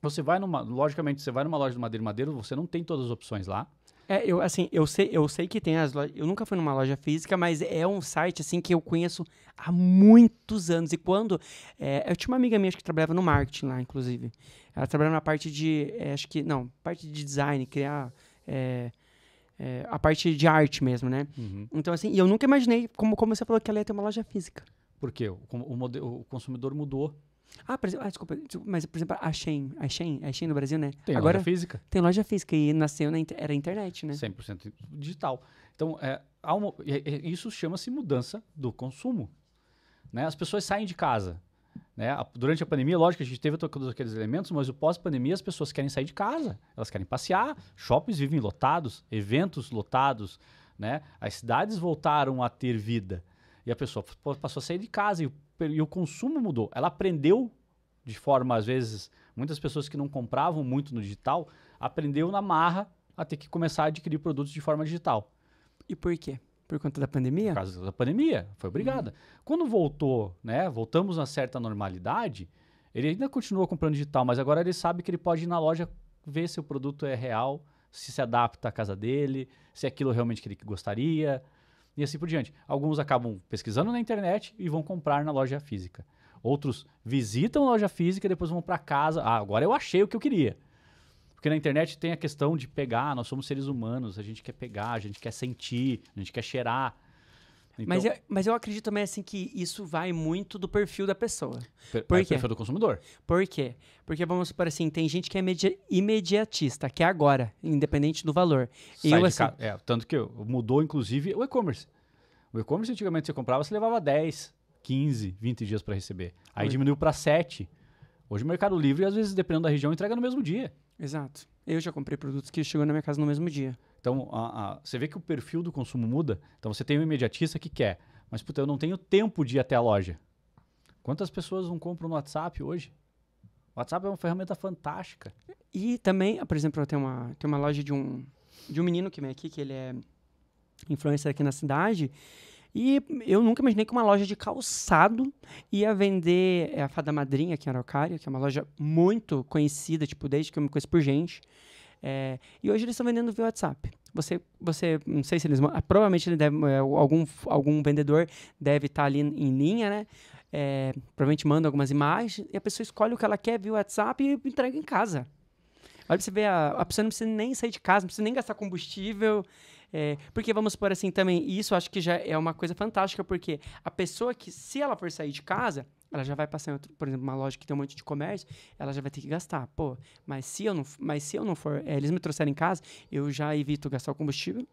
Você vai numa. Logicamente, você vai numa loja do Madeira e Madeira, você não tem todas as opções lá. É, eu assim, eu sei, eu sei que tem as lojas. Eu nunca fui numa loja física, mas é um site assim que eu conheço há muitos anos. E quando. É, eu tinha uma amiga minha que trabalhava no marketing lá, inclusive. Ela trabalhava na parte de. É, acho que. Não, parte de design, criar. É, é, a parte de arte mesmo, né? Uhum. Então, assim, e eu nunca imaginei, como, como você falou, que ela ia ter uma loja física. Por quê? O, o, o consumidor mudou. Ah, por, ah desculpa, desculpa, mas por exemplo, a Shein, a Shein, a Shein no Brasil, né? Tem Agora, loja física? Tem loja física e nasceu na era internet, né? 100% digital. Então, é, uma, isso chama-se mudança do consumo. Né? As pessoas saem de casa. Né? durante a pandemia, lógico, a gente teve todos aqueles elementos, mas o pós-pandemia as pessoas querem sair de casa, elas querem passear, shoppings vivem lotados, eventos lotados, né? As cidades voltaram a ter vida e a pessoa passou a sair de casa e o, e o consumo mudou. Ela aprendeu de forma, às vezes, muitas pessoas que não compravam muito no digital, aprendeu na marra a ter que começar a adquirir produtos de forma digital. E por quê? Por conta da pandemia? Por causa da pandemia, foi obrigada. Uhum. Quando voltou, né, voltamos a uma certa normalidade, ele ainda continua comprando digital, mas agora ele sabe que ele pode ir na loja ver se o produto é real, se se adapta à casa dele, se é aquilo realmente que ele gostaria e assim por diante. Alguns acabam pesquisando na internet e vão comprar na loja física. Outros visitam a loja física e depois vão para casa. Ah, agora eu achei o que eu queria. Porque na internet tem a questão de pegar, nós somos seres humanos, a gente quer pegar, a gente quer sentir, a gente quer cheirar. Então, mas, eu, mas eu acredito também assim que isso vai muito do perfil da pessoa. Per Por é, quê? perfil do consumidor. Por quê? Porque vamos supor assim, tem gente que é imedi imediatista, que é agora, independente do valor. Sai eu, assim, é, tanto que mudou, inclusive, o e-commerce. O e-commerce, antigamente, você comprava, você levava 10, 15, 20 dias para receber. Aí diminuiu para 7. Hoje o Mercado Livre, às vezes, dependendo da região, entrega no mesmo dia. Exato. Eu já comprei produtos que chegou na minha casa no mesmo dia. Então, a, a, você vê que o perfil do consumo muda. Então, você tem um imediatista que quer, mas, puta, eu não tenho tempo de ir até a loja. Quantas pessoas não compram no WhatsApp hoje? O WhatsApp é uma ferramenta fantástica. E também, ah, por exemplo, tem uma, tem uma loja de um, de um menino que vem aqui, que ele é influencer aqui na cidade, e eu nunca imaginei que uma loja de calçado ia vender é, a Fada Madrinha aqui em Araucária, que é uma loja muito conhecida, tipo, desde que eu me conheço por gente. É, e hoje eles estão vendendo via WhatsApp. Você, você, não sei se eles, ah, provavelmente ele deve, é, algum, algum vendedor deve estar tá ali em linha, né? É, provavelmente manda algumas imagens e a pessoa escolhe o que ela quer via WhatsApp e entrega em casa. Olha pra você ver, a, a pessoa não precisa nem sair de casa, não precisa nem gastar combustível. É, porque vamos por assim também, isso acho que já é uma coisa fantástica, porque a pessoa que, se ela for sair de casa, ela já vai passar, outro, por exemplo, uma loja que tem um monte de comércio, ela já vai ter que gastar. Pô, mas se eu não, mas se eu não for, é, eles me trouxerem em casa, eu já evito gastar o combustível,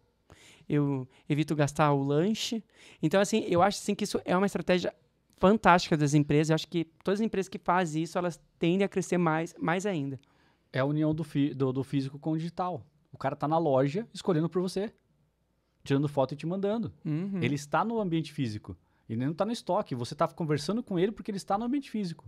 eu evito gastar o lanche. Então, assim, eu acho assim, que isso é uma estratégia fantástica das empresas. Eu acho que todas as empresas que fazem isso, elas tendem a crescer mais, mais ainda. É a união do, fi, do, do físico com o digital. O cara está na loja escolhendo por você tirando foto e te mandando. Uhum. Ele está no ambiente físico. Ele não está no estoque. Você está conversando com ele porque ele está no ambiente físico.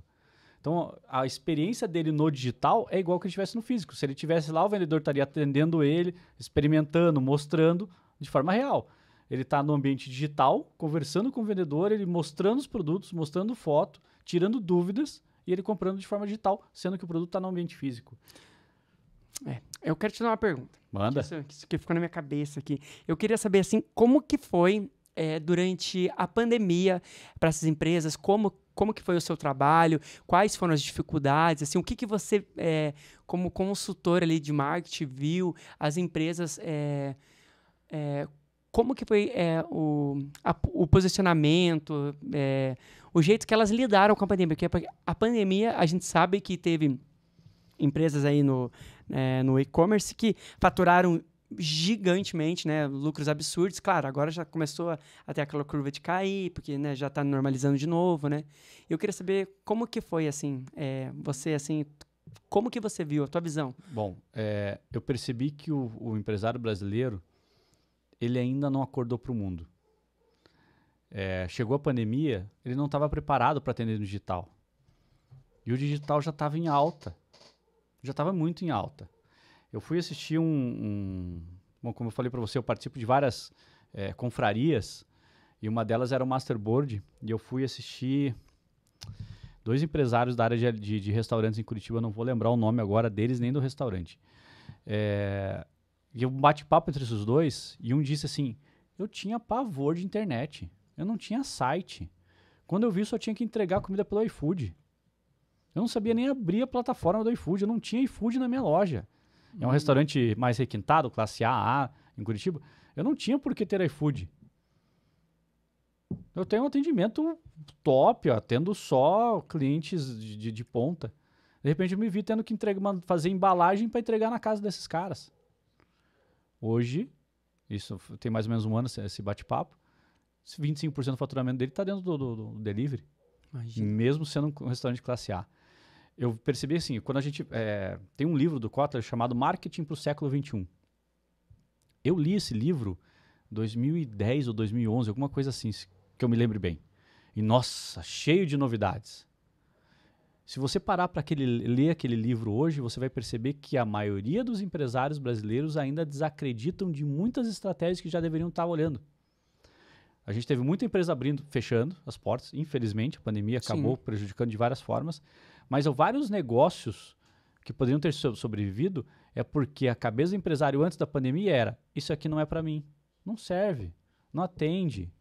Então, a experiência dele no digital é igual que ele estivesse no físico. Se ele estivesse lá, o vendedor estaria atendendo ele, experimentando, mostrando de forma real. Ele está no ambiente digital, conversando com o vendedor, ele mostrando os produtos, mostrando foto, tirando dúvidas e ele comprando de forma digital, sendo que o produto está no ambiente físico. É, eu quero te dar uma pergunta. Manda. isso, isso, que ficou na minha cabeça aqui. Eu queria saber, assim, como que foi é, durante a pandemia para essas empresas? Como, como que foi o seu trabalho? Quais foram as dificuldades? Assim, o que, que você, é, como consultor ali de marketing, viu as empresas... É, como que foi é, o, a, o posicionamento, é, o jeito que elas lidaram com a pandemia. Porque a pandemia, a gente sabe que teve empresas aí no, é, no e-commerce que faturaram gigantemente, né, lucros absurdos. Claro, agora já começou a, a ter aquela curva de cair, porque né, já está normalizando de novo, né? Eu queria saber como que foi assim, é, você assim, como que você viu a tua visão? Bom, é, eu percebi que o, o, empresário brasileiro ele ainda não acordou para o mundo. É, chegou a pandemia, ele não estava preparado para atender no digital. E o digital já estava em alta já estava muito em alta. Eu fui assistir um, um bom, como eu falei para você, eu participo de várias é, confrarias e uma delas era o Masterboard e eu fui assistir dois empresários da área de, de, de restaurantes em Curitiba, não vou lembrar o nome agora deles nem do restaurante. É, e um bate-papo entre esses dois e um disse assim: eu tinha pavor de internet, eu não tinha site. Quando eu vi, só tinha que entregar comida pelo iFood. Eu não sabia nem abrir a plataforma do iFood, eu não tinha iFood na minha loja. É um hum. restaurante mais requintado, classe A, A, em Curitiba. Eu não tinha por que ter iFood. Eu tenho um atendimento top, ó, tendo só clientes de, de, de, ponta. De repente eu me vi tendo que entregar, fazer embalagem para entregar na casa desses caras. Hoje, isso tem mais ou menos um ano esse bate-papo, 25% do faturamento dele está dentro do, do, do delivery. Imagina. Mesmo sendo um restaurante classe A eu percebi assim, quando a gente. É, tem um livro do Kotler chamado Marketing para o Século XXI. Eu li esse livro 2010 ou 2011, alguma coisa assim, que eu me lembre bem. E nossa, cheio de novidades. Se você parar para ler aquele livro hoje, você vai perceber que a maioria dos empresários brasileiros ainda desacreditam de muitas estratégias que já deveriam estar olhando. A gente teve muita empresa abrindo, fechando as portas, infelizmente, a pandemia acabou Sim. prejudicando de várias formas. Mas vários negócios que poderiam ter sobrevivido é porque a cabeça do empresário antes da pandemia era: isso aqui não é para mim, não serve, não atende.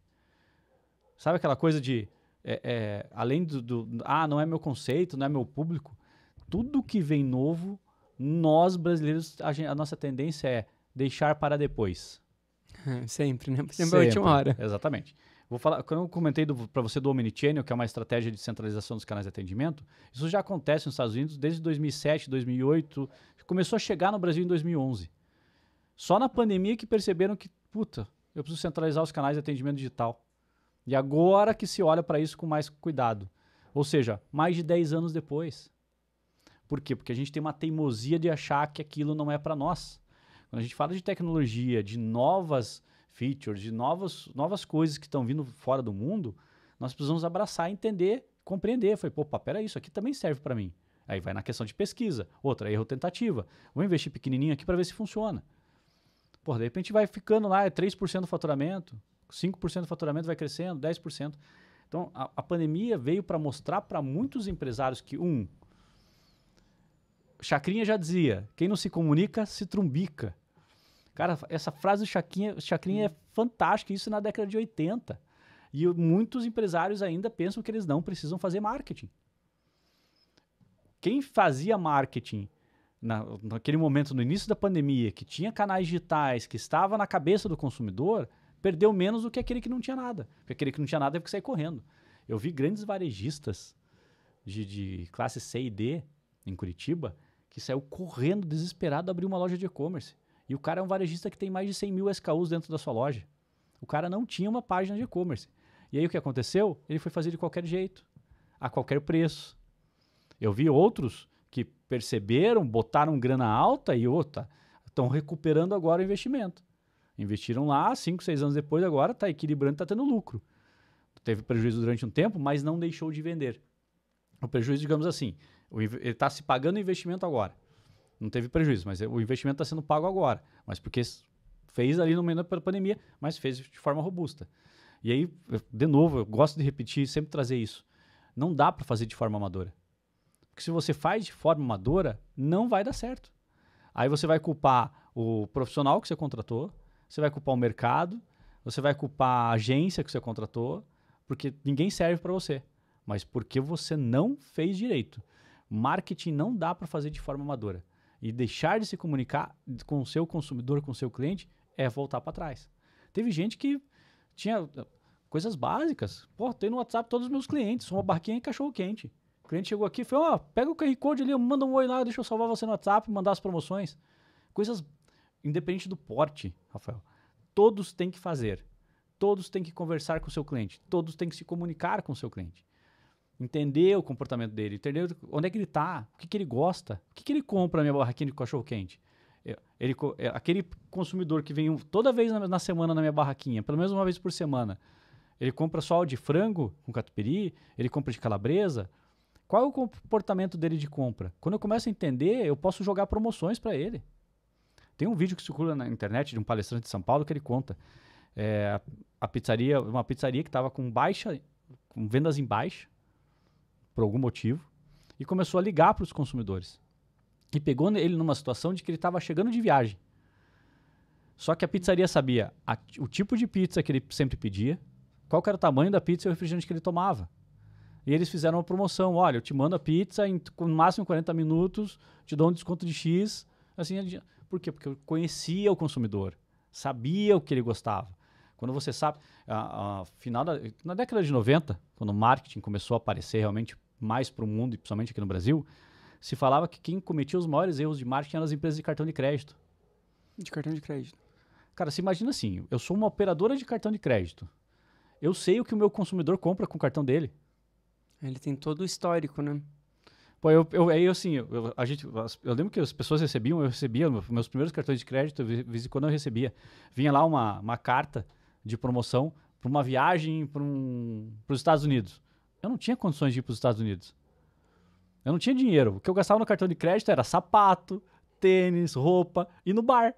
Sabe aquela coisa de, é, é, além do, do, ah, não é meu conceito, não é meu público, tudo que vem novo, nós brasileiros, a, gente, a nossa tendência é deixar para depois. Sempre, né? É Sempre, Sempre. a última hora. Exatamente. Vou falar, quando eu comentei para você do Omnichannel, que é uma estratégia de centralização dos canais de atendimento, isso já acontece nos Estados Unidos desde 2007, 2008, começou a chegar no Brasil em 2011. Só na pandemia que perceberam que, puta, eu preciso centralizar os canais de atendimento digital. E agora que se olha para isso com mais cuidado. Ou seja, mais de 10 anos depois. Por quê? Porque a gente tem uma teimosia de achar que aquilo não é para nós. Quando a gente fala de tecnologia, de novas features, de novas novas coisas que estão vindo fora do mundo, nós precisamos abraçar, entender, compreender. Foi, pô, peraí, isso aqui também serve para mim. Aí vai na questão de pesquisa, outra, erro tentativa. Vou investir pequenininho aqui para ver se funciona. Pô, de repente vai ficando lá, é 3% do faturamento, 5% do faturamento vai crescendo, 10%. Então, a, a pandemia veio para mostrar para muitos empresários que, um, Chacrinha já dizia, quem não se comunica, se trumbica. Cara, essa frase do Chacrinha, Chacrinha hum. é fantástica, isso na década de 80. E muitos empresários ainda pensam que eles não precisam fazer marketing. Quem fazia marketing na, naquele momento, no início da pandemia, que tinha canais digitais, que estava na cabeça do consumidor, perdeu menos do que aquele que não tinha nada. Porque aquele que não tinha nada teve que sair correndo. Eu vi grandes varejistas de, de classe C e D em Curitiba que saiu correndo desesperado abrir uma loja de e-commerce e o cara é um varejista que tem mais de 100 mil SKUs dentro da sua loja. O cara não tinha uma página de e-commerce. E aí o que aconteceu? Ele foi fazer de qualquer jeito, a qualquer preço. Eu vi outros que perceberam, botaram grana alta e outra, estão recuperando agora o investimento. Investiram lá, 5, 6 anos depois, agora está equilibrando, está tendo lucro. Teve prejuízo durante um tempo, mas não deixou de vender. O prejuízo, digamos assim, ele está se pagando o investimento agora não teve prejuízo, mas é, o investimento está sendo pago agora. Mas porque fez ali no meio da pandemia, mas fez de forma robusta. E aí, de novo, eu gosto de repetir, sempre trazer isso. Não dá para fazer de forma amadora. Porque se você faz de forma amadora, não vai dar certo. Aí você vai culpar o profissional que você contratou, você vai culpar o mercado, você vai culpar a agência que você contratou, porque ninguém serve para você. Mas porque você não fez direito. Marketing não dá para fazer de forma amadora e deixar de se comunicar com o seu consumidor, com o seu cliente, é voltar para trás. Teve gente que tinha eh, coisas básicas. Pô, tem no WhatsApp todos os meus clientes, uma barquinha e cachorro quente. O cliente chegou aqui e falou: ó, oh, pega o QR Code ali, manda um oi lá, deixa eu salvar você no WhatsApp, mandar as promoções. Coisas independente do porte, Rafael. Todos têm que fazer. Todos têm que conversar com o seu cliente. Todos têm que se comunicar com o seu cliente entender o comportamento dele, entender onde é que ele está, o que, que ele gosta, o que, que ele compra na minha barraquinha de cachorro-quente. É, ele, é, aquele consumidor que vem toda vez na, na, semana na minha barraquinha, pelo menos uma vez por semana, ele compra só o de frango com catupiry, ele compra de calabresa. Qual é o comportamento dele de compra? Quando eu começo a entender, eu posso jogar promoções para ele. Tem um vídeo que circula na internet de um palestrante de São Paulo que ele conta é, a, a pizzaria, uma pizzaria que estava com baixa, com vendas em baixa, por algum motivo, e começou a ligar para os consumidores. E pegou ele numa situação de que ele estava chegando de viagem. Só que a pizzaria sabia a, o tipo de pizza que ele sempre pedia, qual era o tamanho da pizza e o refrigerante que ele tomava. E eles fizeram uma promoção: olha, eu te mando a pizza em no máximo 40 minutos, te dou um desconto de X. Assim, por quê? Porque eu conhecia o consumidor, sabia o que ele gostava. Quando você sabe, a, a final da, na década de 90, quando o marketing começou a aparecer realmente mais para o mundo, e principalmente aqui no Brasil, se falava que quem cometia os maiores erros de marketing eram as empresas de cartão de crédito. De cartão de crédito. Cara, se imagina assim, eu sou uma operadora de cartão de crédito. Eu sei o que o meu consumidor compra com o cartão dele. Ele tem todo o histórico, né? Pô, eu, eu, aí assim, eu, a gente, eu lembro que as pessoas recebiam, eu recebia meus primeiros cartões de crédito, de quando eu recebia, vinha lá uma, uma carta de promoção para uma viagem para um, os Estados Unidos. Eu não tinha condições de ir para os Estados Unidos. Eu não tinha dinheiro. O que eu gastava no cartão de crédito era sapato, tênis, roupa e no bar.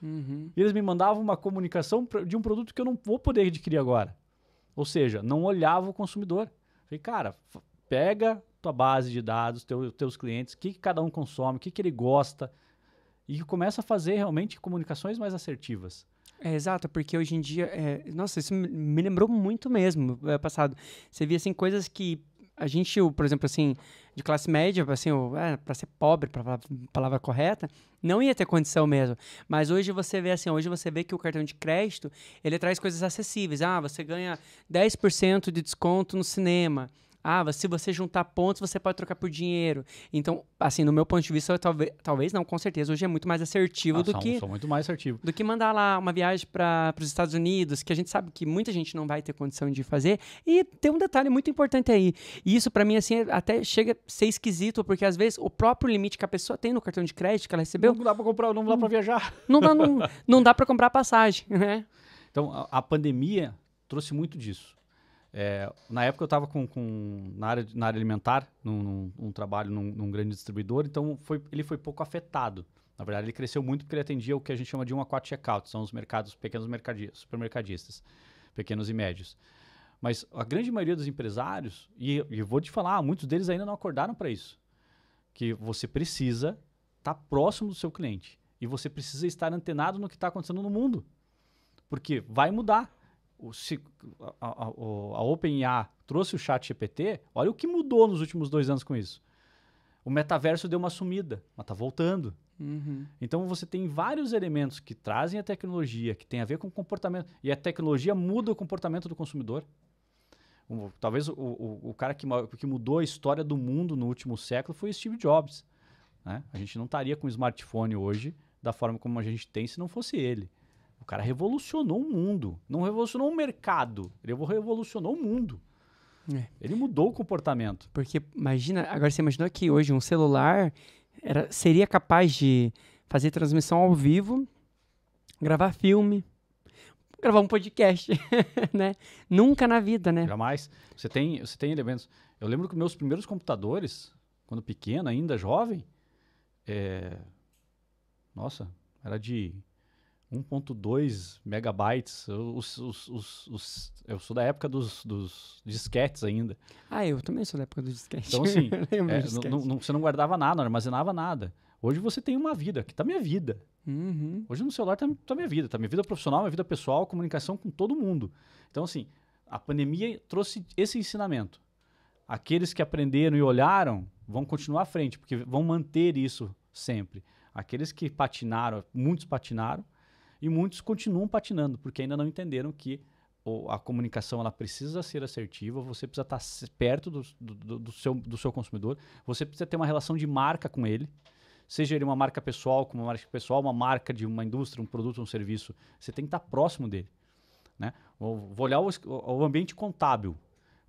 Uhum. E eles me mandavam uma comunicação de um produto que eu não vou poder adquirir agora. Ou seja, não olhava o consumidor. Falei, cara, pega tua base de dados, teu, teus clientes, o que, que, cada um consome, o que, que ele gosta, e começa a fazer realmente comunicações mais assertivas. É, exato, porque hoje em dia, é, nossa, isso me lembrou muito mesmo é, passado. Você via assim coisas que a gente, por exemplo, assim, de classe média, assim, é, para ser pobre, para palavra correta, não ia ter condição mesmo. Mas hoje você vê assim, hoje você vê que o cartão de crédito, ele traz coisas acessíveis. Ah, você ganha 10% de desconto no cinema. Ah, se você juntar pontos, você pode trocar por dinheiro. Então, assim, no meu ponto de vista, talvez, talvez não, com certeza, hoje é muito mais assertivo ah, do são, que. muito mais assertivo. Do que mandar lá uma viagem para os Estados Unidos, que a gente sabe que muita gente não vai ter condição de fazer. E tem um detalhe muito importante aí. E isso, para mim, assim, até chega a ser esquisito, porque às vezes o próprio limite que a pessoa tem no cartão de crédito que ela recebeu. Não dá para comprar, não dá para hum. viajar. Não dá, não, não dá para comprar passagem, né? Então, a, a pandemia trouxe muito disso. É, na época eu estava com, com, na, área, na área alimentar, num, num um trabalho num, num, grande distribuidor, então foi, ele foi pouco afetado. Na verdade, ele cresceu muito porque ele atendia o que a gente chama de 1 a 4 checkout, são os mercados, pequenos mercadistas, supermercadistas, pequenos e médios. Mas a grande maioria dos empresários, e, e vou te falar, muitos deles ainda não acordaram para isso, que você precisa estar tá próximo do seu cliente e você precisa estar antenado no que está acontecendo no mundo, porque vai mudar o, a, a, a trouxe o chat GPT, olha o que mudou nos últimos dois anos com isso. O metaverso deu uma sumida, mas está voltando. Uhum. Então você tem vários elementos que trazem a tecnologia, que tem a ver com o comportamento. E a tecnologia muda o comportamento do consumidor. Um, talvez o, o, o cara que, que, mudou a história do mundo no último século foi Steve Jobs. Né? A gente não estaria com o smartphone hoje da forma como a gente tem se não fosse ele. O cara revolucionou o mundo. Não revolucionou o mercado, ele revolucionou o mundo. É. Ele mudou o comportamento. Porque imagina, agora você imaginou que hoje um celular era, seria capaz de fazer transmissão ao vivo, gravar filme, gravar um podcast, né? Nunca na vida, né? Jamais. Você tem, você tem elementos. Eu lembro que meus primeiros computadores, quando pequeno, ainda jovem, é... nossa, era de 1.2 megabytes. Os, os, os, os, eu sou da época dos, dos disquetes ainda. Ah, eu também sou da época dos disquetes. Então, assim, é, não, não, você não guardava nada, não armazenava nada. Hoje você tem uma vida, que tá minha vida. Uhum. Hoje no celular tá, tá minha vida. Tá minha vida profissional, minha vida pessoal, comunicação com todo mundo. Então, assim, a pandemia trouxe esse ensinamento. Aqueles que aprenderam e olharam vão continuar à frente, porque vão manter isso sempre. Aqueles que patinaram, muitos patinaram, e muitos continuam patinando, porque ainda não entenderam que a comunicação ela precisa ser assertiva, você precisa tá estar perto do, do, do, seu, do seu consumidor, você precisa ter uma relação de marca com ele, seja ele uma marca pessoal, como uma marca pessoal, uma marca de uma indústria, um produto, um serviço, você tem que estar tá próximo dele. Né? Vou olhar o, o ambiente contábil.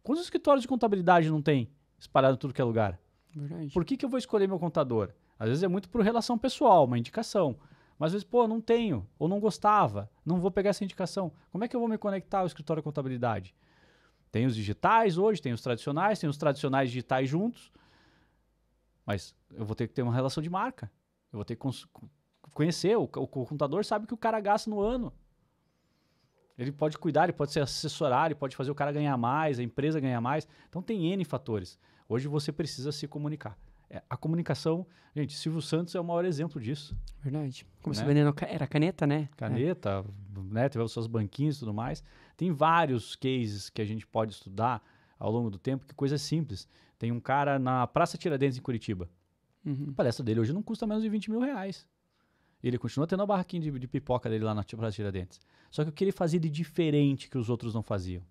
Quantos escritórios de contabilidade não tem espalhado em tudo que é lugar? Verdade. Por que, que eu vou escolher meu contador? Às vezes é muito por relação pessoal, uma indicação. Mas às vezes, pô, não tenho, ou não gostava, não vou pegar essa indicação. Como é que eu vou me conectar ao escritório de contabilidade? Tem os digitais hoje, tem os tradicionais, tem os tradicionais digitais juntos. Mas eu vou ter que ter uma relação de marca. Eu vou ter que conhecer. O, o contador sabe que o cara gasta no ano. Ele pode cuidar, ele pode ser assessorar, ele pode fazer o cara ganhar mais, a empresa ganhar mais. Então tem N fatores. Hoje você precisa se comunicar. É, a comunicação, gente, Silvio Santos é o maior exemplo disso. Verdade. Como né? vendendo era caneta, né? Caneta, é. né? Teve os seus banquinhos e tudo mais. Tem vários cases que a gente pode estudar ao longo do tempo, que coisa simples. Tem um cara na Praça Tiradentes, em Curitiba. Uhum. A palestra dele hoje não custa menos de 20 mil reais. Ele continua tendo a barraquinha de, de pipoca dele lá na Praça Tiradentes. Só que o que ele fazia de diferente que os outros não faziam?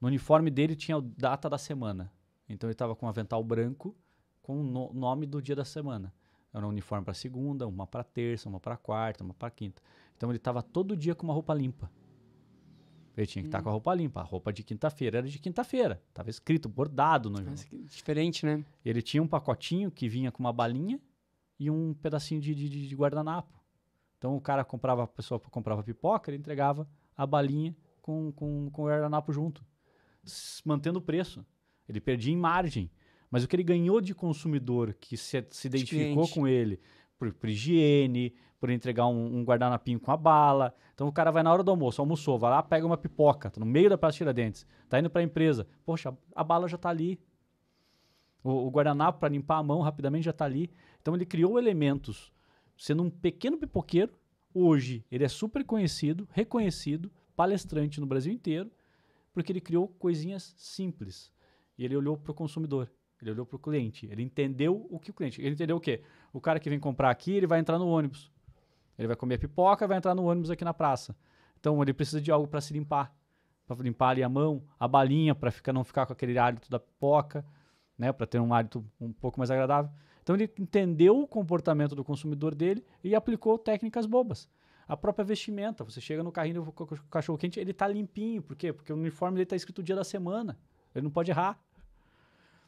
No uniforme dele tinha a data da semana. Então ele estava com um avental branco, com o no nome do dia da semana. Era um uniforme para segunda, uma para terça, uma para quarta, uma para quinta. Então ele estava todo dia com uma roupa limpa. Ele tinha que estar tá hum. tá com a roupa limpa. A roupa de quinta-feira era de quinta-feira. Tava escrito, bordado no Mas, Diferente, né? Ele tinha um pacotinho que vinha com uma balinha e um pedacinho de, de, de guardanapo. Então o cara comprava, a pessoa comprava pipoca, ele entregava a balinha com, com, com o guardanapo junto, mantendo o preço. Ele perdia em margem. Mas o que ele ganhou de consumidor que se, se identificou com ele por, por, higiene, por entregar um, um guardanapinho com a bala. Então o cara vai na hora do almoço, almoçou, vai lá, pega uma pipoca, tá no meio da Praça Tiradentes, tá indo para a empresa. Poxa, a bala já tá ali. O, o guardanapo para limpar a mão rapidamente já tá ali. Então ele criou elementos. Sendo um pequeno pipoqueiro, hoje ele é super conhecido, reconhecido, palestrante no Brasil inteiro, porque ele criou coisinhas simples. E ele olhou para o consumidor. Ele olhou para o cliente. Ele entendeu o que o cliente. Ele entendeu o quê? O cara que vem comprar aqui, ele vai entrar no ônibus. Ele vai comer pipoca, vai entrar no ônibus aqui na praça. Então ele precisa de algo para se limpar, para limpar ali a mão, a balinha para ficar não ficar com aquele hálito da pipoca, né, para ter um hálito um pouco mais agradável. Então ele entendeu o comportamento do consumidor dele e aplicou técnicas bobas. A própria vestimenta, você chega no carrinho do cachorro quente, ele está limpinho, por quê? Porque o uniforme dele está escrito o dia da semana. Ele não pode errar.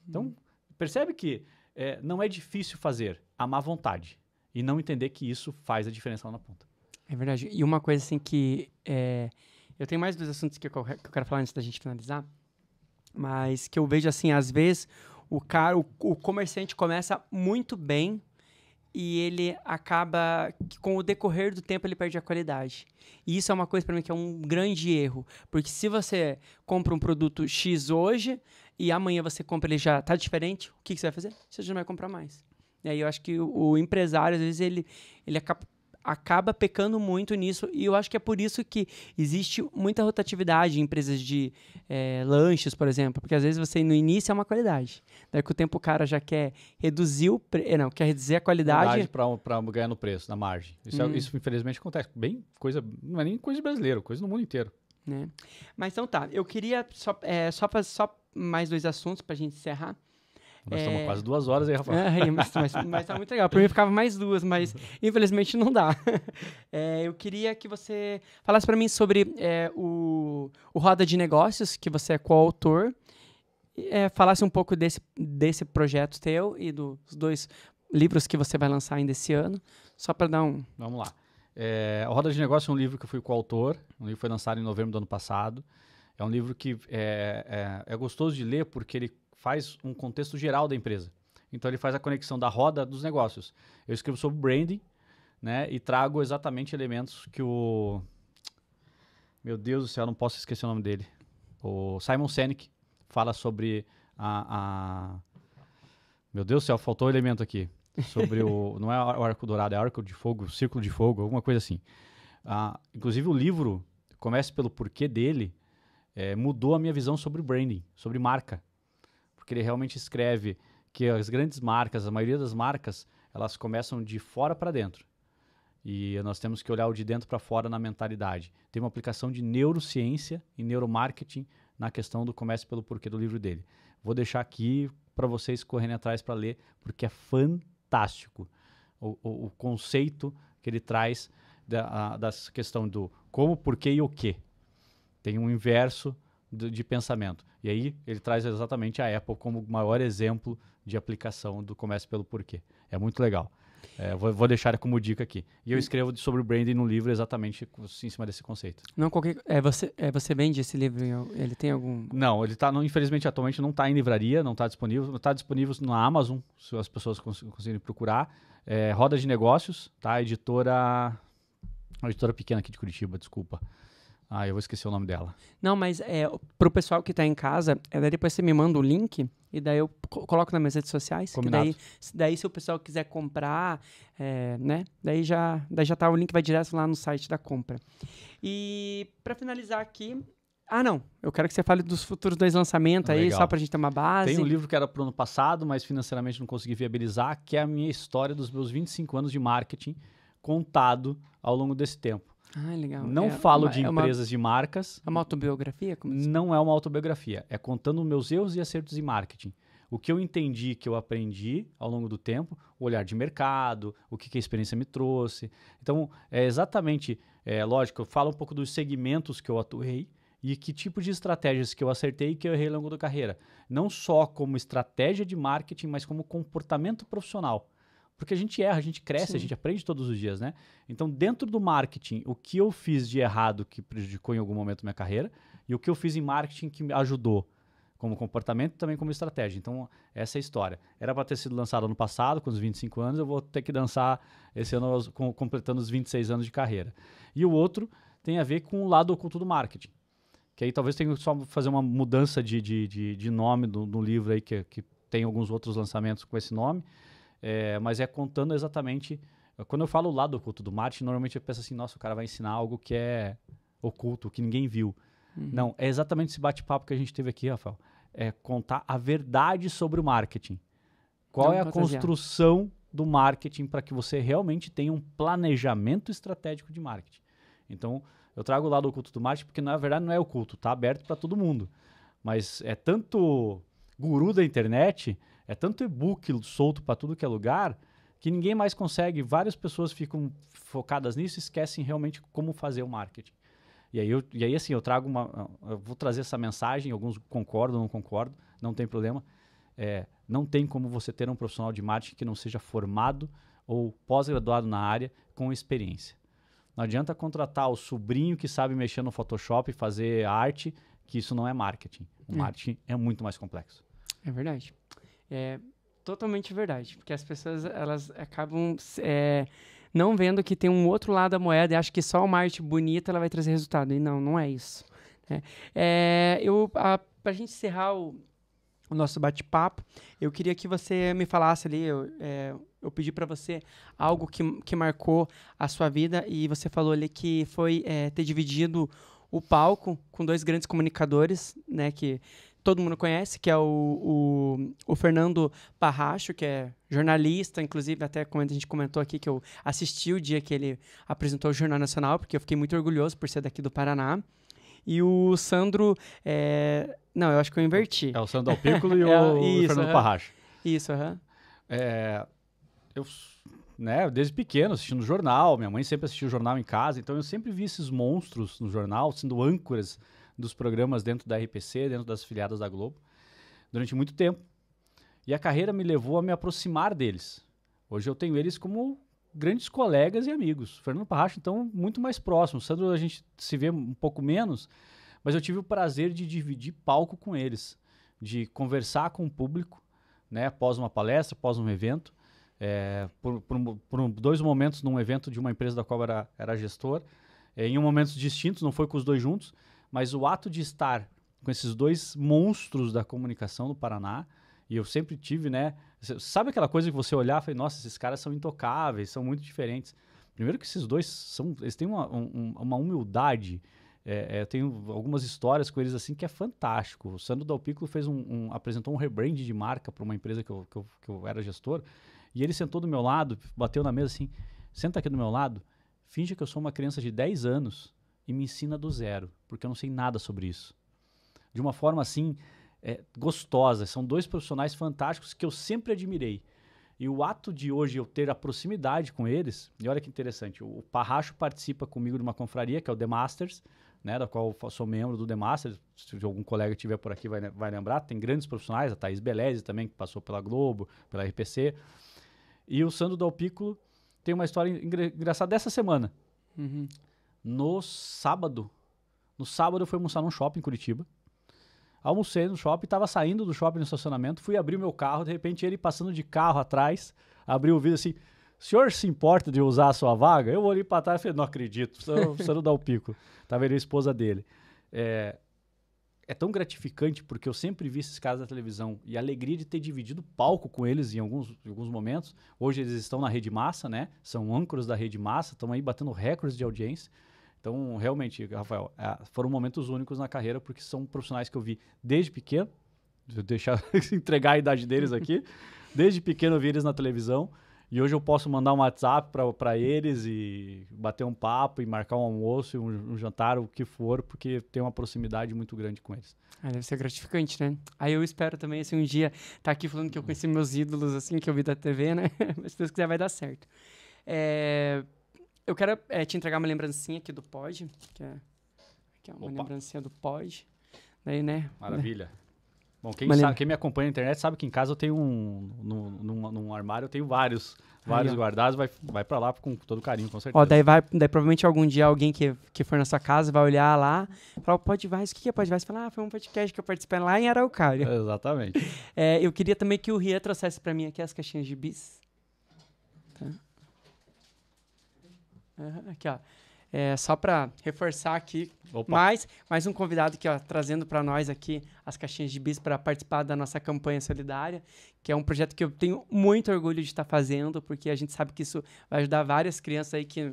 Então, Percebe que é, não é difícil fazer a má vontade e não entender que isso faz a diferença lá na ponta. É verdade. E uma coisa assim que. É, eu tenho mais dois assuntos que eu, que eu quero falar antes da gente finalizar, mas que eu vejo assim, às vezes o cara, o, o comerciante começa muito bem e ele acaba com o decorrer do tempo ele perde a qualidade. E isso é uma coisa para mim que é um grande erro, porque se você compra um produto X hoje, e amanhã você compra ele já tá diferente, o que, que você vai fazer? Você já não vai comprar mais. E aí eu acho que o, o empresário, às vezes, ele, ele acaba, acaba pecando muito nisso e eu acho que é por isso que existe muita rotatividade em empresas de é, lanches, por exemplo, porque às vezes você no início é uma qualidade, daí com o tempo o cara já quer reduzir o preço. Eh, não quer reduzir a qualidade para ganhar no preço, na margem. Isso, hum. é, uhum. isso, infelizmente acontece, bem coisa não é nem coisa brasileira, coisa no mundo inteiro. Né? Mas então tá, eu queria só é, só, só mais dois assuntos para a gente encerrar. Nós é, estamos quase duas horas aí, Rafael. É, mas, mas, mas tá muito legal. para mim ficava mais duas, mas infelizmente não dá. É, eu queria que você falasse para mim sobre é, o, o Roda de Negócios, que você é coautor. É, falasse um pouco desse, desse projeto teu e dos dois livros que você vai lançar ainda esse ano, só para dar um. Vamos lá. É, Roda de Negócios é um livro que eu fui coautor. O livro foi lançado em novembro do ano passado. É um livro que é, é, é gostoso de ler porque ele faz um contexto geral da empresa. Então ele faz a conexão da roda dos negócios. Eu escrevo sobre branding, né? E trago exatamente elementos que o meu Deus do céu, não posso esquecer o nome dele. O Simon Sinek fala sobre a, a... meu Deus do céu, faltou elemento aqui sobre o não é o arco dourado, é arco de fogo, círculo de fogo, alguma coisa assim. Ah, inclusive o livro começa pelo porquê dele é, mudou a minha visão sobre branding, sobre marca. Porque ele realmente escreve que as grandes marcas, a maioria das marcas, elas começam de fora para dentro. E nós temos que olhar o de dentro para fora na mentalidade. Tem uma aplicação de neurociência e neuromarketing na questão do comércio pelo porquê do livro dele. Vou deixar aqui para vocês correrem atrás para ler, porque é fantástico o, o, o conceito que ele traz da a, das questão do como, porquê e o que tem um inverso de, de, pensamento. E aí ele traz exatamente a Apple como maior exemplo de aplicação do comércio pelo porquê. É muito legal. É, vou, vou, deixar como dica aqui. E eu hum. escrevo sobre o branding no livro exatamente em cima desse conceito. Não, qualquer, é, você, é, você vende esse livro? Ele tem algum. Não, ele está infelizmente, atualmente não está em livraria, não está disponível. Está disponível na Amazon, se as pessoas cons conseguirem procurar. É, Roda de Negócios, tá? Editora. Uma editora pequena aqui de Curitiba, desculpa. Ah, eu vou esquecer o nome dela. Não, mas é, pro pessoal que tá em casa, é, depois você me manda o link e daí eu coloco nas minhas redes sociais. Que Daí, daí, se o pessoal quiser comprar, é, né? Daí já, daí já tá, o link vai direto lá no site da compra. E para finalizar aqui, ah, não. Eu quero que você fale dos futuros dois lançamentos ah, aí, legal. só pra gente ter uma base. Tem um livro que era pro ano passado, mas financeiramente não consegui viabilizar, que é a minha história dos meus 25 anos de marketing contado ao longo desse tempo. Ah, legal. Não é falo uma, de empresas é uma, marcas. É uma autobiografia? Como Não é uma autobiografia. É contando meus erros e acertos em marketing. O que eu entendi, que eu aprendi ao longo do tempo, o olhar de mercado, o que, que a experiência me trouxe. Então, é exatamente, é, lógico, eu falo um pouco dos segmentos que eu atuei e que tipo de estratégias que eu acertei e que eu errei ao longo da carreira. Não só como estratégia de marketing, mas como comportamento profissional. Porque a gente erra, a gente cresce, Sim. a gente aprende todos os dias, né? Então, dentro do marketing, o que eu fiz de errado que prejudicou em algum momento minha carreira e o que eu fiz em marketing que me ajudou como comportamento também como estratégia. Então, essa é a história. Era para ter sido lançado ano passado, com os 25 anos, eu vou ter que dançar esse ano com, completando os 26 anos de carreira. E o outro tem a ver com o lado oculto do marketing. Que aí talvez tenha que só fazer uma mudança de, de, de, de nome no, do livro aí, que, que tem alguns outros lançamentos com esse nome é, mas é contando exatamente. Quando eu falo o lado oculto do marketing, normalmente eu penso assim: nossa, o cara vai ensinar algo que é oculto, que ninguém viu. Uhum. Não, é exatamente esse bate-papo que a gente teve aqui, Rafael. É contar a verdade sobre o marketing. Qual Não é a construção do marketing para que você realmente tenha um planejamento estratégico de marketing? Então, eu trago o lado oculto do marketing, porque na verdade não é oculto, tá aberto para todo mundo. Mas é tanto guru da internet é tanto e-book solto para tudo que é lugar que ninguém mais consegue. Várias pessoas ficam focadas nisso e esquecem realmente como fazer o marketing. E aí, eu, e aí assim, eu trago uma. Eu vou trazer essa mensagem, alguns concordam, não concordam, não tem problema. É, não tem como você ter um profissional de marketing que não seja formado ou pós-graduado na área com experiência. Não adianta contratar o sobrinho que sabe mexer no Photoshop e fazer arte, que isso não é marketing. O é. marketing é muito mais complexo. É verdade. É totalmente verdade, porque as pessoas elas acabam é, não vendo que tem um outro lado da moeda e acham que só uma arte bonita ela vai trazer resultado. E não, não é isso. Né? É, eu, a, pra gente encerrar o, o nosso bate-papo, eu queria que você me falasse ali, eu, é, eu pedi para você algo que, que marcou a sua vida e você falou ali que foi é, ter dividido o palco com dois grandes comunicadores, né, que todo mundo conhece, que é o, o, o Fernando Parracho, que é jornalista, inclusive até como a gente comentou aqui que eu assisti o dia que ele apresentou o Jornal Nacional, porque eu fiquei muito orgulhoso por ser daqui do Paraná. E o Sandro, é... não, eu acho que eu inverti. É o Sandro Alpículo e o, é, isso, o Fernando uhum. Parracho. Isso, aham. Uhum. É, eu, né, desde pequeno assistindo jornal, minha mãe sempre assistia o jornal em casa, então eu sempre vi esses monstros no jornal sendo âncoras dos programas dentro da RPC, dentro das filiadas da Globo, durante muito tempo. E a carreira me levou a me aproximar deles. Hoje eu tenho eles como grandes colegas e amigos. Fernando Parracho, então, muito mais próximo. Sandro, a gente se vê um pouco menos, mas eu tive o prazer de dividir palco com eles, de conversar com o público, né, após uma palestra, após um evento. É, por, por, por, dois momentos num evento de uma empresa da qual era, era gestor, é, em momentos distintos, não foi com os dois juntos, mas o ato de estar com esses dois monstros da comunicação no Paraná, e eu sempre tive, né? Sabe aquela coisa que você olhar e falar, nossa, esses caras são intocáveis, são muito diferentes. Primeiro que esses dois são, eles têm uma, um, uma humildade. É, é, eu tenho algumas histórias com eles assim que é fantástico. O Sandro Dalpico fez um, um apresentou um rebrand de marca para uma empresa que eu, que eu, que, eu, era gestor e ele sentou do meu lado, bateu na mesa assim, senta aqui do meu lado, finge que eu sou uma criança de 10 anos e me ensina do zero, porque eu não sei nada sobre isso. De uma forma assim, é, gostosa. São dois profissionais fantásticos que eu sempre admirei. E o ato de hoje eu ter a proximidade com eles, e olha que interessante, o Parracho participa comigo de uma confraria, que é o The Masters, né, da qual eu sou membro do The Masters, se algum colega tiver por aqui vai, vai lembrar, tem grandes profissionais, a Thaís Beleze também, que passou pela Globo, pela RPC, e o Sandro Dalpico tem uma história engraçada dessa semana. Uhum no sábado. No sábado eu fui almoçar num shopping em Curitiba. Almocei no shopping, estava saindo do shopping no estacionamento, fui abrir meu carro, de repente ele passando de carro atrás, abriu o vidro assim, o senhor se importa de usar a sua vaga? Eu olhei para trás e falei, não acredito, você não dá o pico. Tava ele a esposa dele. É, é, tão gratificante porque eu sempre vi esses caras na televisão e a alegria de ter dividido palco com eles em alguns, em alguns momentos. Hoje eles estão na Rede Massa, né? São âncoras da Rede Massa, estão aí batendo recordes de audiência. Então, realmente, Rafael, é, foram momentos únicos na carreira, porque são profissionais que eu vi desde pequeno. Deixa eu deixar entregar a idade deles aqui. Desde pequeno eu vi eles na televisão. E hoje eu posso mandar um WhatsApp para eles e bater um papo e marcar um almoço, um, um jantar, o que for, porque tem uma proximidade muito grande com eles. Ah, deve ser gratificante, né? Aí eu espero também, assim, um dia estar tá aqui falando que eu conheci meus ídolos, assim, que eu vi da TV, né? Mas se Deus quiser vai dar certo. É, eu quero é, te entregar uma lembrancinha aqui do pod, que é, que é uma Opa. lembrancinha do pod. Daí, né? Maravilha. Bom, quem, sabe, quem me acompanha na internet sabe que em casa eu tenho um. Num, num, num armário eu tenho vários. Vários aí, guardados, vai, vai pra lá com todo carinho, com certeza. Ó, daí vai, daí provavelmente algum dia alguém que, que for na sua casa vai olhar lá, falar, Pode Podvice, o que é Podvice? Falar, ah, foi um podcast que eu participei lá em Araucária. Exatamente. É, eu queria também que o Ria trouxesse pra mim aqui as caixinhas de bis. aqui, ó. É, só para reforçar aqui, mais, mais um convidado aqui, ó, trazendo para nós aqui as caixinhas de bis para participar da nossa campanha solidária, que é um projeto que eu tenho muito orgulho de estar tá fazendo, porque a gente sabe que isso vai ajudar várias crianças aí que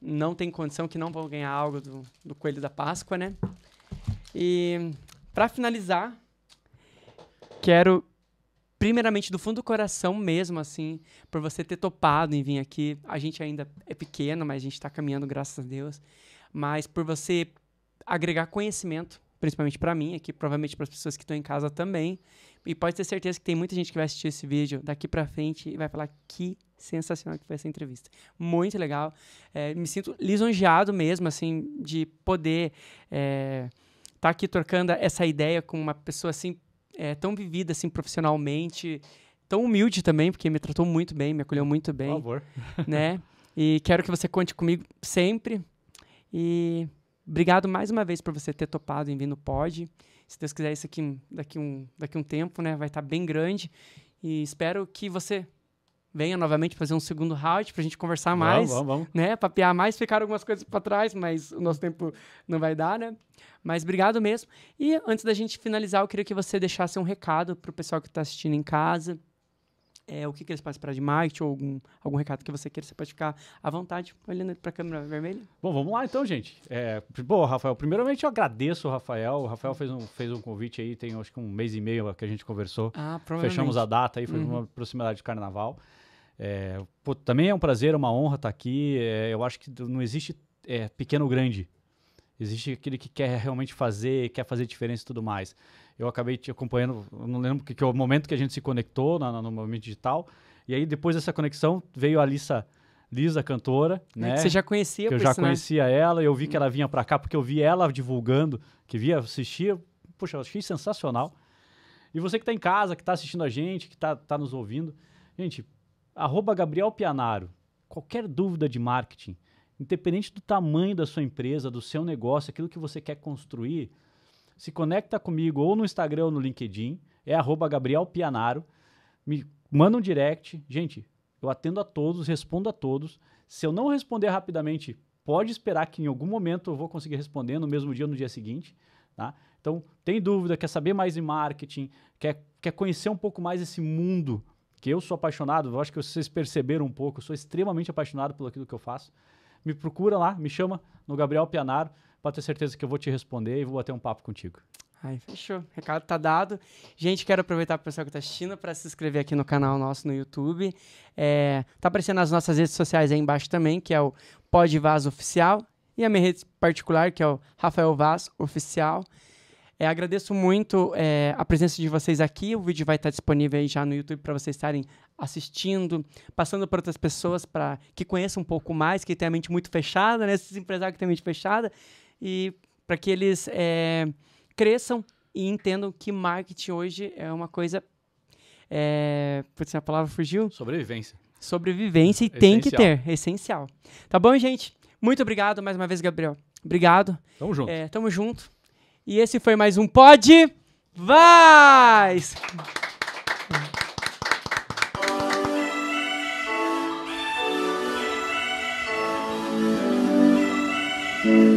não têm condição, que não vão ganhar algo do, do Coelho da Páscoa, né? E para finalizar, quero primeiramente do fundo do coração mesmo, assim, por você ter topado em vir aqui. A gente ainda é pequeno, mas a gente está caminhando, graças a Deus. Mas por você agregar conhecimento, principalmente para mim, aqui provavelmente para as pessoas que estão em casa também. E pode ter certeza que tem muita gente que vai assistir esse vídeo daqui para frente e vai falar que sensacional que foi essa entrevista. Muito legal. É, me sinto lisonjeado mesmo, assim, de poder estar é, tá aqui trocando essa ideia com uma pessoa assim é, tão vivida, assim, profissionalmente, tão humilde também, porque me tratou muito bem, me acolheu muito bem. Por favor. Né? E quero que você conte comigo sempre. E obrigado mais uma vez por você ter topado em vir no pod. Se Deus quiser, isso aqui daqui um, daqui um tempo, né? Vai estar tá bem grande. E espero que você venha novamente fazer um segundo round para a gente conversar mais. Vamos, vamos, Né? Papear mais, ficaram algumas coisas para trás, mas o nosso tempo não vai dar, né? Mas obrigado mesmo. E antes da gente finalizar, eu queria que você deixasse um recado para o pessoal que está assistindo em casa. É, o que, que eles podem esperar de marketing ou algum, algum recado que você queira, você pode ficar à vontade olhando para a câmera vermelha. Bom, vamos lá então, gente. É, bom, Rafael, primeiramente eu agradeço o Rafael. O Rafael fez um, fez um convite aí, tem acho que um mês e meio que a gente conversou. Ah, Fechamos a data aí, foi uhum. uma proximidade do carnaval. É, pô, também é um prazer, é uma honra estar tá aqui. É, eu acho que não existe é, pequeno ou grande. Existe aquele que quer realmente fazer, quer fazer diferença e tudo mais. Eu acabei te acompanhando, não lembro que, que é o momento que a gente se conectou na, no momento digital. E aí, depois dessa conexão, veio a Lisa Lisa, cantora, né? É, você já conhecia, que Eu já conhecia né? ela, eu vi que hum. ela vinha para cá, porque eu vi ela divulgando, que via, assistia. Poxa, eu achei sensacional. E você que está em casa, que está assistindo a gente, que está tá nos ouvindo, gente, arroba Gabriel Pianaro. Qualquer dúvida de marketing, independente do tamanho da sua empresa, do seu negócio, aquilo que você quer construir, se conecta comigo ou no Instagram ou no LinkedIn, é arroba Gabriel Pianaro. Me manda um direct. Gente, eu atendo a todos, respondo a todos. Se eu não responder rapidamente, pode esperar que em algum momento eu vou conseguir responder no mesmo dia ou no dia seguinte. Tá? Então, tem dúvida, quer saber mais em marketing, quer, quer conhecer um pouco mais esse mundo que eu sou apaixonado, eu acho que vocês perceberam um pouco, eu sou extremamente apaixonado pelo aquilo que eu faço. Me procura lá, me chama no Gabriel Pianaro, para ter certeza que eu vou te responder e vou bater um papo contigo. Ai, fechou. Recado tá dado. Gente, quero aproveitar para o pessoal que está assistindo para se inscrever aqui no canal nosso no YouTube. É, tá aparecendo nas nossas redes sociais aí embaixo também, que é o Pod Vaz Oficial. E a minha rede particular, que é o Rafael Vaz Oficial. É, agradeço muito é, a presença de vocês aqui. O vídeo vai estar disponível aí já no YouTube para vocês estarem assistindo, passando para outras pessoas para que conheçam um pouco mais, que tem a mente muito fechada, né? Esses empresários que têm a mente fechada. E para que eles é, cresçam e entendam que marketing hoje é uma coisa. É, putz, a palavra fugiu? Sobrevivência. Sobrevivência e essencial. tem que ter, essencial. Tá bom, gente? Muito obrigado mais uma vez, Gabriel. Obrigado. Tamo junto. É, tamo junto. E esse foi mais um pod. Vaz! thank